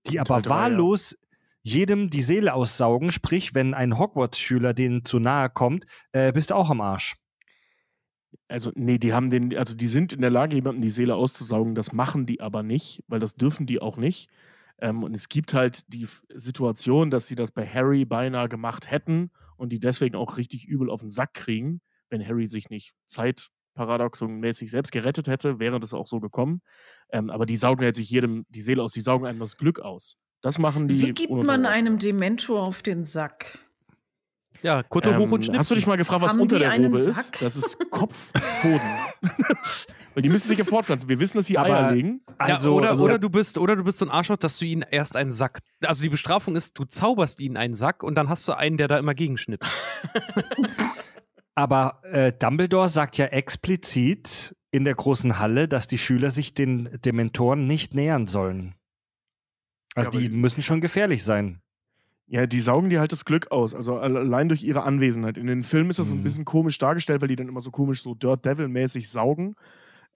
die aber Total, wahllos ja. jedem die Seele aussaugen, sprich, wenn ein Hogwarts-Schüler denen zu nahe kommt, äh, bist du auch am Arsch. Also, nee, die haben den, also die sind in der Lage, jemandem die Seele auszusaugen, das machen die aber nicht, weil das dürfen die auch nicht. Ähm, und es gibt halt die Situation, dass sie das bei Harry beinahe gemacht hätten und die deswegen auch richtig übel auf den Sack kriegen, wenn Harry sich nicht Zeit paradoxonmäßig selbst gerettet hätte, wäre das auch so gekommen. Ähm, aber die saugen jetzt halt sich jedem die Seele aus, die saugen einem das Glück aus. Das machen die. Wie gibt man einem Dementor auf den Sack? Ja, Kutte ähm, hoch und ähm, Schnipp. Hast du dich mal gefragt, was Haben unter der Robe ist? Das ist Kopfhoden. Weil die müssen sich ja fortpflanzen. Wir wissen, dass sie Eier aber, legen. Also, ja, oder, also, oder, du bist, oder du bist so ein Arschloch, dass du ihnen erst einen Sack. Also die Bestrafung ist, du zauberst ihnen einen Sack und dann hast du einen, der da immer gegenschnippt. Aber äh, Dumbledore sagt ja explizit in der großen Halle, dass die Schüler sich den Dementoren nicht nähern sollen. Also ja, die müssen schon gefährlich sein. Ja, die saugen dir halt das Glück aus, also allein durch ihre Anwesenheit. In den Filmen ist das mhm. ein bisschen komisch dargestellt, weil die dann immer so komisch so Dirt Devil-mäßig saugen.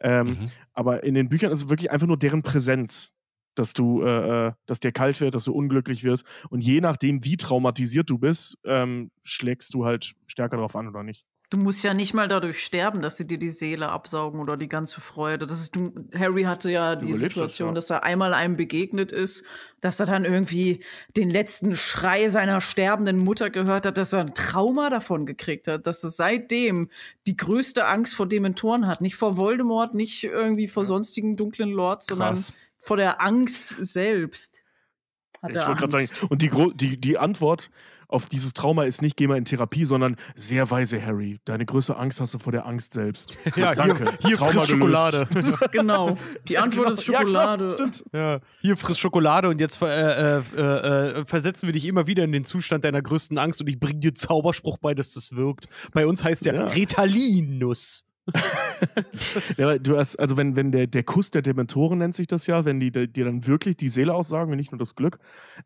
Ähm, mhm. Aber in den Büchern ist es wirklich einfach nur deren Präsenz, dass du, äh, äh, dass dir kalt wird, dass du unglücklich wirst. Und je nachdem, wie traumatisiert du bist, ähm, schlägst du halt stärker drauf an oder nicht. Du musst ja nicht mal dadurch sterben, dass sie dir die Seele absaugen oder die ganze Freude. Das ist, du, Harry hatte ja die Situation, das, ja. dass er einmal einem begegnet ist, dass er dann irgendwie den letzten Schrei seiner sterbenden Mutter gehört hat, dass er ein Trauma davon gekriegt hat, dass er seitdem die größte Angst vor Dementoren hat. Nicht vor Voldemort, nicht irgendwie vor ja. sonstigen dunklen Lords, Krass. sondern vor der Angst selbst. ich wollte gerade sagen, und die, die, die Antwort auf dieses Trauma ist nicht, geh mal in Therapie, sondern sehr weise, Harry. Deine größte Angst hast du vor der Angst selbst. Ja, danke. Hier, hier friss Schokolade. genau. Die genau. Antwort ja, ist Schokolade. Ja, stimmt. Ja. Hier friss Schokolade und jetzt äh, äh, äh, äh, versetzen wir dich immer wieder in den Zustand deiner größten Angst und ich bringe dir Zauberspruch bei, dass das wirkt. Bei uns heißt der ja. Retalinus ja, du hast, also wenn, wenn der, der Kuss der Dementoren nennt sich das ja, wenn die dir dann wirklich die Seele aussagen und nicht nur das Glück,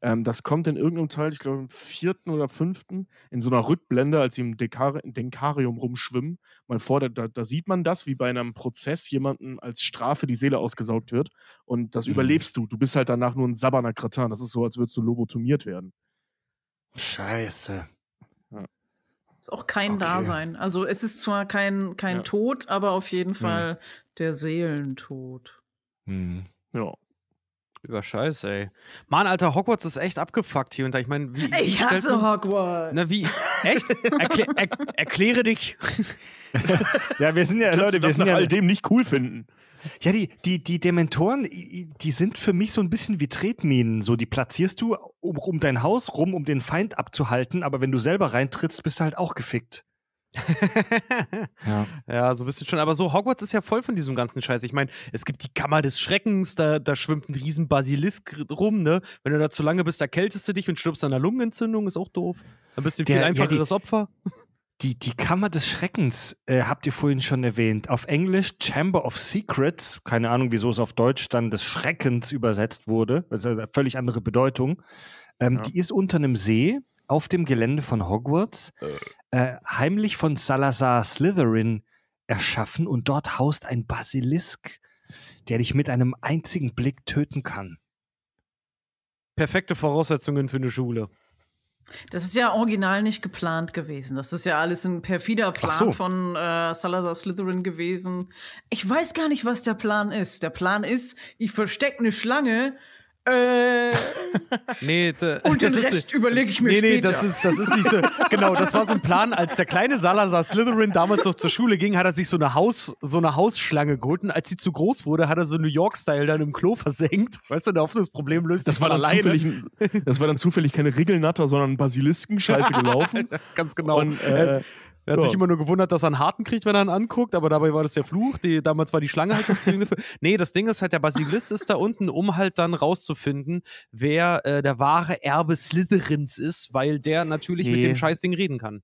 ähm, das kommt in irgendeinem Teil, ich glaube im vierten oder fünften, in so einer Rückblende, als sie im Denkarium rumschwimmen, mal vor, da, da, sieht man das, wie bei einem Prozess jemandem als Strafe die Seele ausgesaugt wird und das mhm. überlebst du. Du bist halt danach nur ein sabberner Kratan. Das ist so, als würdest du lobotomiert werden. Scheiße auch kein okay. Dasein. Also es ist zwar kein, kein ja. Tod, aber auf jeden hm. Fall mhm. der Seelentod. Mhm. Ja. Über Scheiße, ey. Mann, Alter, Hogwarts ist echt abgefuckt hier und da. Ich meine, wie. Ich wie hasse man, Hogwarts. Na, wie? Echt? Erklä er erkläre dich. ja, wir sind ja, Kannst Leute, wir sind ja all dem nicht cool finden. Ja, die, die, die Dementoren, die sind für mich so ein bisschen wie Tretminen. So, die platzierst du um, um dein Haus rum, um den Feind abzuhalten, aber wenn du selber reintrittst, bist du halt auch gefickt ja. ja, so ein bisschen schon. Aber so, Hogwarts ist ja voll von diesem ganzen Scheiß. Ich meine, es gibt die Kammer des Schreckens, da, da schwimmt ein riesen Basilisk rum, ne? Wenn du da zu lange bist, da kältest du dich und stirbst an einer Lungenentzündung, ist auch doof. Dann bist du viel einfacher ja, Opfer. Die, die Kammer des Schreckens äh, habt ihr vorhin schon erwähnt. Auf Englisch Chamber of Secrets. Keine Ahnung, wieso es auf Deutsch dann des Schreckens übersetzt wurde. Also völlig andere Bedeutung. Ähm, ja. Die ist unter einem See, auf dem Gelände von Hogwarts, äh. äh, heimlich von Salazar Slytherin erschaffen und dort haust ein Basilisk, der dich mit einem einzigen Blick töten kann. Perfekte Voraussetzungen für eine Schule. Das ist ja original nicht geplant gewesen. Das ist ja alles ein perfider Plan so. von äh, Salazar Slytherin gewesen. Ich weiß gar nicht, was der Plan ist. Der Plan ist, ich verstecke eine Schlange äh, nee, da, und den Rest überlege ich mir nee, später. Nee, das ist, das ist nicht so. genau, das war so ein Plan. Als der kleine Salazar Slytherin damals noch zur Schule ging, hat er sich so eine, Haus, so eine Hausschlange geholt. Und als sie zu groß wurde, hat er so New York-Style dann im Klo versenkt. Weißt du, der Hoffnungsproblem löst das war dann alleine. Zufällig, das war dann zufällig keine Riegelnatter, sondern Basilisken-Scheiße gelaufen. Ganz genau. Und, äh, äh er hat ja. sich immer nur gewundert, dass er einen harten kriegt, wenn er einen anguckt, aber dabei war das der Fluch. Die, damals war die Schlange halt zu funktioniert. nee, das Ding ist halt, der Basilisk ist da unten, um halt dann rauszufinden, wer äh, der wahre Erbe Slytherins ist, weil der natürlich nee. mit dem Scheißding reden kann.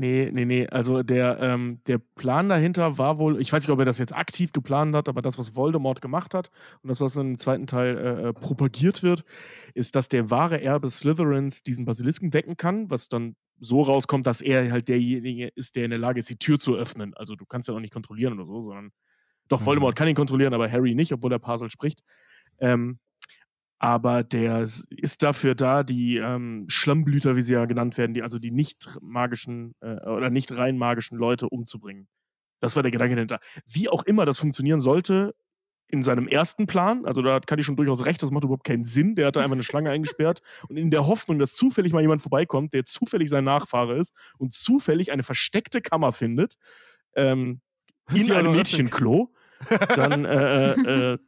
Nee, nee, nee. Also der, ähm, der Plan dahinter war wohl, ich weiß nicht, ob er das jetzt aktiv geplant hat, aber das, was Voldemort gemacht hat und das, was im zweiten Teil äh, äh propagiert wird, ist, dass der wahre Erbe Slytherins diesen Basilisken decken kann, was dann so rauskommt, dass er halt derjenige ist, der in der Lage ist, die Tür zu öffnen. Also du kannst ja auch nicht kontrollieren oder so, sondern doch, mhm. Voldemort mhm. kann ihn kontrollieren, aber Harry nicht, obwohl er Parsel spricht. Ähm, aber der ist dafür da, die ähm, Schlammblüter, wie sie ja genannt werden, die also die nicht magischen äh, oder nicht rein magischen Leute umzubringen. Das war der Gedanke dahinter. Wie auch immer das funktionieren sollte, in seinem ersten Plan, also da kann ich schon durchaus recht, das macht überhaupt keinen Sinn, der hat da einfach eine Schlange eingesperrt und in der Hoffnung, dass zufällig mal jemand vorbeikommt, der zufällig sein Nachfahre ist und zufällig eine versteckte Kammer findet, ähm, in einem Mädchenklo, dann äh, äh, äh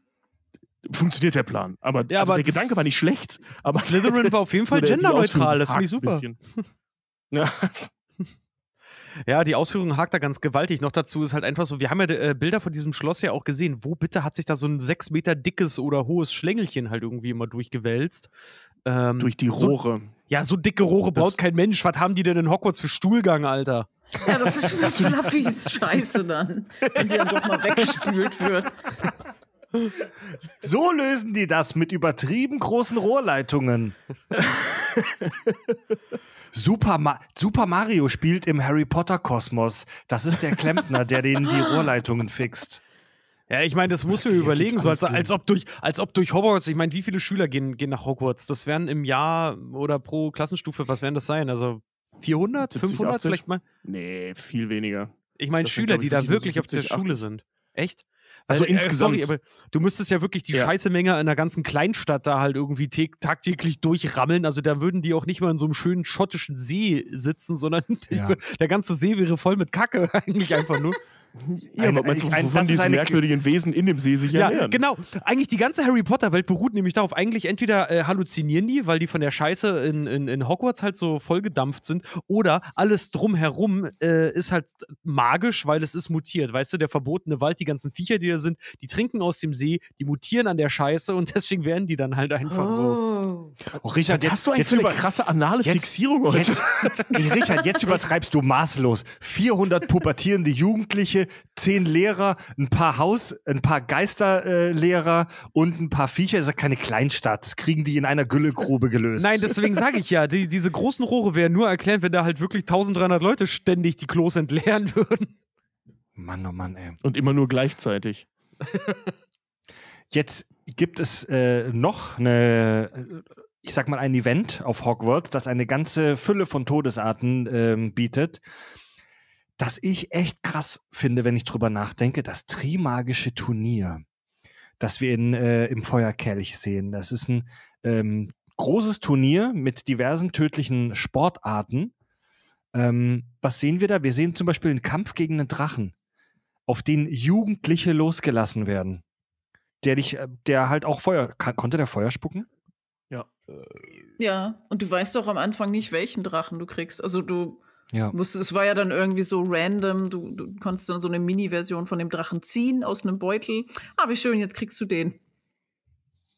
funktioniert der Plan. Aber, ja, also aber der Gedanke war nicht schlecht. Aber Slytherin war auf jeden Fall so genderneutral, das finde ich super. Ja. Ja, die Ausführung hakt da ganz gewaltig. Noch dazu ist halt einfach so, wir haben ja äh, Bilder von diesem Schloss ja auch gesehen. Wo bitte hat sich da so ein sechs Meter dickes oder hohes Schlängelchen halt irgendwie immer durchgewälzt? Ähm, Durch die Rohre. So, ja, so dicke Rohre das baut kein Mensch. Was haben die denn in Hogwarts für Stuhlgang, Alter? Ja, das ist fluffig Scheiße dann, wenn die dann doch mal weggespült wird. So lösen die das mit übertrieben großen Rohrleitungen. Super, Ma Super Mario spielt im Harry Potter Kosmos. Das ist der Klempner, der denen die Rohrleitungen fixt. Ja, ich meine, das musst du überlegen, so als, als, ob durch, als ob durch Hogwarts, ich meine, wie viele Schüler gehen, gehen nach Hogwarts? Das wären im Jahr oder pro Klassenstufe, was wären das sein? Also 400, 70, 500 80? vielleicht mal? Nee, viel weniger. Ich meine, Schüler, sind, ich, die da wirklich 70, auf der 80. Schule sind. Echt? Also äh, äh insgesamt. sorry, aber du müsstest ja wirklich die ja. scheiße Menge in der ganzen Kleinstadt da halt irgendwie tagtäglich durchrammeln. Also da würden die auch nicht mal in so einem schönen schottischen See sitzen, sondern ja. der ganze See wäre voll mit Kacke eigentlich einfach nur. Ja, ein, meinst, ein, von diesen merkwürdigen Wesen in dem See sich ernähren. ja, Genau, eigentlich die ganze Harry Potter-Welt beruht nämlich darauf, eigentlich entweder äh, halluzinieren die, weil die von der Scheiße in, in, in Hogwarts halt so vollgedampft sind, oder alles drumherum äh, ist halt magisch, weil es ist mutiert. Weißt du, der verbotene Wald, die ganzen Viecher, die da sind, die trinken aus dem See, die mutieren an der Scheiße und deswegen werden die dann halt einfach oh. so. Oh, Richard, jetzt, hast du eigentlich jetzt eine krasse anale jetzt, Fixierung heute? Jetzt, Richard, jetzt übertreibst du maßlos. 400 pubertierende Jugendliche zehn Lehrer, ein paar Haus, ein paar Geisterlehrer äh, und ein paar Viecher. Das ist ja keine Kleinstadt. Das kriegen die in einer Güllegrube gelöst. Nein, deswegen sage ich ja, die, diese großen Rohre wären nur erklärt, wenn da halt wirklich 1300 Leute ständig die Klos entleeren würden. Mann, oh Mann, ey. Und immer nur gleichzeitig. Jetzt gibt es äh, noch eine äh, ich sag mal, ein Event auf Hogwarts, das eine ganze Fülle von Todesarten ähm, bietet dass ich echt krass finde, wenn ich drüber nachdenke, das Trimagische Turnier, das wir in, äh, im Feuerkelch sehen. Das ist ein ähm, großes Turnier mit diversen tödlichen Sportarten. Ähm, was sehen wir da? Wir sehen zum Beispiel einen Kampf gegen einen Drachen, auf den Jugendliche losgelassen werden. Der dich, äh, der halt auch Feuer. Kann, konnte der Feuer spucken? Ja. Ja, und du weißt doch am Anfang nicht, welchen Drachen du kriegst. Also du ja. Musst, es war ja dann irgendwie so random. Du, du konntest dann so eine Mini-Version von dem Drachen ziehen aus einem Beutel. Ah, wie schön, jetzt kriegst du den.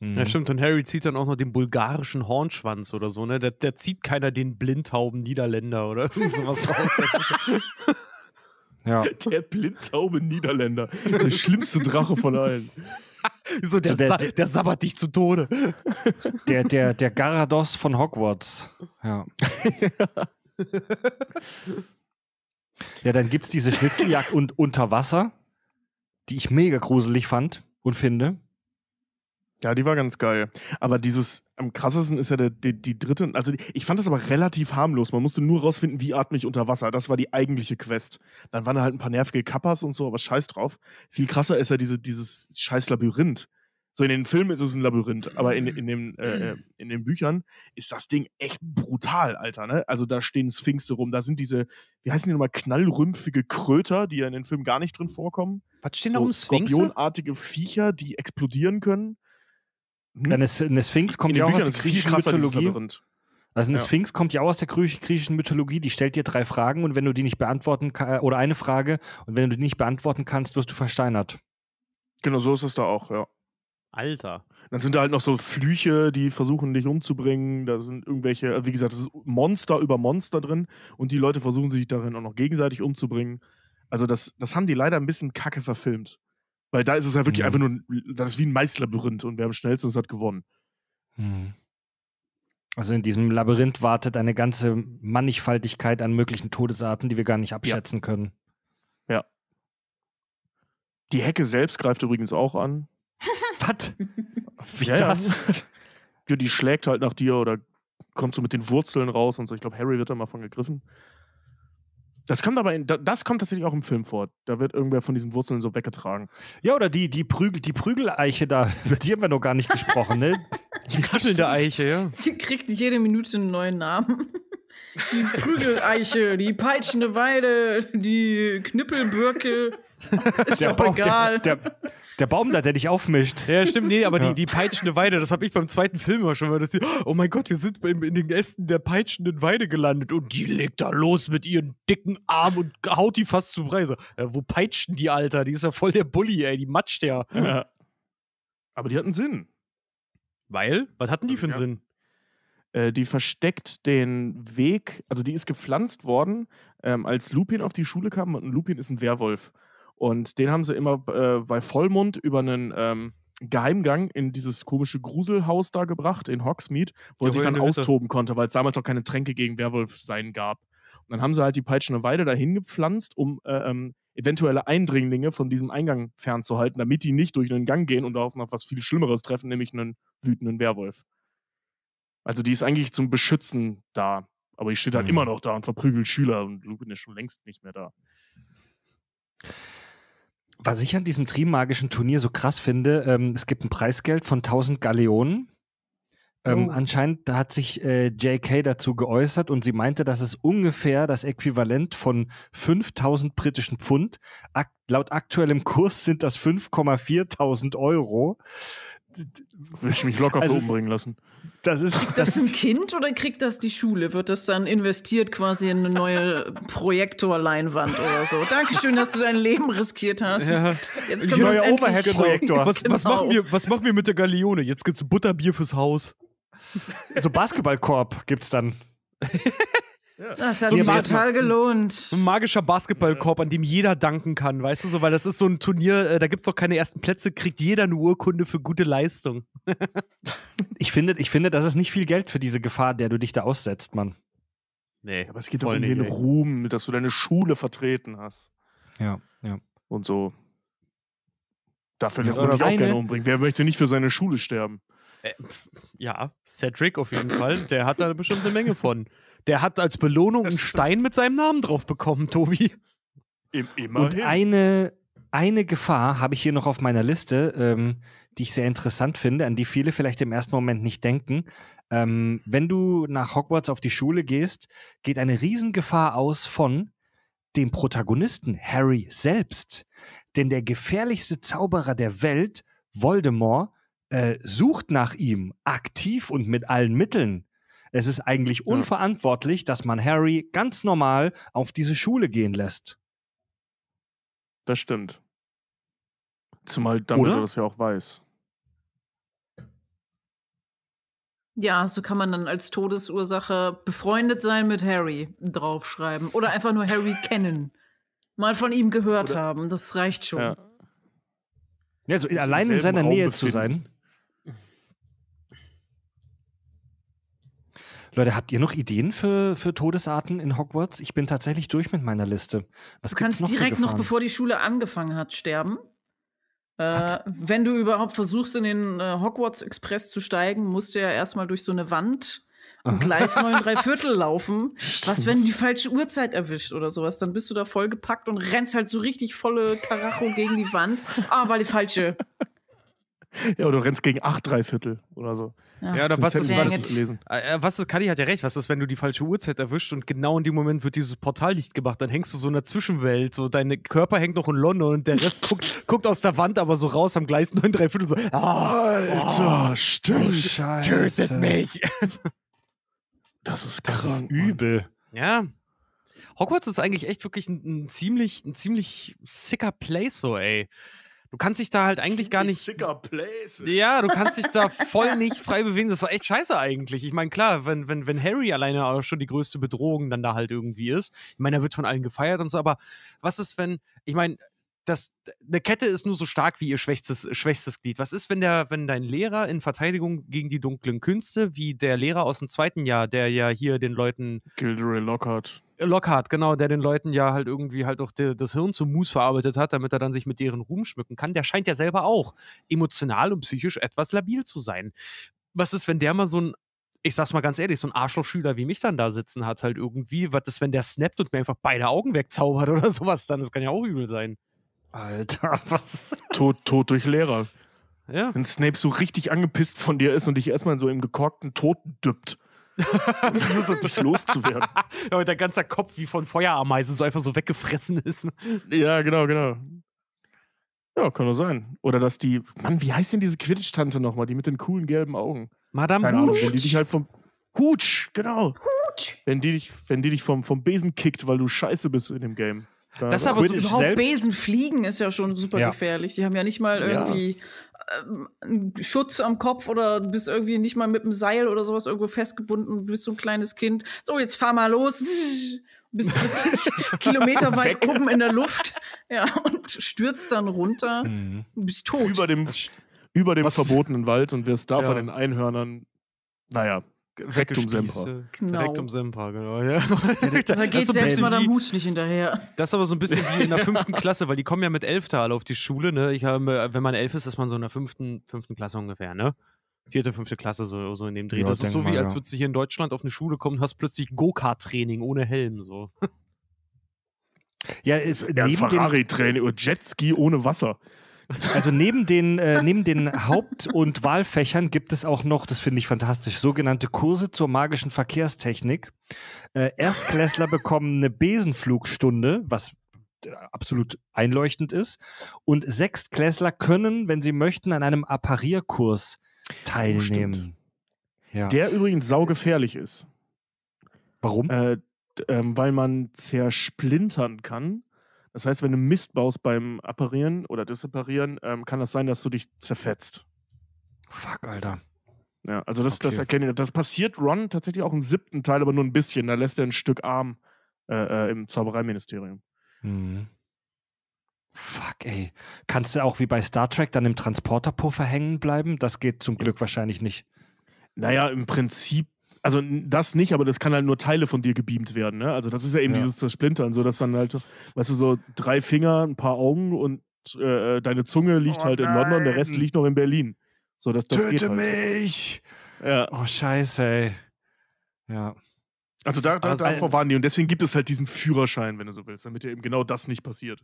Mhm. Ja, stimmt. Und Harry zieht dann auch noch den bulgarischen Hornschwanz oder so, ne? Der, da zieht keiner den blindtauben Niederländer oder sowas raus. ja. Der blindtaube Niederländer. Der schlimmste Drache von allen. so, der, so der, der, der sabbert dich zu Tode. Der, der, der Garados von Hogwarts. Ja ja, dann gibt es diese Schnitzeljagd und unter Wasser, die ich mega gruselig fand und finde. Ja, die war ganz geil. Aber dieses am krassesten ist ja der, die, die dritte. Also ich fand das aber relativ harmlos. Man musste nur rausfinden, wie atme ich unter Wasser. Das war die eigentliche Quest. Dann waren da halt ein paar nervige Kappas und so, aber scheiß drauf. Viel krasser ist ja diese, dieses scheiß Labyrinth. So in den Filmen ist es ein Labyrinth, aber in, in, dem, äh, äh mhm. in den Büchern ist das Ding echt brutal, Alter. Ne? Also da stehen Sphinxte rum, da sind diese, wie heißen die nochmal, knallrümpfige Kröter, die ja in den Filmen gar nicht drin vorkommen. Was stehen so da rum? Sphinxte? Skorpionartige Viecher, die explodieren können. Hm? Eine, eine Sphinx kommt in ja auch aus der griechischen Mythologie. Also eine ja. Sphinx kommt ja auch aus der griechischen Mythologie, die stellt dir drei Fragen und wenn du die nicht beantworten kannst, äh, oder eine Frage, und wenn du die nicht beantworten kannst, wirst du versteinert. Genau, so ist es da auch, ja. Alter. Dann sind da halt noch so Flüche, die versuchen, dich umzubringen. Da sind irgendwelche, wie gesagt, das ist Monster über Monster drin und die Leute versuchen sich darin auch noch gegenseitig umzubringen. Also, das, das haben die leider ein bisschen kacke verfilmt. Weil da ist es ja wirklich mhm. einfach nur, das ist wie ein Maislabyrinth und wer am schnellsten ist, hat gewonnen. Mhm. Also in diesem Labyrinth wartet eine ganze Mannigfaltigkeit an möglichen Todesarten, die wir gar nicht abschätzen ja. können. Ja. Die Hecke selbst greift übrigens auch an. Was? Wie ja, das? Ja. die schlägt halt nach dir oder kommt so mit den Wurzeln raus und so. Ich glaube, Harry wird da mal von gegriffen. Das kommt aber in, das kommt tatsächlich auch im Film vor. Da wird irgendwer von diesen Wurzeln so weggetragen. Ja, oder die, die, Prügel, die Prügeleiche da, über die haben wir noch gar nicht gesprochen, ne? Die raschelnde Eiche, ja. Sie kriegt jede Minute einen neuen Namen. Die Prügeleiche, die peitschende Weide, die Knüppelbirke. Ist der, Baum, egal. Der, der, der, Baum da, der dich aufmischt. Ja, stimmt. Nee, aber ja. die, die peitschende Weide, das habe ich beim zweiten Film immer schon mal. Dass die, oh mein Gott, wir sind in, den Ästen der peitschenden Weide gelandet und die legt da los mit ihren dicken Armen und haut die fast zum Preise. Ja, wo peitschen die, Alter? Die ist ja voll der Bulli, ey. Die matscht ja. ja. Aber die hatten Sinn. Weil? Was hatten die also, für einen Sinn? Äh, die versteckt den Weg, also die ist gepflanzt worden, ähm, als Lupin auf die Schule kam und Lupin ist ein Werwolf. Und den haben sie immer äh, bei Vollmond über einen ähm, Geheimgang in dieses komische Gruselhaus da gebracht, in Hogsmeade, wo ja, er sich dann austoben konnte, weil es damals auch keine Tränke gegen Werwolf sein gab. Und dann haben sie halt die peitschende Weide dahin gepflanzt, um äh, ähm, eventuelle Eindringlinge von diesem Eingang fernzuhalten, damit die nicht durch einen Gang gehen und darauf noch was viel Schlimmeres treffen, nämlich einen wütenden Werwolf. Also die ist eigentlich zum Beschützen da, aber die steht halt mhm. immer noch da und verprügelt Schüler und Lupin ist schon längst nicht mehr da. Was ich an diesem Trimagischen Turnier so krass finde, ähm, es gibt ein Preisgeld von 1000 Galeonen. Ähm, oh. Anscheinend hat sich äh, JK dazu geäußert und sie meinte, dass es ungefähr das Äquivalent von 5000 britischen Pfund. Ak laut aktuellem Kurs sind das 5,4000 Euro. Will ich mich locker also, umbringen lassen. Das ist, kriegt das, das ein Kind oder kriegt das die Schule? Wird das dann investiert quasi in eine neue Projektorleinwand oder so? Dankeschön, dass du dein Leben riskiert hast. Ja. Jetzt können wir uns Overhead-Projektor. Was, genau. was, machen wir, was machen wir mit der Galeone? Jetzt gibt es Butterbier fürs Haus. So Basketballkorb gibt es dann. Ja. Das ah, hat so sich total gelohnt. ein magischer Basketballkorb, an dem jeder danken kann, weißt du so, weil das ist so ein Turnier, äh, da gibt es auch keine ersten Plätze, kriegt jeder eine Urkunde für gute Leistung. ich, finde, ich finde, das ist nicht viel Geld für diese Gefahr, der du dich da aussetzt, Mann. Nee. Aber es geht doch um den Ruhm, dass du deine Schule vertreten hast. Ja, ja. Und so. Dafür lässt ja, man sich auch gerne umbringen. Wer möchte nicht für seine Schule sterben? Äh, ja, Cedric auf jeden Fall. Der hat da bestimmt eine Menge von. Der hat als Belohnung einen Stein mit seinem Namen drauf bekommen, Tobi. Immerhin. Und eine, eine Gefahr habe ich hier noch auf meiner Liste, ähm, die ich sehr interessant finde, an die viele vielleicht im ersten Moment nicht denken. Ähm, wenn du nach Hogwarts auf die Schule gehst, geht eine Riesengefahr aus von dem Protagonisten Harry selbst. Denn der gefährlichste Zauberer der Welt, Voldemort, äh, sucht nach ihm aktiv und mit allen Mitteln. Es ist eigentlich ja. unverantwortlich, dass man Harry ganz normal auf diese Schule gehen lässt. Das stimmt. Zumal Dumbledore das ja auch weiß. Ja, so kann man dann als Todesursache befreundet sein mit Harry draufschreiben. Oder einfach nur Harry kennen. Mal von ihm gehört Oder haben, das reicht schon. Ja, ja so allein in seiner Raum Nähe befinden. zu sein. Leute, habt ihr noch Ideen für, für Todesarten in Hogwarts? Ich bin tatsächlich durch mit meiner Liste. Was du kannst noch direkt noch, bevor die Schule angefangen hat, sterben. Äh, wenn du überhaupt versuchst, in den äh, Hogwarts Express zu steigen, musst du ja erstmal durch so eine Wand und Gleis 9 3 Viertel laufen. Stimmt. Was, wenn die falsche Uhrzeit erwischt oder sowas? Dann bist du da vollgepackt und rennst halt so richtig volle Karacho gegen die Wand. Ah, war die falsche. Ja, oder du rennst gegen acht Dreiviertel oder so. Ja, ja oder was ist, was, äh, äh, was ist, Kadi hat ja recht, was ist, wenn du die falsche Uhrzeit erwischt und genau in dem Moment wird dieses Portal dicht gemacht, dann hängst du so in der Zwischenwelt, so dein Körper hängt noch in London und der Rest guckt, guckt aus der Wand, aber so raus am Gleis 9 Dreiviertel so, ah, Alter, oh, stimmt, oh, Scheiße. tötet mich. das ist krass. Das ist übel. Ja. Hogwarts ist eigentlich echt wirklich ein, ein ziemlich, ein ziemlich sicker Place, so, ey. Du kannst dich da halt eigentlich gar nicht. Sicker place. Ja, du kannst dich da voll nicht frei bewegen. Das ist echt scheiße eigentlich. Ich meine, klar, wenn, wenn, wenn Harry alleine auch schon die größte Bedrohung dann da halt irgendwie ist. Ich meine, er wird von allen gefeiert und so, aber was ist, wenn, ich meine, das, eine Kette ist nur so stark wie ihr schwächstes, schwächstes Glied. Was ist, wenn, der, wenn dein Lehrer in Verteidigung gegen die dunklen Künste, wie der Lehrer aus dem zweiten Jahr, der ja hier den Leuten. Gilderoy Lockhart. Äh, Lockhart, genau, der den Leuten ja halt irgendwie halt auch de, das Hirn zum Mus verarbeitet hat, damit er dann sich mit deren Ruhm schmücken kann. Der scheint ja selber auch emotional und psychisch etwas labil zu sein. Was ist, wenn der mal so ein ich sag's mal ganz ehrlich, so ein Arschlochschüler wie mich dann da sitzen hat halt irgendwie, was ist, wenn der snappt und mir einfach beide Augen wegzaubert oder sowas, dann das kann ja auch übel sein. Alter, was? Tod, Tod durch Lehrer. Ja. Wenn Snape so richtig angepisst von dir ist und dich erstmal in so im gekorkten Tod düppt. um dich loszuwerden. Ja, und dein ganzer Kopf wie von Feuerameisen so einfach so weggefressen ist. Ja, genau, genau. Ja, kann doch sein. Oder dass die, Mann, wie heißt denn diese Quidditch-Tante nochmal, die mit den coolen gelben Augen? Madame Keine Ahnung, wenn die dich halt vom Hutsch, genau. Hutsch. Wenn die dich, wenn die dich vom, vom Besen kickt, weil du scheiße bist in dem Game. Da das aber Quidditch so überhaupt Besen fliegen ist ja schon super ja. gefährlich. Die haben ja nicht mal irgendwie ähm, einen Schutz am Kopf oder bist irgendwie nicht mal mit einem Seil oder sowas irgendwo festgebunden, bist so ein kleines Kind. So, jetzt fahr mal los. Bist plötzlich Kilometer weit Weg. oben in der Luft ja, und stürzt dann runter. Mhm. Bist tot. Über dem, über dem verbotenen Wald und wirst da ja. von den Einhörnern, naja, Rektum Semper. Genau. Rektum Semper, genau. Ja. da geht selbst mal der Hutsch nicht hinterher. Das ist aber so ein bisschen wie in der fünften Klasse, weil die kommen ja mit Elfter alle auf die Schule. Ne? Ich hab, wenn man elf ist, ist man so in der fünften, fünften Klasse ungefähr, ne? Vierte, fünfte Klasse, so, so in dem Dreh. Ja, das ist so mal, wie, als würdest du hier in Deutschland auf eine Schule kommen und hast plötzlich Go-Kart-Training ohne Helm. So. Ja, ist ja, neben Ferrari-Training oder Jetski ohne Wasser. Also neben den, äh, neben den Haupt- und Wahlfächern gibt es auch noch, das finde ich fantastisch, sogenannte Kurse zur magischen Verkehrstechnik. Äh, Erstklässler bekommen eine Besenflugstunde, was äh, absolut einleuchtend ist. Und Sechstklässler können, wenn sie möchten, an einem Apparierkurs teilnehmen. Ja. Der übrigens saugefährlich ist. Warum? Äh, ähm, weil man zersplintern kann das heißt, wenn du Mist baust beim Apparieren oder Disapparieren, ähm, kann das sein, dass du dich zerfetzt. Fuck, Alter. Ja, also das, okay. das erkenne ich. Das passiert Ron tatsächlich auch im siebten Teil, aber nur ein bisschen. Da lässt er ein Stück Arm äh, äh, im Zaubereiministerium. Mhm. Fuck, ey. Kannst du auch wie bei Star Trek dann im Transporterpuffer hängen bleiben? Das geht zum Glück wahrscheinlich nicht. Naja, im Prinzip also das nicht, aber das kann halt nur Teile von dir gebeamt werden. Ne? Also das ist ja eben ja. dieses das Splintern, so dass dann halt, weißt du, so drei Finger, ein paar Augen und äh, deine Zunge liegt oh, halt in nein. London, der Rest liegt noch in Berlin. So, das, das Töte halt. mich! Ja. Oh, scheiße, ey. Ja. Also da, da, also, davor waren die und deswegen gibt es halt diesen Führerschein, wenn du so willst, damit dir eben genau das nicht passiert.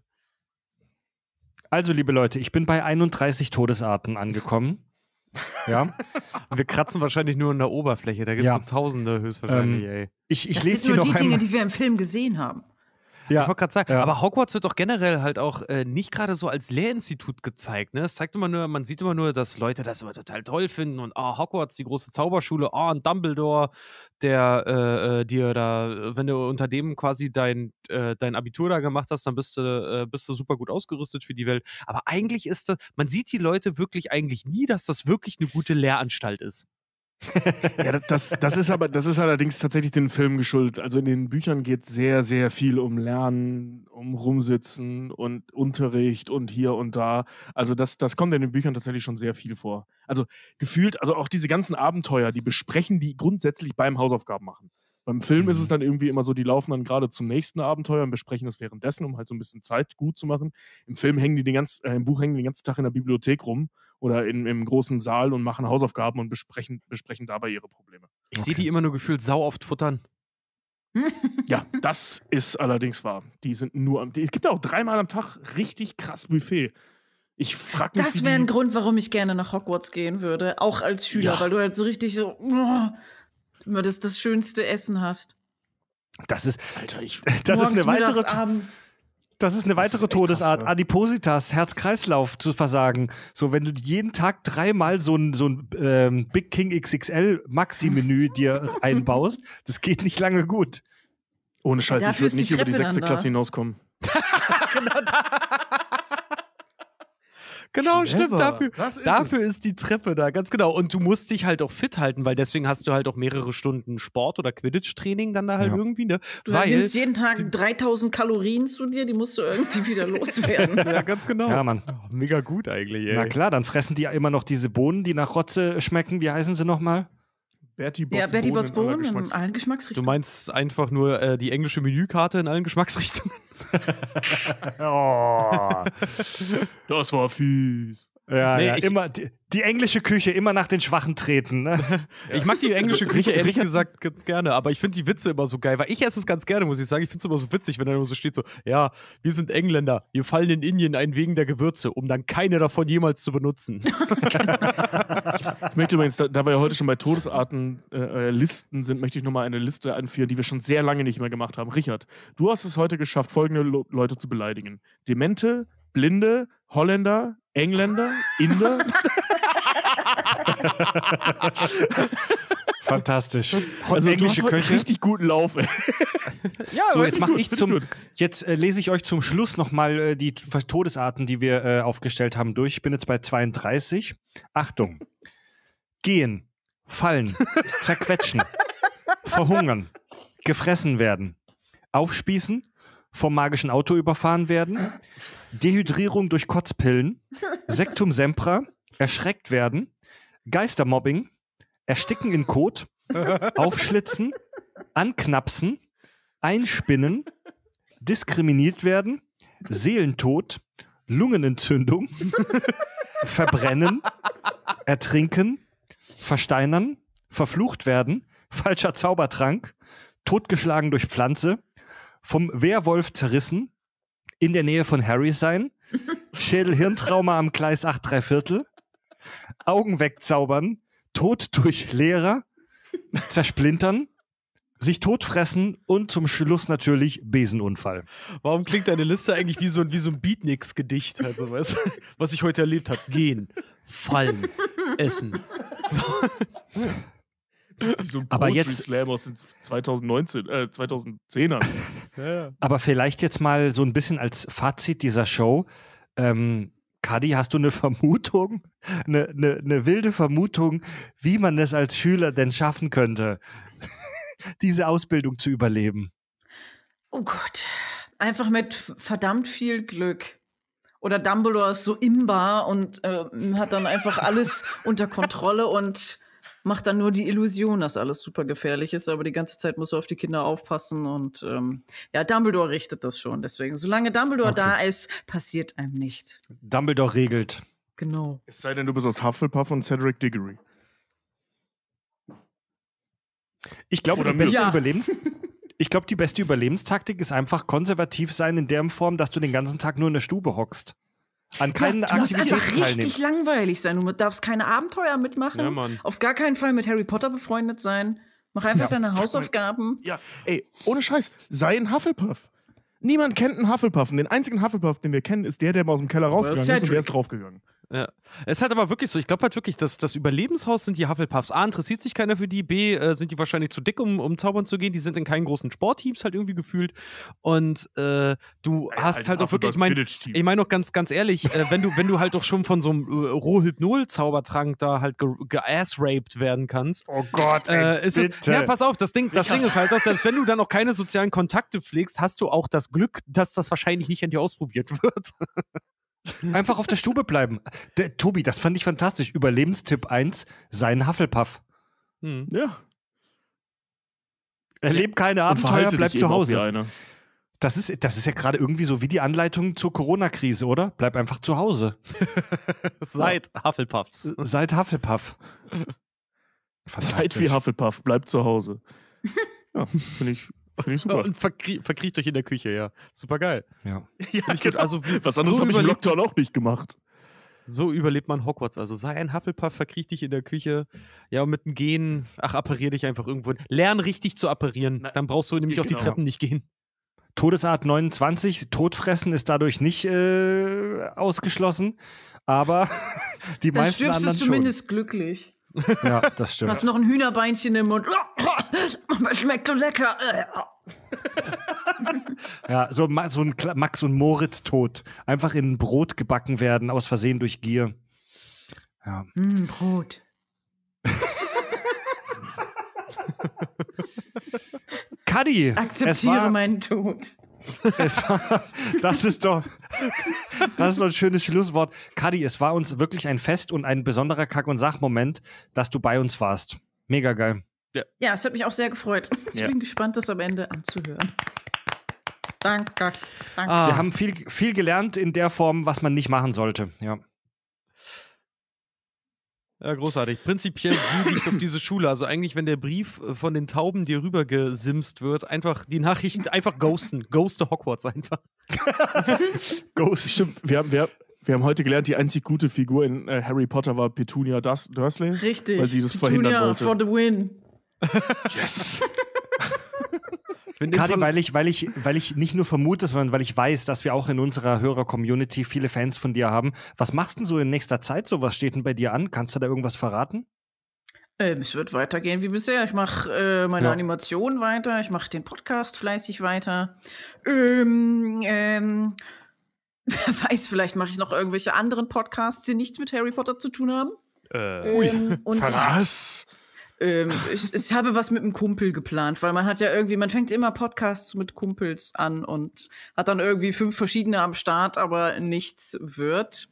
Also, liebe Leute, ich bin bei 31 Todesarten angekommen. Ja. wir kratzen wahrscheinlich nur in der Oberfläche. Da gibt es ja. so Tausende höchstwahrscheinlich, ähm, ey. Ich, ich das lese sind nur die noch Dinge, die wir im Film gesehen haben. Ja. Ich wollte gerade sagen, ja. aber Hogwarts wird doch generell halt auch äh, nicht gerade so als Lehrinstitut gezeigt. Ne? Es zeigt immer nur, man sieht immer nur, dass Leute das immer total toll finden und oh, Hogwarts, die große Zauberschule, oh, und Dumbledore, der äh, äh, dir da, wenn du unter dem quasi dein, äh, dein Abitur da gemacht hast, dann bist du, äh, bist du super gut ausgerüstet für die Welt. Aber eigentlich ist das, man sieht die Leute wirklich eigentlich nie, dass das wirklich eine gute Lehranstalt ist ja, das, das ist aber, das ist allerdings tatsächlich den Film geschuldet. Also in den Büchern geht sehr, sehr viel um Lernen, um Rumsitzen und Unterricht und hier und da. Also das, das kommt in den Büchern tatsächlich schon sehr viel vor. Also gefühlt, also auch diese ganzen Abenteuer, die besprechen die grundsätzlich beim Hausaufgaben machen. Beim Film mhm. ist es mhm. dann irgendwie immer so, die laufen dann gerade zum nächsten Abenteuer und besprechen das währenddessen, um halt so ein bisschen Zeit gut zu machen. Im Film hängen die den ganzen, äh, im Buch hängen die den ganzen Tag in der Bibliothek rum oder in, im großen Saal und machen Hausaufgaben und besprechen, besprechen dabei ihre Probleme. Ich okay. sehe die immer nur gefühlt sau oft futtern. ja, das ist allerdings wahr. Die sind nur am. Es gibt auch dreimal am Tag richtig krass Buffet. Ich frag mich. Das wäre ein Grund, warum ich gerne nach Hogwarts gehen würde, auch als Schüler, ja. weil du halt so richtig so. Oh, Immer das, das schönste Essen hast. Das ist, Alter, ich, das ist eine weitere. Abends. Das ist eine weitere ist Todesart, krass, ne? Adipositas, Herz-Kreislauf zu versagen. So, wenn du jeden Tag dreimal so ein, so ein ähm, Big King XXL Maxi-Menü dir einbaust, das geht nicht lange gut. Ohne Scheiß, ja, ich würde nicht über die sechste Klasse hinauskommen. genau da. Genau, Schlever. stimmt. Dafür, ist, dafür ist, die Treppe da, ganz genau. Und du musst dich halt auch fit halten, weil deswegen hast du halt auch mehrere Stunden Sport oder Quidditch-Training dann da halt ja. irgendwie. Ne? Du weil nimmst jeden Tag 3000 Kalorien zu dir, die musst du irgendwie wieder loswerden. ja, ganz genau. Ja, Mann. Oh, mega gut eigentlich. Ey. Na klar, dann fressen die ja immer noch diese Bohnen, die nach Rotze schmecken. Wie heißen sie nochmal? Bertie Bots ja, Bertie Bots Bohnen in, in allen Geschmacksrichtungen. Du meinst einfach nur äh, die englische Menükarte in allen Geschmacksrichtungen? oh, das war fies. Ja, nee, ja. Ich, immer die, die, englische Küche, immer nach den Schwachen treten. Ne? Ich mag die englische also, Küche ehrlich gesagt ganz gerne, aber ich finde die Witze immer so geil, weil ich esse es ganz gerne, muss ich sagen. Ich finde es immer so witzig, wenn da immer so steht so, ja, wir sind Engländer, wir fallen in Indien ein wegen der Gewürze, um dann keine davon jemals zu benutzen. ich möchte übrigens, da, da, wir heute schon bei Todesartenlisten äh, äh sind, möchte ich nochmal eine Liste anführen, die wir schon sehr lange nicht mehr gemacht haben. Richard, du hast es heute geschafft, folgende Lo Leute zu beleidigen. Demente, Blinde, Holländer, Engländer, Inder. Fantastisch. Und also, also englische Köche. Richtig guten Lauf. Ey. ja, so jetzt mache ich zum. Gut. Jetzt äh, lese ich euch zum Schluss nochmal äh, die Todesarten, die wir äh, aufgestellt haben, durch. Ich bin jetzt bei 32. Achtung. Gehen, fallen, zerquetschen, verhungern, gefressen werden, aufspießen, vom magischen Auto überfahren werden, Dehydrierung durch Kotzpillen, Sektum Sempra, erschreckt werden, Geistermobbing, ersticken in Kot, aufschlitzen, anknapsen, einspinnen, diskriminiert werden, Seelentod, Lungenentzündung, verbrennen, ertrinken, versteinern, verflucht werden, falscher Zaubertrank, totgeschlagen durch Pflanze, vom Werwolf zerrissen, in der Nähe von Harry sein, Schädel-Hirntrauma am Gleis 8 3 Viertel, Augen wegzaubern, Tod durch Lehrer, zersplintern, sich totfressen und zum Schluss natürlich Besenunfall. Warum klingt deine Liste eigentlich wie so, ein, wie so ein Beatniks-Gedicht, also, weißt, was ich heute erlebt habe? Gehen, fallen, essen. So so ein aber jetzt Slam aus den 2019, äh, 2010ern. ja, ja. Aber vielleicht jetzt mal so ein bisschen als Fazit dieser Show. Ähm, Kadi, hast du eine Vermutung, eine, eine, eine wilde Vermutung, wie man es als Schüler denn schaffen könnte, diese Ausbildung zu überleben? Oh Gott, einfach mit verdammt viel Glück oder Dumbledore ist so imbar und äh, hat dann einfach alles unter Kontrolle und macht dann nur die Illusion, dass alles super gefährlich ist, aber die ganze Zeit muss er auf die Kinder aufpassen und ähm, ja, Dumbledore richtet das schon. Deswegen, solange Dumbledore okay. da ist, passiert einem nichts. Dumbledore regelt. Genau. Es sei denn, du bist aus Hufflepuff und Cedric Diggory. Ich glaube, die beste ja. Überlebens. Ich glaube, die beste Überlebenstaktik ist einfach konservativ sein in der Form, dass du den ganzen Tag nur in der Stube hockst. An keinen ja, du Aktivitäten darfst einfach teilnehmen. richtig langweilig sein. Du darfst keine Abenteuer mitmachen. Ja, Mann. Auf gar keinen Fall mit Harry Potter befreundet sein. Mach einfach ja. deine Hausaufgaben. Ja, ey, ohne Scheiß, sei ein Hufflepuff. Niemand kennt einen Hufflepuff. Und den einzigen Hufflepuff, den wir kennen, ist der, der mal aus dem Keller rausgegangen ist, ist und der ist draufgegangen. Ja. Es ist halt aber wirklich so, ich glaube halt wirklich, dass das Überlebenshaus sind die Hufflepuffs. A, interessiert sich keiner für die, B, äh, sind die wahrscheinlich zu dick, um, um zaubern zu gehen. Die sind in keinen großen Sportteams halt irgendwie gefühlt. Und äh, du ja, hast also halt auch wirklich, ich meine ich mein auch ganz, ganz ehrlich, äh, wenn, du, wenn du halt doch schon von so einem äh, Rohhypnol-Zaubertrank da halt geassraped ge werden kannst. Oh Gott, ey, äh, ist bitte. Es, ja, pass auf, das Ding, das Ding ist halt, dass selbst wenn du dann auch keine sozialen Kontakte pflegst, hast du auch das Glück, dass das wahrscheinlich nicht an dir ausprobiert wird. Einfach auf der Stube bleiben. Der, Tobi, das fand ich fantastisch. Überlebenstipp 1, sein Hufflepuff. Hm. Ja. Erleb keine Abenteuer, bleib eh zu Hause. Das ist, das ist ja gerade irgendwie so wie die Anleitung zur Corona-Krise, oder? Bleib einfach zu Hause. Seid Hufflepuffs. Seid Hufflepuff. Seid wie Hufflepuff, bleib zu Hause. Ja, finde ich Finde ich super. Und verkrie verkriecht euch in der Küche, ja. Super geil. Ja. ja ich genau. also, Was anderes so habe ich im Lockdown auch nicht gemacht. So überlebt man Hogwarts. Also sei ein Hufflepuff, verkriech dich in der Küche. Ja, und mit dem Gehen, ach, apparier dich einfach irgendwo. Lern richtig zu apparieren. Dann brauchst du nämlich ja, genau. auch die genau. Treppen nicht gehen. Todesart 29, Todfressen ist dadurch nicht äh, ausgeschlossen, aber die meisten anderen schon. Da stirbst du zumindest schon. glücklich. Ja, das stimmt. Du hast noch ein Hühnerbeinchen im Mund. schmeckt so lecker. ja, so, so ein Max- und Moritz-Tod. Einfach in Brot gebacken werden, aus Versehen durch Gier. Ja. Mm, Brot. Cuddy. Akzeptiere meinen Tod. War, das ist doch das ist ein schönes Schlusswort. Kadi, es war uns wirklich ein Fest und ein besonderer Kack- und Sachmoment, dass du bei uns warst. Mega geil. Ja, ja es hat mich auch sehr gefreut. Ich ja. bin gespannt, das am Ende anzuhören. Danke. danke. Ah. Wir haben viel, viel gelernt in der Form, was man nicht machen sollte. Ja. Ja, großartig. Prinzipiell jubel ich auf diese Schule. Also eigentlich, wenn der Brief äh, von den Tauben dir rübergesimst wird, einfach die Nachrichten einfach ghosten. Ghoste Hogwarts einfach. Ghost. Stimmt, wir haben, wir, wir haben heute gelernt, die einzig gute Figur in äh, Harry Potter war Petunia Durs Dursley. Richtig. Weil sie das Petunia verhindern wollte. for the win. Yes. Wenn Gerade weil ich, weil, ich, weil ich nicht nur vermute, sondern weil ich weiß, dass wir auch in unserer Hörer-Community viele Fans von dir haben. Was machst du denn so in nächster Zeit? So, was steht denn bei dir an? Kannst du da irgendwas verraten? Ähm, es wird weitergehen wie bisher. Ich mache äh, meine ja. Animation weiter, ich mache den Podcast fleißig weiter. Ähm, ähm, wer weiß, vielleicht mache ich noch irgendwelche anderen Podcasts, die nichts mit Harry Potter zu tun haben. Äh, ähm, Ui, und was? Ähm, ich, ich, habe was mit einem Kumpel geplant, weil man hat ja irgendwie, man fängt immer Podcasts mit Kumpels an und hat dann irgendwie fünf verschiedene am Start, aber nichts wird.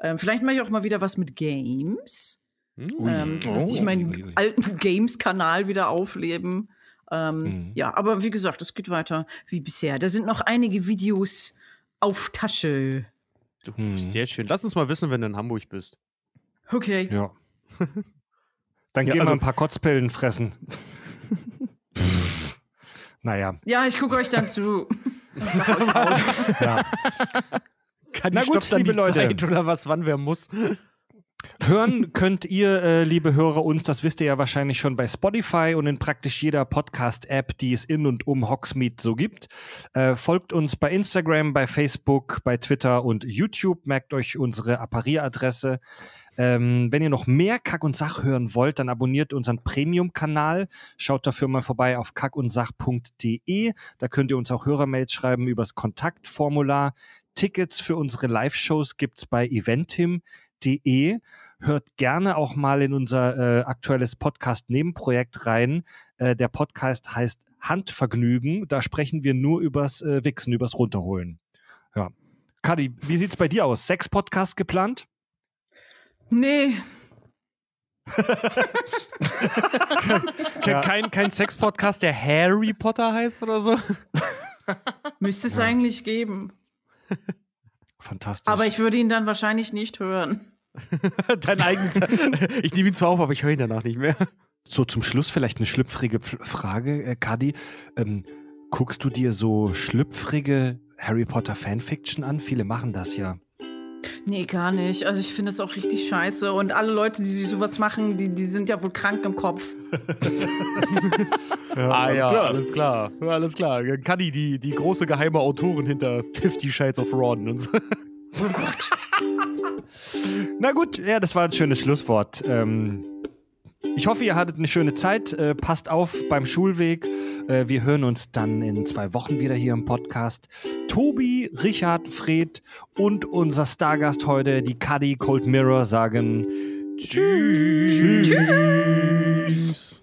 Ähm, vielleicht mache ich auch mal wieder was mit Games. Ui. Ähm, oh. dass ich meinen alten Games-Kanal wieder aufleben. Ähm, mhm. Ja, aber wie gesagt, es geht weiter wie bisher. Da sind noch einige Videos auf Tasche. Mhm. Sehr schön. Lass uns mal wissen, wenn du in Hamburg bist. Okay. Ja. Dann ja, gehen also, wir ein paar Kotzpillen fressen. naja. Ja, ich gucke euch dann zu. ja. Kann Na ich gut, liebe Leute. Zeit oder was, wann wer muss. Hören könnt ihr, äh, liebe Hörer, uns, das wisst ihr ja wahrscheinlich schon bei Spotify und in praktisch jeder Podcast-App, die es in und um Hogsmeade so gibt. Äh, folgt uns bei Instagram, bei Facebook, bei Twitter und YouTube. Merkt euch unsere Apparieradresse. Ähm, wenn ihr noch mehr Kack und Sach hören wollt, dann abonniert unseren Premium-Kanal. Schaut dafür mal vorbei auf kackundsach.de. Da könnt ihr uns auch Hörermails schreiben übers Kontaktformular. Tickets für unsere Live-Shows gibt's bei Eventim podcast.de. Hört gerne auch mal in unser äh, aktuelles Podcast-Nebenprojekt rein. Äh, der Podcast heißt Handvergnügen. Da sprechen wir nur übers äh, Wichsen, übers Runterholen. Ja. Kadi, wie sieht es bei dir aus? Sechs Podcasts geplant? Nee. kein, kein, kein Sex-Podcast, der Harry Potter heißt oder so? Müsste es ja. eigentlich geben. Fantastisch. Aber ich würde ihn dann wahrscheinlich nicht hören. Dein eigenen. ich nehme ihn zwar auf, aber ich höre ihn danach nicht mehr. So zum Schluss vielleicht eine schlüpfrige Frage, äh, Kadi. Ähm, guckst du dir so schlüpfrige Harry Potter Fanfiction an? Viele machen das ja. Nee, gar nicht. Also ich finde es auch richtig scheiße. Und alle Leute, die sowas machen, die, die sind ja wohl krank im Kopf. ja, ah, alles ja, klar, alles klar. Alles klar. Cuddy, die, die große geheime Autorin hinter Fifty Shades of Ron und so. Oh Gott. Na gut, ja, das war ein schönes Schlusswort. Ähm, ich hoffe, ihr hattet eine schöne Zeit. Äh, passt auf beim Schulweg. Äh, wir hören uns dann in zwei Wochen wieder hier im Podcast. Tobi, Richard, Fred und unser Stargast heute, die Cuddy Cold Mirror, sagen Tschüss. Tschüss. Tschüss.